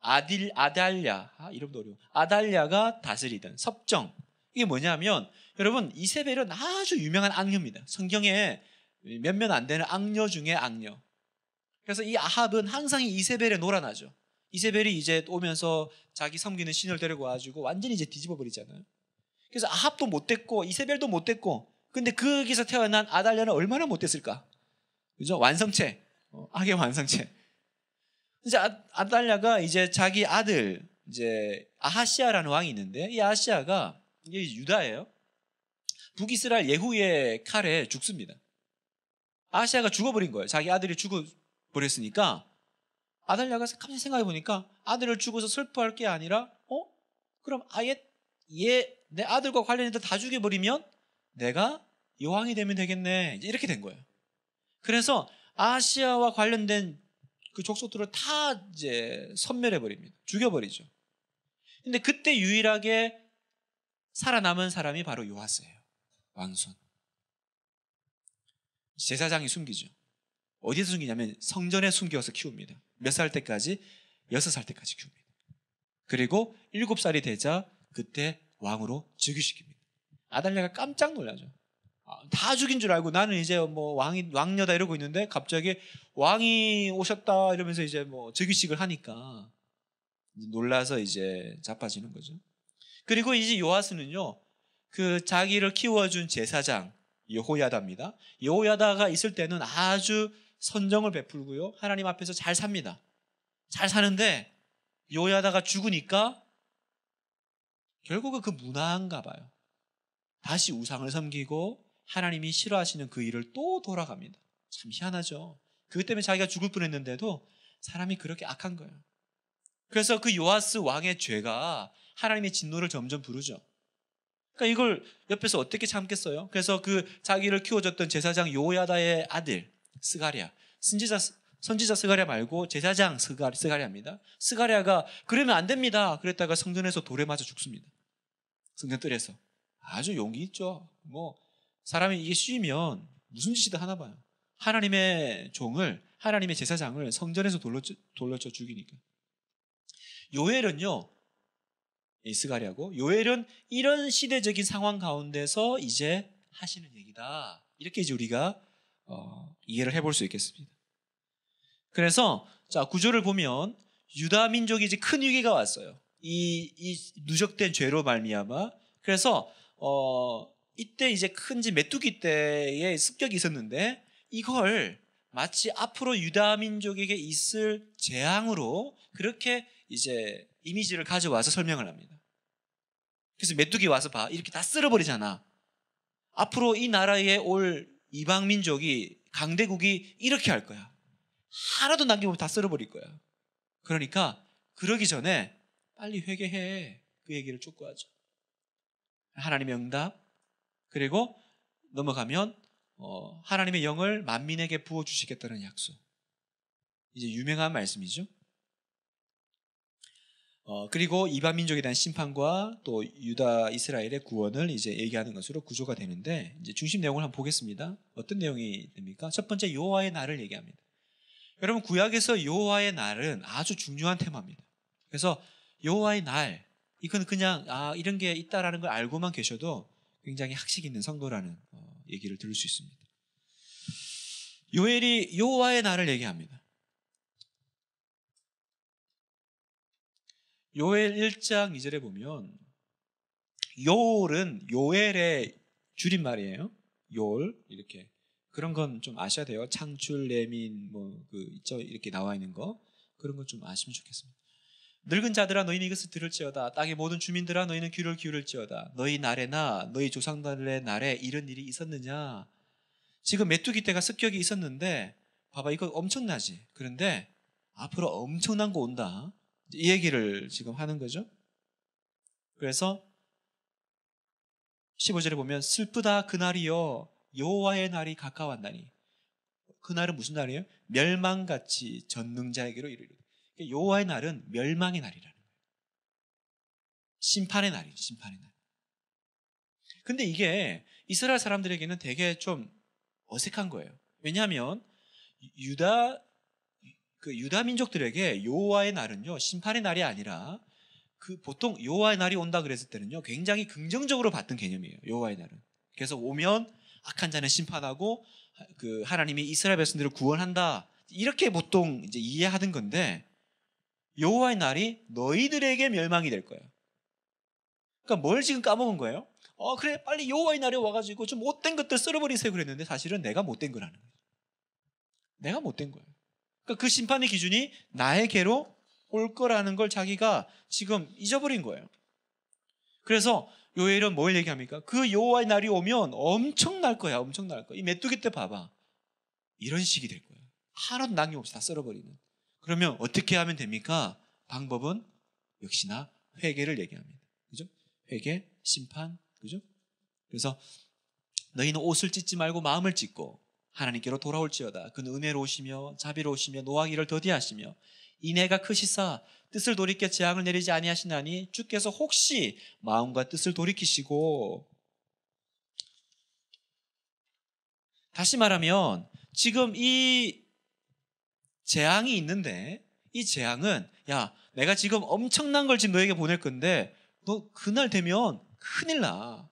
아딜 아달랴 아, 이름도 어려워 아달랴가 다스리던 섭정 이게 뭐냐면 여러분 이세벨은 아주 유명한 악녀입니다. 성경에 몇몇 안 되는 악녀 중에 악녀. 그래서 이 아합은 항상 이세벨에 놀아나죠. 이세벨이 이제 오면서 자기 섬기는 신을 데리고 와가지고 완전히 이제 뒤집어 버리잖아요. 그래서 아합도 못됐고 이세벨도 못됐고 근데 거기서 태어난 아달랴는 얼마나 못됐을까? 그죠? 완성체. 어, 악의 완성체. 이제 아, 달랴가 이제 자기 아들 이제 아하시아라는 왕이 있는데 이 아하시아가 이게 유다예요. 북이스라엘 예후의 칼에 죽습니다. 아시아가 죽어버린 거예요. 자기 아들이 죽어버렸으니까 아달랴가 갑자기 생각해 보니까 아들을 죽어서 슬퍼할 게 아니라 어? 그럼 아예 얘 내 아들과 관련해서 다 죽여버리면 내가 여왕이 되면 되겠네. 이렇게 된 거예요. 그래서 아시아와 관련된 그 족속들을 다 이제 섬멸해 버립니다. 죽여 버리죠. 근데 그때 유일하게 살아남은 사람이 바로 요하스예요. 왕손. 제사장이 숨기죠. 어디서 숨기냐면 성전에 숨겨서 키웁니다. 몇 살 때까지? 여섯 살 때까지 키웁니다. 그리고 일곱 살이 되자 그때 왕으로 즉위시킵니다. 아달랴가 깜짝 놀라죠. 아, 다 죽인 줄 알고 나는 이제 뭐 왕이 왕녀다 이러고 있는데 갑자기 왕이 오셨다 이러면서 이제 뭐 즉위식을 하니까 놀라서 이제 자빠지는 거죠. 그리고 이제 요하스는요그 자기를 키워준 제사장 여호야다입니다. 여호야다가 있을 때는 아주 선정을 베풀고요. 하나님 앞에서 잘 삽니다. 잘 사는데 여호야다가 죽으니까 결국은 그 문화인가 봐요. 다시 우상을 섬기고 하나님이 싫어하시는 그 일을 또 돌아갑니다. 참 희한하죠. 그것 때문에 자기가 죽을 뻔했는데도 사람이 그렇게 악한 거예요. 그래서 그 요하스 왕의 죄가 하나님의 진노를 점점 부르죠. 그러니까 이걸 옆에서 어떻게 참겠어요? 그래서 그 자기를 키워줬던 제사장 요야다의 아들 스가랴 선지자 선지자 스가랴 말고 제사장 스가, 스가랴입니다. 스가랴가 그러면 안 됩니다. 그랬다가 성전에서 돌에 맞아 죽습니다. 성전 뜰에서 아주 용기 있죠. 뭐 사람이 이게 쉬면 무슨 짓이든 하나 봐요. 하나님의 종을 하나님의 제사장을 성전에서 돌려쳐 죽이니까 요엘은요 스가리하고 요엘은 이런 시대적인 상황 가운데서 이제 하시는 얘기다. 이렇게 이제 우리가 어, 이해를 해볼 수 있겠습니다. 그래서 자 구조를 보면 유다 민족이 이제 큰 위기가 왔어요. 이, 이 누적된 죄로 말미암아 그래서 어, 이때 이제 큰지 메뚜기 때의 습격이 있었는데 이걸 마치 앞으로 유다 민족에게 있을 재앙으로 그렇게 이제 이미지를 가져와서 설명을 합니다. 그래서 메뚜기 와서 봐. 이렇게 다 쓸어버리잖아. 앞으로 이 나라에 올 이방민족이, 강대국이 이렇게 할 거야. 하나도 남김없이 다 쓸어버릴 거야. 그러니까 그러기 전에 빨리 회개해. 그 얘기를 촉구하죠. 하나님의 응답. 그리고 넘어가면 어, 하나님의 영을 만민에게 부어 주시겠다는 약속. 이제 유명한 말씀이죠. 어, 그리고 이반 민족에 대한 심판과 또 유다 이스라엘의 구원을 이제 얘기하는 것으로 구조가 되는데 이제 중심 내용을 한번 보겠습니다. 어떤 내용이 됩니까? 첫 번째 여호와의 날을 얘기합니다. 여러분 구약에서 여호와의 날은 아주 중요한 테마입니다. 그래서 여호와의 날 이건 그냥 아 이런 게 있다라는 걸 알고만 계셔도 굉장히 학식 있는 성도라는 어, 얘기를 들을 수 있습니다. 요엘이 여호와의 날을 얘기합니다. 요엘 1장 2절에 보면 요올은 요엘의 줄임말이에요. 요올 이렇게 그런 건 좀 아셔야 돼요. 창출, 레민 뭐 그 있죠 이렇게 나와 있는 거 그런 건 좀 아시면 좋겠습니다. 늙은 자들아 너희는 이것을 들을지어다 땅의 모든 주민들아 너희는 귀를 기울일지어다 너희 날에나 너희 조상들의 날에 이런 일이 있었느냐 지금 메뚜기 때가 습격이 있었는데 봐봐 이거 엄청나지 그런데 앞으로 엄청난 거 온다 이 얘기를 지금 하는 거죠. 그래서 15절에 보면 슬프다 그날이여 여호와의 날이 가까웠나니 그날은 무슨 날이에요? 멸망같이 전능자에게로 이르리라. 그러니까 여호와의 날은 멸망의 날이라는 거예요. 심판의 날이죠. 심판의 날. 근데 이게 이스라엘 사람들에게는 되게 좀 어색한 거예요. 왜냐하면 유다 그 유다 민족들에게 여호와의 날은요 심판의 날이 아니라 그 보통 여호와의 날이 온다 그랬을 때는요 굉장히 긍정적으로 봤던 개념이에요. 여호와의 날은. 그래서 오면 악한 자는 심판하고 그 하나님이 이스라엘 백성들을 구원한다. 이렇게 보통 이제 이해하던 건데 여호와의 날이 너희들에게 멸망이 될 거야. 그러니까 뭘 지금 까먹은 거예요? 어 그래 빨리 여호와의 날에 와가지고 좀 못된 것들 쓸어버리세요 그랬는데 사실은 내가 못된 거라는 거예요. 내가 못된 거예요. 그러니까 그 심판의 기준이 나에게로 올 거라는 걸 자기가 지금 잊어버린 거예요. 그래서 요엘은 뭘 얘기합니까? 그 여호와의 날이 오면 엄청날 거야, 엄청날 거야. 이 메뚜기 때 봐봐. 이런 식이 될 거야. 하나도 낭이 없이 다 썰어버리는. 그러면 어떻게 하면 됩니까? 방법은 역시나 회개를 얘기합니다. 그죠? 회개, 심판, 그죠? 그래서 너희는 옷을 찢지 말고 마음을 찢고 하나님께로 돌아올지어다. 그는 은혜로우시며 자비로우시며 노하기를 더디하시며 이내가 크시사 그 뜻을 돌이켜 재앙을 내리지 아니하시나니 주께서 혹시 마음과 뜻을 돌이키시고 다시 말하면 지금 이 재앙이 있는데 이 재앙은 야 내가 지금 엄청난 걸 지금 너에게 보낼 건데 너 그날 되면 큰일 나.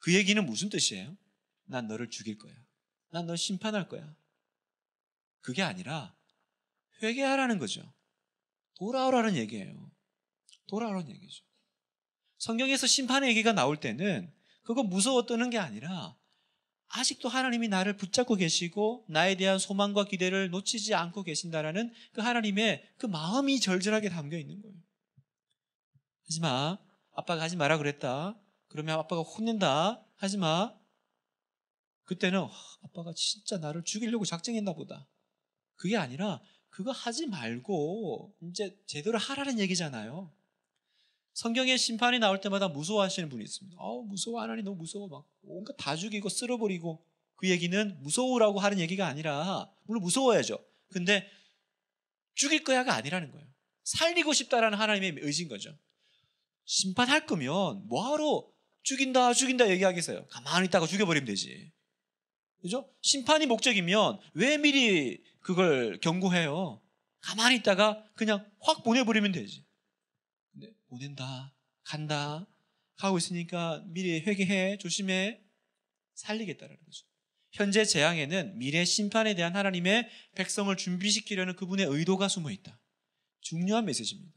그 얘기는 무슨 뜻이에요? 난 너를 죽일 거야. 난 너 심판할 거야. 그게 아니라 회개하라는 거죠. 돌아오라는 얘기예요. 돌아오라는 얘기죠. 성경에서 심판의 얘기가 나올 때는 그거 무서워 떠는 게 아니라 아직도 하나님이 나를 붙잡고 계시고 나에 대한 소망과 기대를 놓치지 않고 계신다라는 그 하나님의 그 마음이 절절하게 담겨 있는 거예요. 하지 마. 아빠가 하지 마라 그랬다. 그러면 아빠가 혼낸다. 하지 마. 그때는 아빠가 진짜 나를 죽이려고 작정했나 보다. 그게 아니라 그거 하지 말고 이제 제대로 하라는 얘기잖아요. 성경에 심판이 나올 때마다 무서워하시는 분이 있습니다. 아우 무서워 하나님 너무 무서워 막 뭔가 다 죽이고 쓸어버리고 그 얘기는 무서우라고 하는 얘기가 아니라 물론 무서워야죠. 근데 죽일 거야가 아니라는 거예요. 살리고 싶다라는 하나님의 의지인 거죠. 심판할 거면 뭐하러 죽인다 죽인다 얘기하겠어요. 가만히 있다가 죽여버리면 되지. 그죠? 심판이 목적이면 왜 미리 그걸 경고해요? 가만히 있다가 그냥 확 보내버리면 되지. 근데 보낸다, 간다, 가고 있으니까 미리 회개해, 조심해, 살리겠다라는 거죠. 현재 재앙에는 미래 심판에 대한 하나님의 백성을 준비시키려는 그분의 의도가 숨어 있다. 중요한 메시지입니다.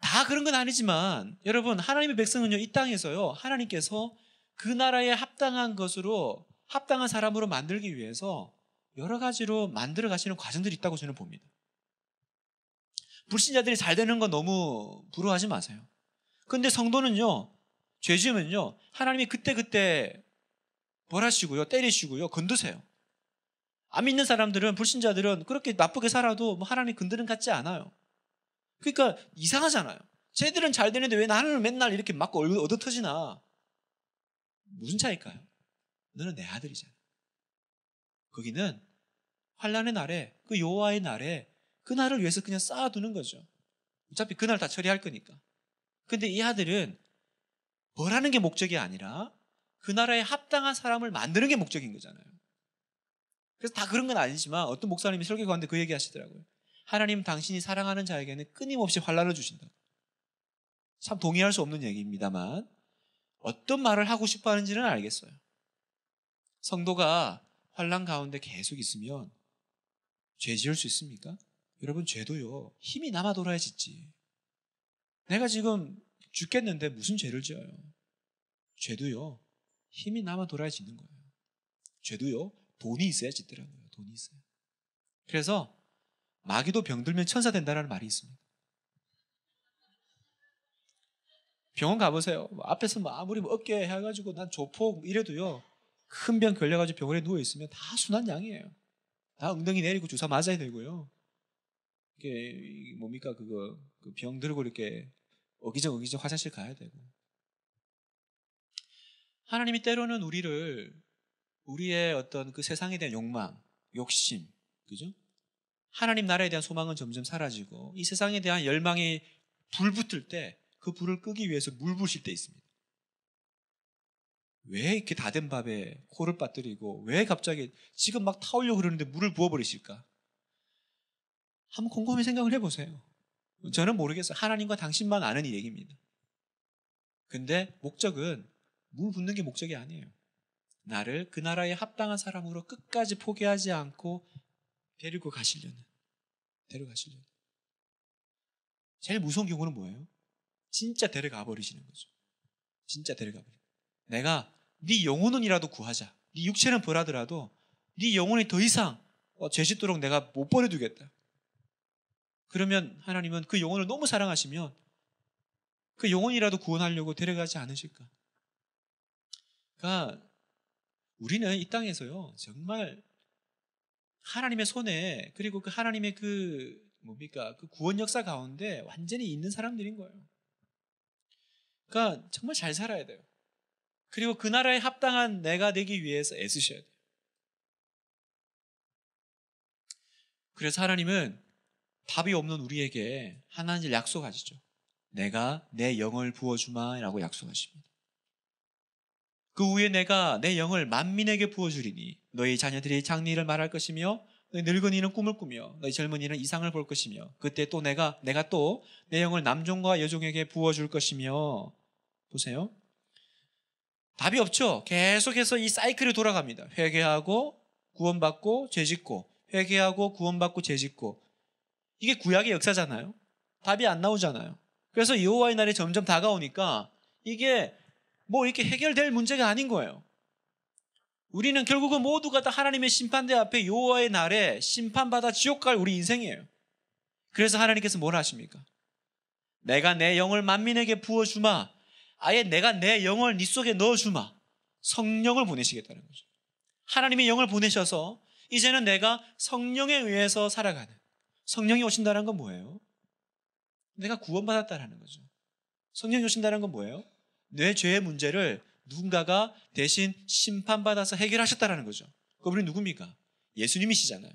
다 그런 건 아니지만 여러분 하나님의 백성은요 이 땅에서요 하나님께서 그 나라에 합당한 것으로 합당한 사람으로 만들기 위해서 여러 가지로 만들어 가시는 과정들이 있다고 저는 봅니다. 불신자들이 잘 되는 건 너무 부러워하지 마세요. 근데 성도는요, 죄 지으면요, 하나님이 그때그때 벌하시고요, 때리시고요, 건드세요. 안 믿는 사람들은, 불신자들은 그렇게 나쁘게 살아도 뭐 하나님이 건드는 같지 않아요. 그러니까 이상하잖아요. 쟤들은 잘 되는데 왜 나는 맨날 이렇게 맞고 얻어 터지나. 무슨 차일까요? 너는 내 아들이잖아. 거기는 환란의 날에 그 여호와의 날에 그 날을 위해서 그냥 쌓아두는 거죠. 어차피 그 날 다 처리할 거니까. 근데 이 아들은 벌하는 게 목적이 아니라 그 나라에 합당한 사람을 만드는 게 목적인 거잖아요. 그래서 다 그런 건 아니지만 어떤 목사님이 설교 가운데 그 얘기 하시더라고요. 하나님 당신이 사랑하는 자에게는 끊임없이 환란을 주신다. 참 동의할 수 없는 얘기입니다만 어떤 말을 하고 싶어 하는지는 알겠어요. 성도가 환란 가운데 계속 있으면 죄 지을 수 있습니까? 여러분 죄도요. 힘이 남아 돌아야 짓지. 내가 지금 죽겠는데 무슨 죄를 지어요? 죄도요. 힘이 남아 돌아야 짓는 거예요. 죄도요. 돈이 있어야 짓더라고요. 돈이 있어요. 그래서 마귀도 병들면 천사 된다라는 말이 있습니다. 병원 가보세요. 뭐 앞에서 뭐 아무리 뭐 어깨 해가지고 난 조폭 이래도요. 큰 병 걸려가지고 병원에 누워있으면 다 순환양이에요. 다 엉덩이 내리고 주사 맞아야 되고요. 이게 뭡니까 그거 그병 들고 이렇게 어기적 어기적 화장실 가야 되고 하나님이 때로는 우리를 우리의 어떤 그 세상에 대한 욕망, 욕심, 그죠? 하나님 나라에 대한 소망은 점점 사라지고 이 세상에 대한 열망이 불붙을 때그 불을 끄기 위해서 물 부실 때 있습니다. 왜 이렇게 다 된 밥에 코를 빠뜨리고 왜 갑자기 지금 막 타올려 그러는데 물을 부어버리실까? 한번 곰곰이 생각을 해보세요. 저는 모르겠어요. 하나님과 당신만 아는 이 얘기입니다. 근데 목적은 물 붓는 게 목적이 아니에요. 나를 그 나라에 합당한 사람으로 끝까지 포기하지 않고 데리고 가시려는 데려가시려는 제일 무서운 경우는 뭐예요? 진짜 데려가 버리시는 거죠. 진짜 데려가 버리. 내가 네 영혼은이라도 구하자. 네 육체는 벌하더라도 네 영혼이 더 이상 어, 죄 짓도록 내가 못 버려두겠다. 그러면 하나님은 그 영혼을 너무 사랑하시면 그 영혼이라도 구원하려고 데려가지 않으실까? 그러니까 우리는 이 땅에서요 정말 하나님의 손에 그리고 그 하나님의 그 뭡니까 그 구원 역사 가운데 완전히 있는 사람들인 거예요. 그러니까 정말 잘 살아야 돼요. 그리고 그 나라에 합당한 내가 되기 위해서 애쓰셔야 돼요. 그래서 하나님은 답이 없는 우리에게 하나님을 약속하시죠. 내가 내 영을 부어주마라고 약속하십니다. 그 후에 내가 내 영을 만민에게 부어주리니 너희 자녀들이 장리를 말할 것이며 너희 늙은이는 꿈을 꾸며 너희 젊은이는 이상을 볼 것이며 그때 또 내가 내가 또 내 영을 남종과 여종에게 부어 줄 것이며 보세요. 답이 없죠. 계속해서 이 사이클이 돌아갑니다. 회개하고 구원받고 죄짓고 회개하고 구원받고 죄짓고 이게 구약의 역사잖아요. 답이 안 나오잖아요. 그래서 여호와의 날이 점점 다가오니까 이게 뭐 이렇게 해결될 문제가 아닌 거예요. 우리는 결국은 모두가 다 하나님의 심판대 앞에 요와의 날에 심판받아 지옥 갈 우리 인생이에요. 그래서 하나님께서 뭘 하십니까? 내가 내 영을 만민에게 부어주마. 아예 내가 내 영을 네 속에 넣어주마. 성령을 보내시겠다는 거죠. 하나님의 영을 보내셔서 이제는 내가 성령에 의해서 살아가는 성령이 오신다는 건 뭐예요? 내가 구원받았다라는 거죠. 성령이 오신다는 건 뭐예요? 내 죄의 문제를 누군가가 대신 심판받아서 해결하셨다라는 거죠. 그분이 누굽니까? 예수님이시잖아요.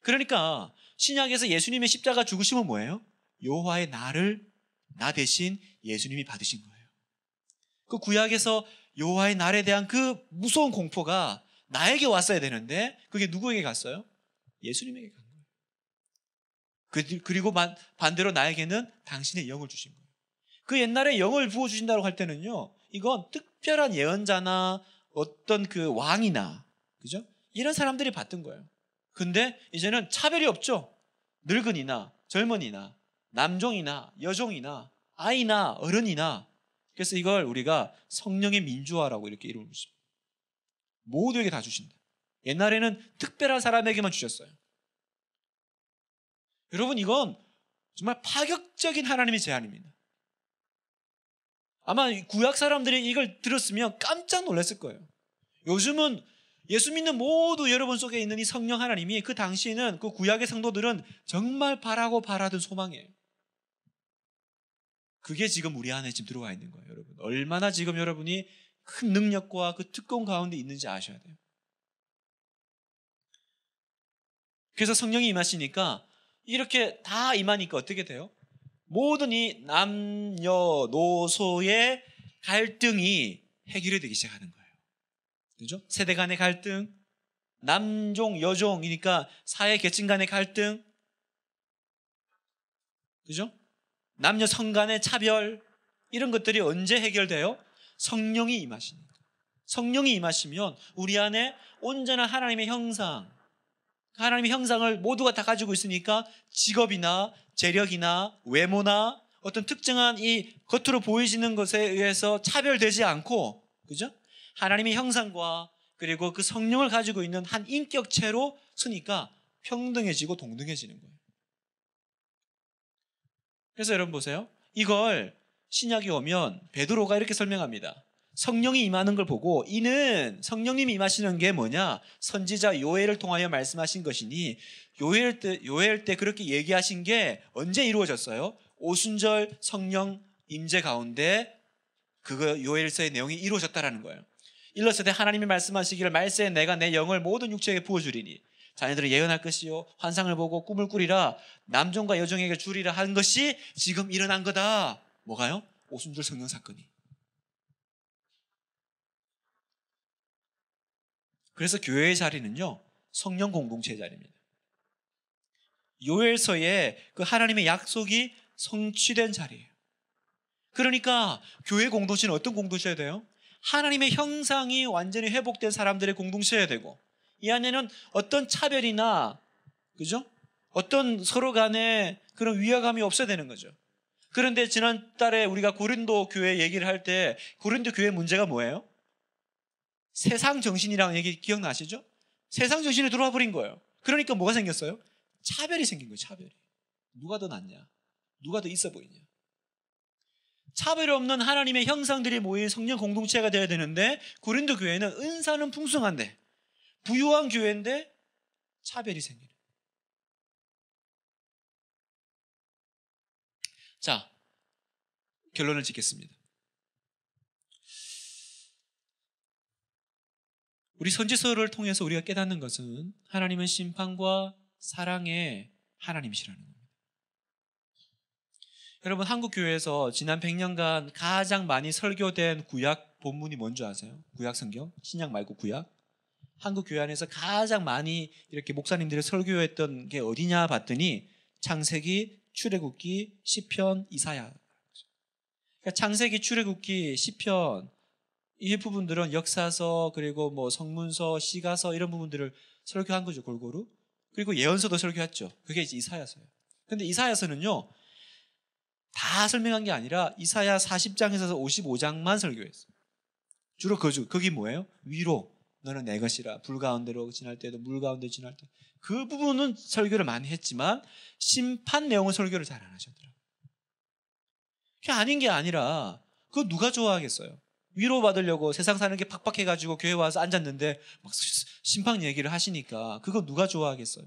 그러니까 신약에서 예수님의 십자가 죽으심은 뭐예요? 여호의 나를 나 대신 예수님이 받으신 거예요. 그 구약에서 여호의 날에 대한 그 무서운 공포가 나에게 왔어야 되는데 그게 누구에게 갔어요? 예수님에게 간 거예요. 그, 그리고 반대로 나에게는 당신의 영을 주신 거예요. 그 옛날에 영을 부어주신다고 할 때는요, 이건 뜻, 특별한 예언자나 어떤 그 왕이나 그죠? 이런 사람들이 받던 거예요. 근데 이제는 차별이 없죠. 늙은이나 젊은이나 남종이나 여종이나 아이나 어른이나 그래서 이걸 우리가 성령의 민주화라고 이렇게 이름을 붙입니다. 모두에게 다 주신다. 옛날에는 특별한 사람에게만 주셨어요. 여러분 이건 정말 파격적인 하나님의 제안입니다. 아마 구약 사람들이 이걸 들었으면 깜짝 놀랐을 거예요. 요즘은 예수 믿는 모두 여러분 속에 있는 이 성령 하나님이 그 당시에는 그 구약의 성도들은 정말 바라고 바라던 소망이에요. 그게 지금 우리 안에 지금 들어와 있는 거예요, 여러분. 얼마나 지금 여러분이 큰 능력과 그 특권 가운데 있는지 아셔야 돼요. 그래서 성령이 임하시니까 이렇게 다 임하니까 어떻게 돼요? 모든 이 남녀노소의 갈등이 해결이 되기 시작하는 거예요. 그죠? 세대 간의 갈등, 남종, 여종이니까 사회 계층 간의 갈등, 그죠? 남녀 성 간의 차별, 이런 것들이 언제 해결돼요? 성령이 임하시는 거 성령이 임하시면 우리 안에 온전한 하나님의 형상, 하나님의 형상을 모두가 다 가지고 있으니까 직업이나 재력이나 외모나 어떤 특정한 이 겉으로 보이시는 것에 의해서 차별되지 않고 그죠? 하나님의 형상과 그리고 그 성령을 가지고 있는 한 인격체로 서니까 평등해지고 동등해지는 거예요. 그래서 여러분 보세요. 이걸 신약에 오면 베드로가 이렇게 설명합니다. 성령이 임하는 걸 보고 이는 성령님이 임하시는 게 뭐냐? 선지자 요엘을 통하여 말씀하신 것이니 요엘 때 요엘 때 그렇게 얘기하신 게 언제 이루어졌어요? 오순절 성령 임재 가운데 그거 요엘서의 내용이 이루어졌다라는 거예요. 일러서대 하나님이 말씀하시기를 말세에 내가 내 영을 모든 육체에게 부어 주리니 자녀들은 예언할 것이요 환상을 보고 꿈을 꾸리라 남종과 여종에게 주리라 한 것이 지금 일어난 거다. 뭐가요? 오순절 성령 사건이. 그래서 교회의 자리는요, 성령 공동체 자리입니다. 요엘서에 그 하나님의 약속이 성취된 자리예요. 그러니까 교회 공동체는 어떤 공동체여야 돼요? 하나님의 형상이 완전히 회복된 사람들의 공동체여야 되고 이 안에는 어떤 차별이나 그죠? 어떤 서로 간에 그런 위화감이 없어야 되는 거죠. 그런데 지난달에 우리가 고린도 교회 얘기를 할 때 고린도 교회 문제가 뭐예요? 세상 정신이라는 얘기 기억나시죠? 세상 정신에 들어와 버린 거예요. 그러니까 뭐가 생겼어요? 차별이 생긴 거예요, 차별이. 누가 더 낫냐? 누가 더 있어 보이냐? 차별 없는 하나님의 형상들이 모인 성령 공동체가 되어야 되는데 고린도 교회는 은사는 풍성한데 부유한 교회인데 차별이 생기는. 자 결론을 짓겠습니다. 우리 선지서를 통해서 우리가 깨닫는 것은 하나님은 심판과 사랑의 하나님이시라는 겁니다. 여러분 한국 교회에서 지난 100년간 가장 많이 설교된 구약 본문이 뭔지 아세요? 구약 성경, 신약 말고 구약. 한국 교회 안에서 가장 많이 이렇게 목사님들이 설교했던 게 어디냐 봤더니 창세기, 출애굽기, 시편, 이사야. 그러니까 창세기, 출애굽기, 시편, 이 부분들은 역사서 그리고 뭐 성문서, 시가서 이런 부분들을 설교한 거죠 골고루. 그리고 예언서도 설교했죠. 그게 이제 이사야서예요. 근데 이사야서는요 다 설명한 게 아니라 이사야 40장에서 55장만 설교했어요. 주로 그주 거기 뭐예요? 위로 너는 내 것이라 불 가운데로 지날 때도 물 가운데 지날 때 그 부분은 설교를 많이 했지만 심판 내용은 설교를 잘 안 하셨더라. 그게 아닌 게 아니라 그거 누가 좋아하겠어요? 위로받으려고 세상 사는 게 팍팍해가지고 교회 와서 앉았는데 막 심판 얘기를 하시니까 그거 누가 좋아하겠어요?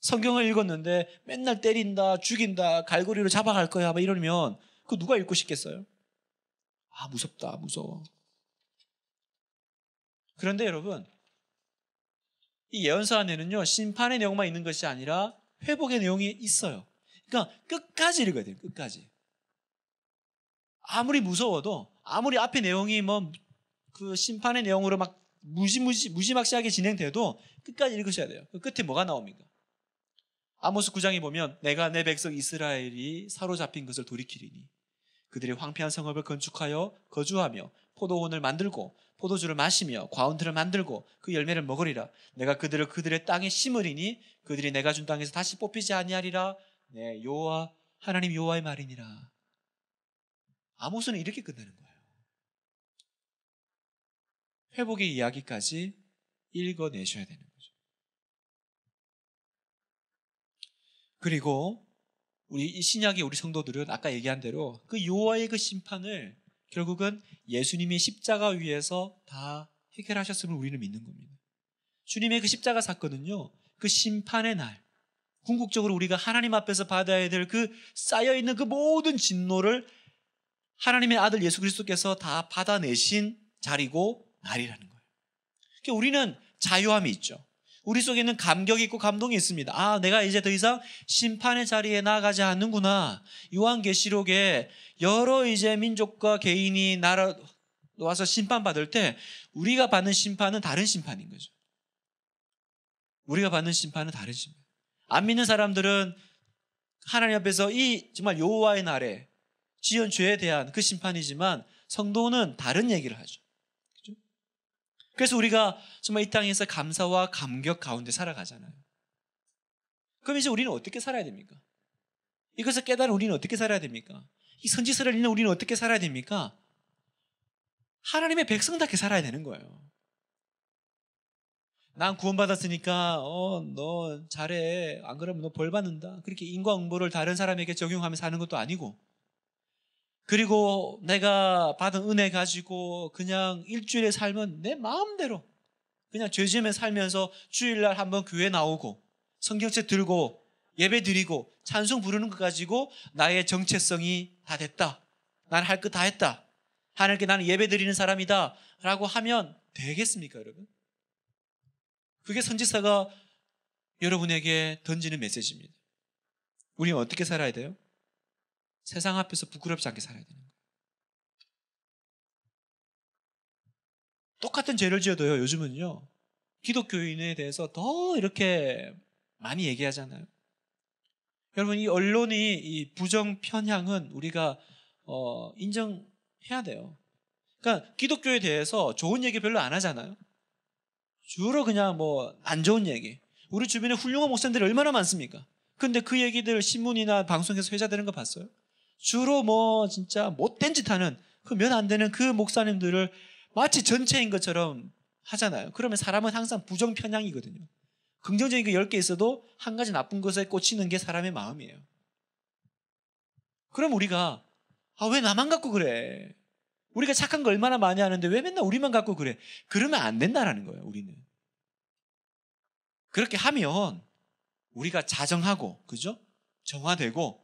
성경을 읽었는데 맨날 때린다, 죽인다, 갈고리로 잡아갈 거야 막 이러면 그거 누가 읽고 싶겠어요? 아 무섭다, 무서워. 그런데 여러분 이 예언서 안에는요 심판의 내용만 있는 것이 아니라 회복의 내용이 있어요. 그러니까 끝까지 읽어야 돼요. 끝까지. 아무리 무서워도 아무리 앞에 내용이 뭐 그 심판의 내용으로 막 무지무지 무지막지하게 진행돼도 끝까지 읽으셔야 돼요. 그 끝에 뭐가 나옵니까? 아모스 9장에 보면 내가 내 백성 이스라엘이 사로잡힌 것을 돌이키리니 그들이 황폐한 성읍을 건축하여 거주하며 포도원을 만들고 포도주를 마시며 과운트를 만들고 그 열매를 먹으리라 내가 그들을 그들의 땅에 심으리니 그들이 내가 준 땅에서 다시 뽑히지 아니하리라 내 네, 여호와 하나님 여호와의 말이니라 아모스는 이렇게 끝내는 거예요. 회복의 이야기까지 읽어내셔야 되는 거죠. 그리고 우리 신약의 우리 성도들은 아까 얘기한 대로 그 요아의 그 심판을 결국은 예수님이 십자가 위에서 다 해결하셨음을 우리는 믿는 겁니다. 주님의 그 십자가 사건은요, 그 심판의 날, 궁극적으로 우리가 하나님 앞에서 받아야 될 그 쌓여있는 그 모든 진노를 하나님의 아들 예수 그리스도께서 다 받아내신 자리고 날이라는 거예요. 그러니까 우리는 자유함이 있죠. 우리 속에는 감격이 있고 감동이 있습니다. 아, 내가 이제 더 이상 심판의 자리에 나가지 않는구나. 요한계시록에 여러 이제 민족과 개인이 나라 와서 심판받을 때 우리가 받는 심판은 다른 심판인 거죠. 우리가 받는 심판은 다른 심판. 안 믿는 사람들은 하나님 앞에서 이 정말 여호와의 날에 지은 죄에 대한 그 심판이지만 성도는 다른 얘기를 하죠. 그죠 그래서 우리가 정말 이 땅에서 감사와 감격 가운데 살아가잖아요. 그럼 이제 우리는 어떻게 살아야 됩니까? 이것을 깨달은 우리는 어떻게 살아야 됩니까? 이 선지서를 읽는 우리는 어떻게 살아야 됩니까? 하나님의 백성답게 살아야 되는 거예요. 난 구원받았으니까, 어, 너 잘해. 안 그러면 너 벌받는다. 그렇게 인과응보를 다른 사람에게 적용하며 사는 것도 아니고, 그리고 내가 받은 은혜 가지고 그냥 일주일에 살면 내 마음대로 그냥 죄짐에 살면서 주일날 한번 교회 나오고 성경책 들고 예배 드리고 찬송 부르는 것 가지고 나의 정체성이 다 됐다. 난 할 것 다 했다. 하늘께 나는 예배 드리는 사람이다. 라고 하면 되겠습니까, 여러분? 그게 선지사가 여러분에게 던지는 메시지입니다. 우리는 어떻게 살아야 돼요? 세상 앞에서 부끄럽지 않게 살아야 되는 거예요. 똑같은 죄를 지어도요, 요즘은요, 기독교인에 대해서 더 이렇게 많이 얘기하잖아요. 여러분, 이 언론이 이 부정 편향은 우리가, 어, 인정해야 돼요. 그러니까 기독교에 대해서 좋은 얘기 별로 안 하잖아요. 주로 그냥 뭐 안 좋은 얘기. 우리 주변에 훌륭한 목사님들이 얼마나 많습니까? 근데 그 얘기들 신문이나 방송에서 회자되는 거 봤어요? 주로 뭐 진짜 못된 짓 하는 그면안 되는 그 목사님들을 마치 전체인 것처럼 하잖아요. 그러면 사람은 항상 부정 편향이거든요. 긍정적인 게 10개 있어도 한 가지 나쁜 것에 꽂히는 게 사람의 마음이에요. 그럼 우리가 아, 왜 나만 갖고 그래? 우리가 착한 거 얼마나 많이 하는데 왜 맨날 우리만 갖고 그래? 그러면 안 된다라는 거예요, 우리는. 그렇게 하면 우리가 자정하고, 그죠? 정화되고,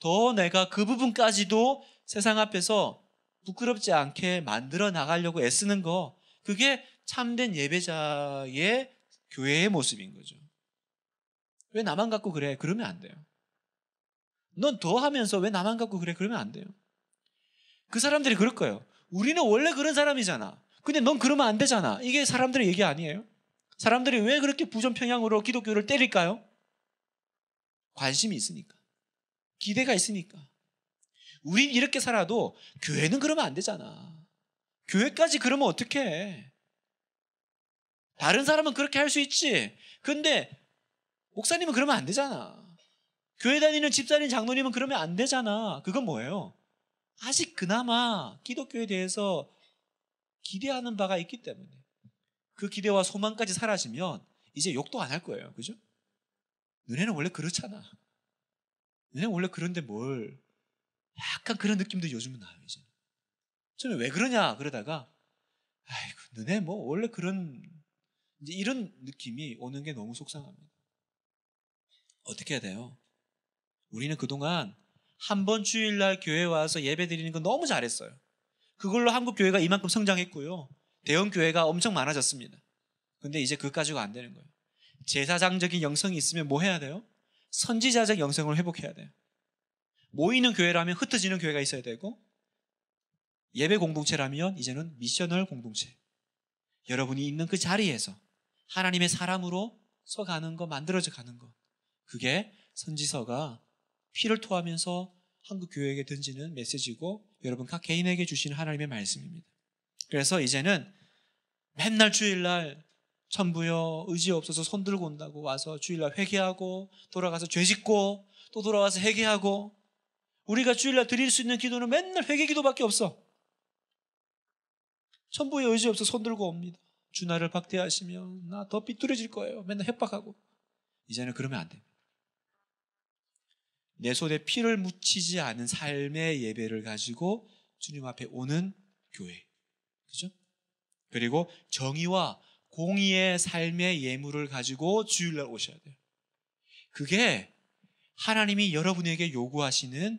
더 내가 그 부분까지도 세상 앞에서 부끄럽지 않게 만들어 나가려고 애쓰는 거, 그게 참된 예배자의 교회의 모습인 거죠. 왜 나만 갖고 그래? 그러면 안 돼요. 넌 더 하면서 왜 나만 갖고 그래? 그러면 안 돼요. 그 사람들이 그럴 거예요. 우리는 원래 그런 사람이잖아. 근데 넌 그러면 안 되잖아. 이게 사람들의 얘기 아니에요? 사람들이 왜 그렇게 부정평양으로 기독교를 때릴까요? 관심이 있으니까. 기대가 있으니까. 우린 이렇게 살아도 교회는 그러면 안 되잖아. 교회까지 그러면 어떡해. 다른 사람은 그렇게 할 수 있지. 근데 목사님은 그러면 안 되잖아. 교회 다니는 집사님, 장로님은 그러면 안 되잖아. 그건 뭐예요? 아직 그나마 기독교에 대해서 기대하는 바가 있기 때문에 그 기대와 소망까지 사라지면 이제 욕도 안 할 거예요. 그죠? 눈에는 원래 그렇잖아. 인생 원래 그런데 뭘 약간 그런 느낌도 요즘은 나요 이제. 처음에 왜 그러냐 그러다가 아이고 너네 뭐 원래 그런 이제 이런 느낌이 오는 게 너무 속상합니다. 어떻게 해야 돼요? 우리는 그동안 한 번 주일날 교회 와서 예배 드리는 건 너무 잘했어요. 그걸로 한국 교회가 이만큼 성장했고요. 대형 교회가 엄청 많아졌습니다. 근데 이제 그거 가지고 안 되는 거예요. 제사장적인 영성이 있으면 뭐 해야 돼요? 선지자적 영성을 회복해야 돼요. 모이는 교회라면 흩어지는 교회가 있어야 되고 예배 공동체라면 이제는 미셔널 공동체. 여러분이 있는 그 자리에서 하나님의 사람으로 서가는 거, 만들어져 가는 거. 그게 선지서가 피를 토하면서 한국 교회에게 던지는 메시지고 여러분 각 개인에게 주시는 하나님의 말씀입니다. 그래서 이제는 맨날 주일날 천부여 의지 없어서 손 들고 온다고 와서 주일날 회개하고 돌아가서 죄 짓고 또 돌아와서 회개하고 우리가 주일날 드릴 수 있는 기도는 맨날 회개 기도밖에 없어. 천부의 의지 없어 서손 들고 옵니다. 주 나를 박대하시면 나 더 삐뚤어질 거예요. 맨날 협박하고. 이제는 그러면 안 됩니다. 내 손에 피를 묻히지 않은 삶의 예배를 가지고 주님 앞에 오는 교회. 그죠? 그리고 정의와 공의의 삶의 예물을 가지고 주일날 오셔야 돼요. 그게 하나님이 여러분에게 요구하시는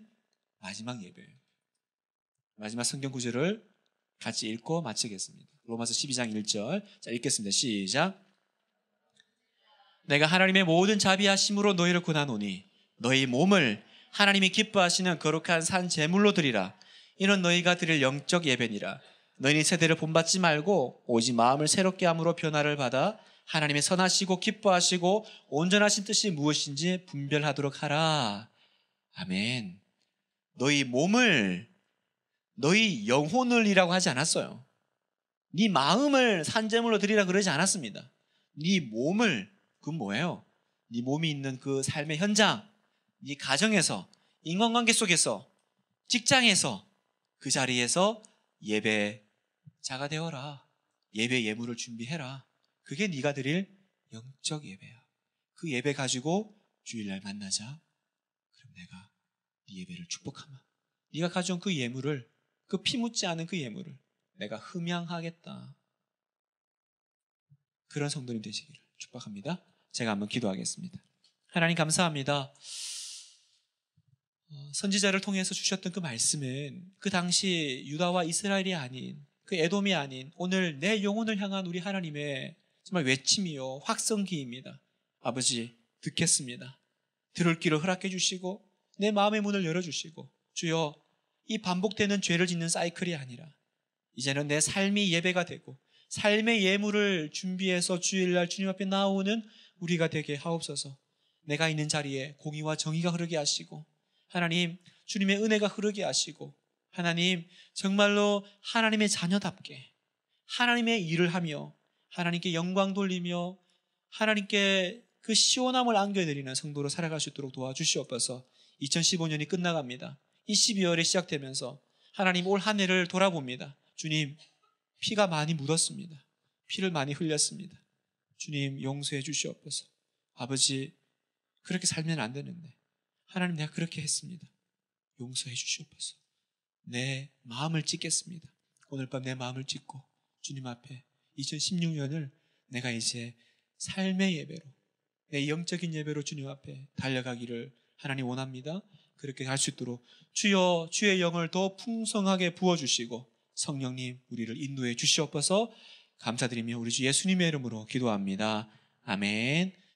마지막 예배예요. 마지막 성경 구절을 같이 읽고 마치겠습니다. 로마서 12장 1절. 자, 읽겠습니다. 시작. 내가 하나님의 모든 자비하심으로 너희를 구하노니 너희 몸을 하나님이 기뻐하시는 거룩한 산 제물로 드리라. 이는 너희가 드릴 영적 예배니라. 너희는 세대를 본받지 말고 오직 마음을 새롭게 함으로 변화를 받아 하나님의 선하시고 기뻐하시고 온전하신 뜻이 무엇인지 분별하도록 하라. 아멘. 너희 몸을 너희 영혼을이라고 하지 않았어요. 네 마음을 산재물로 드리라 그러지 않았습니다. 네 몸을 그 뭐예요? 네 몸이 있는 그 삶의 현장, 네 가정에서, 인간관계 속에서, 직장에서 그 자리에서 예배 자가 되어라. 예배 예물을 준비해라. 그게 네가 드릴 영적 예배야. 그 예배 가지고 주일날 만나자. 그럼 내가 네 예배를 축복하마. 네가 가져온 그 예물을 그 피 묻지 않은 그 예물을 내가 흠양하겠다. 그런 성도님 되시기를 축복합니다. 제가 한번 기도하겠습니다. 하나님 감사합니다. 어, 선지자를 통해서 주셨던 그 말씀은 그 당시 유다와 이스라엘이 아닌 그애돔이 아닌 오늘 내 영혼을 향한 우리 하나님의 정말 외침이요 확성기입니다. 아버지 듣겠습니다. 들을 길을 허락해 주시고 내 마음의 문을 열어 주시고 주여 이 반복되는 죄를 짓는 사이클이 아니라 이제는 내 삶이 예배가 되고 삶의 예물을 준비해서 주일날 주님 앞에 나오는 우리가 되게 하옵소서. 내가 있는 자리에 공의와 정의가 흐르게 하시고 하나님 주님의 은혜가 흐르게 하시고 하나님, 정말로 하나님의 자녀답게 하나님의 일을 하며 하나님께 영광 돌리며 하나님께 그 시원함을 안겨드리는 성도로 살아갈 수 있도록 도와주시옵소서 2015년이 끝나갑니다. 이 12월에 시작되면서 하나님 올 한 해를 돌아봅니다. 주님, 피가 많이 묻었습니다. 피를 많이 흘렸습니다. 주님, 용서해 주시옵소서. 아버지, 그렇게 살면 안 되는데. 하나님, 내가 그렇게 했습니다. 용서해 주시옵소서. 내 마음을 찢겠습니다. 오늘 밤 내 마음을 찢고 주님 앞에 2016년을 내가 이제 삶의 예배로 내 영적인 예배로 주님 앞에 달려가기를 하나님 원합니다. 그렇게 할 수 있도록 주여 주의 영을 더 풍성하게 부어 주시고 성령님 우리를 인도해 주시옵소서 감사드리며 우리 주 예수님의 이름으로 기도합니다. 아멘.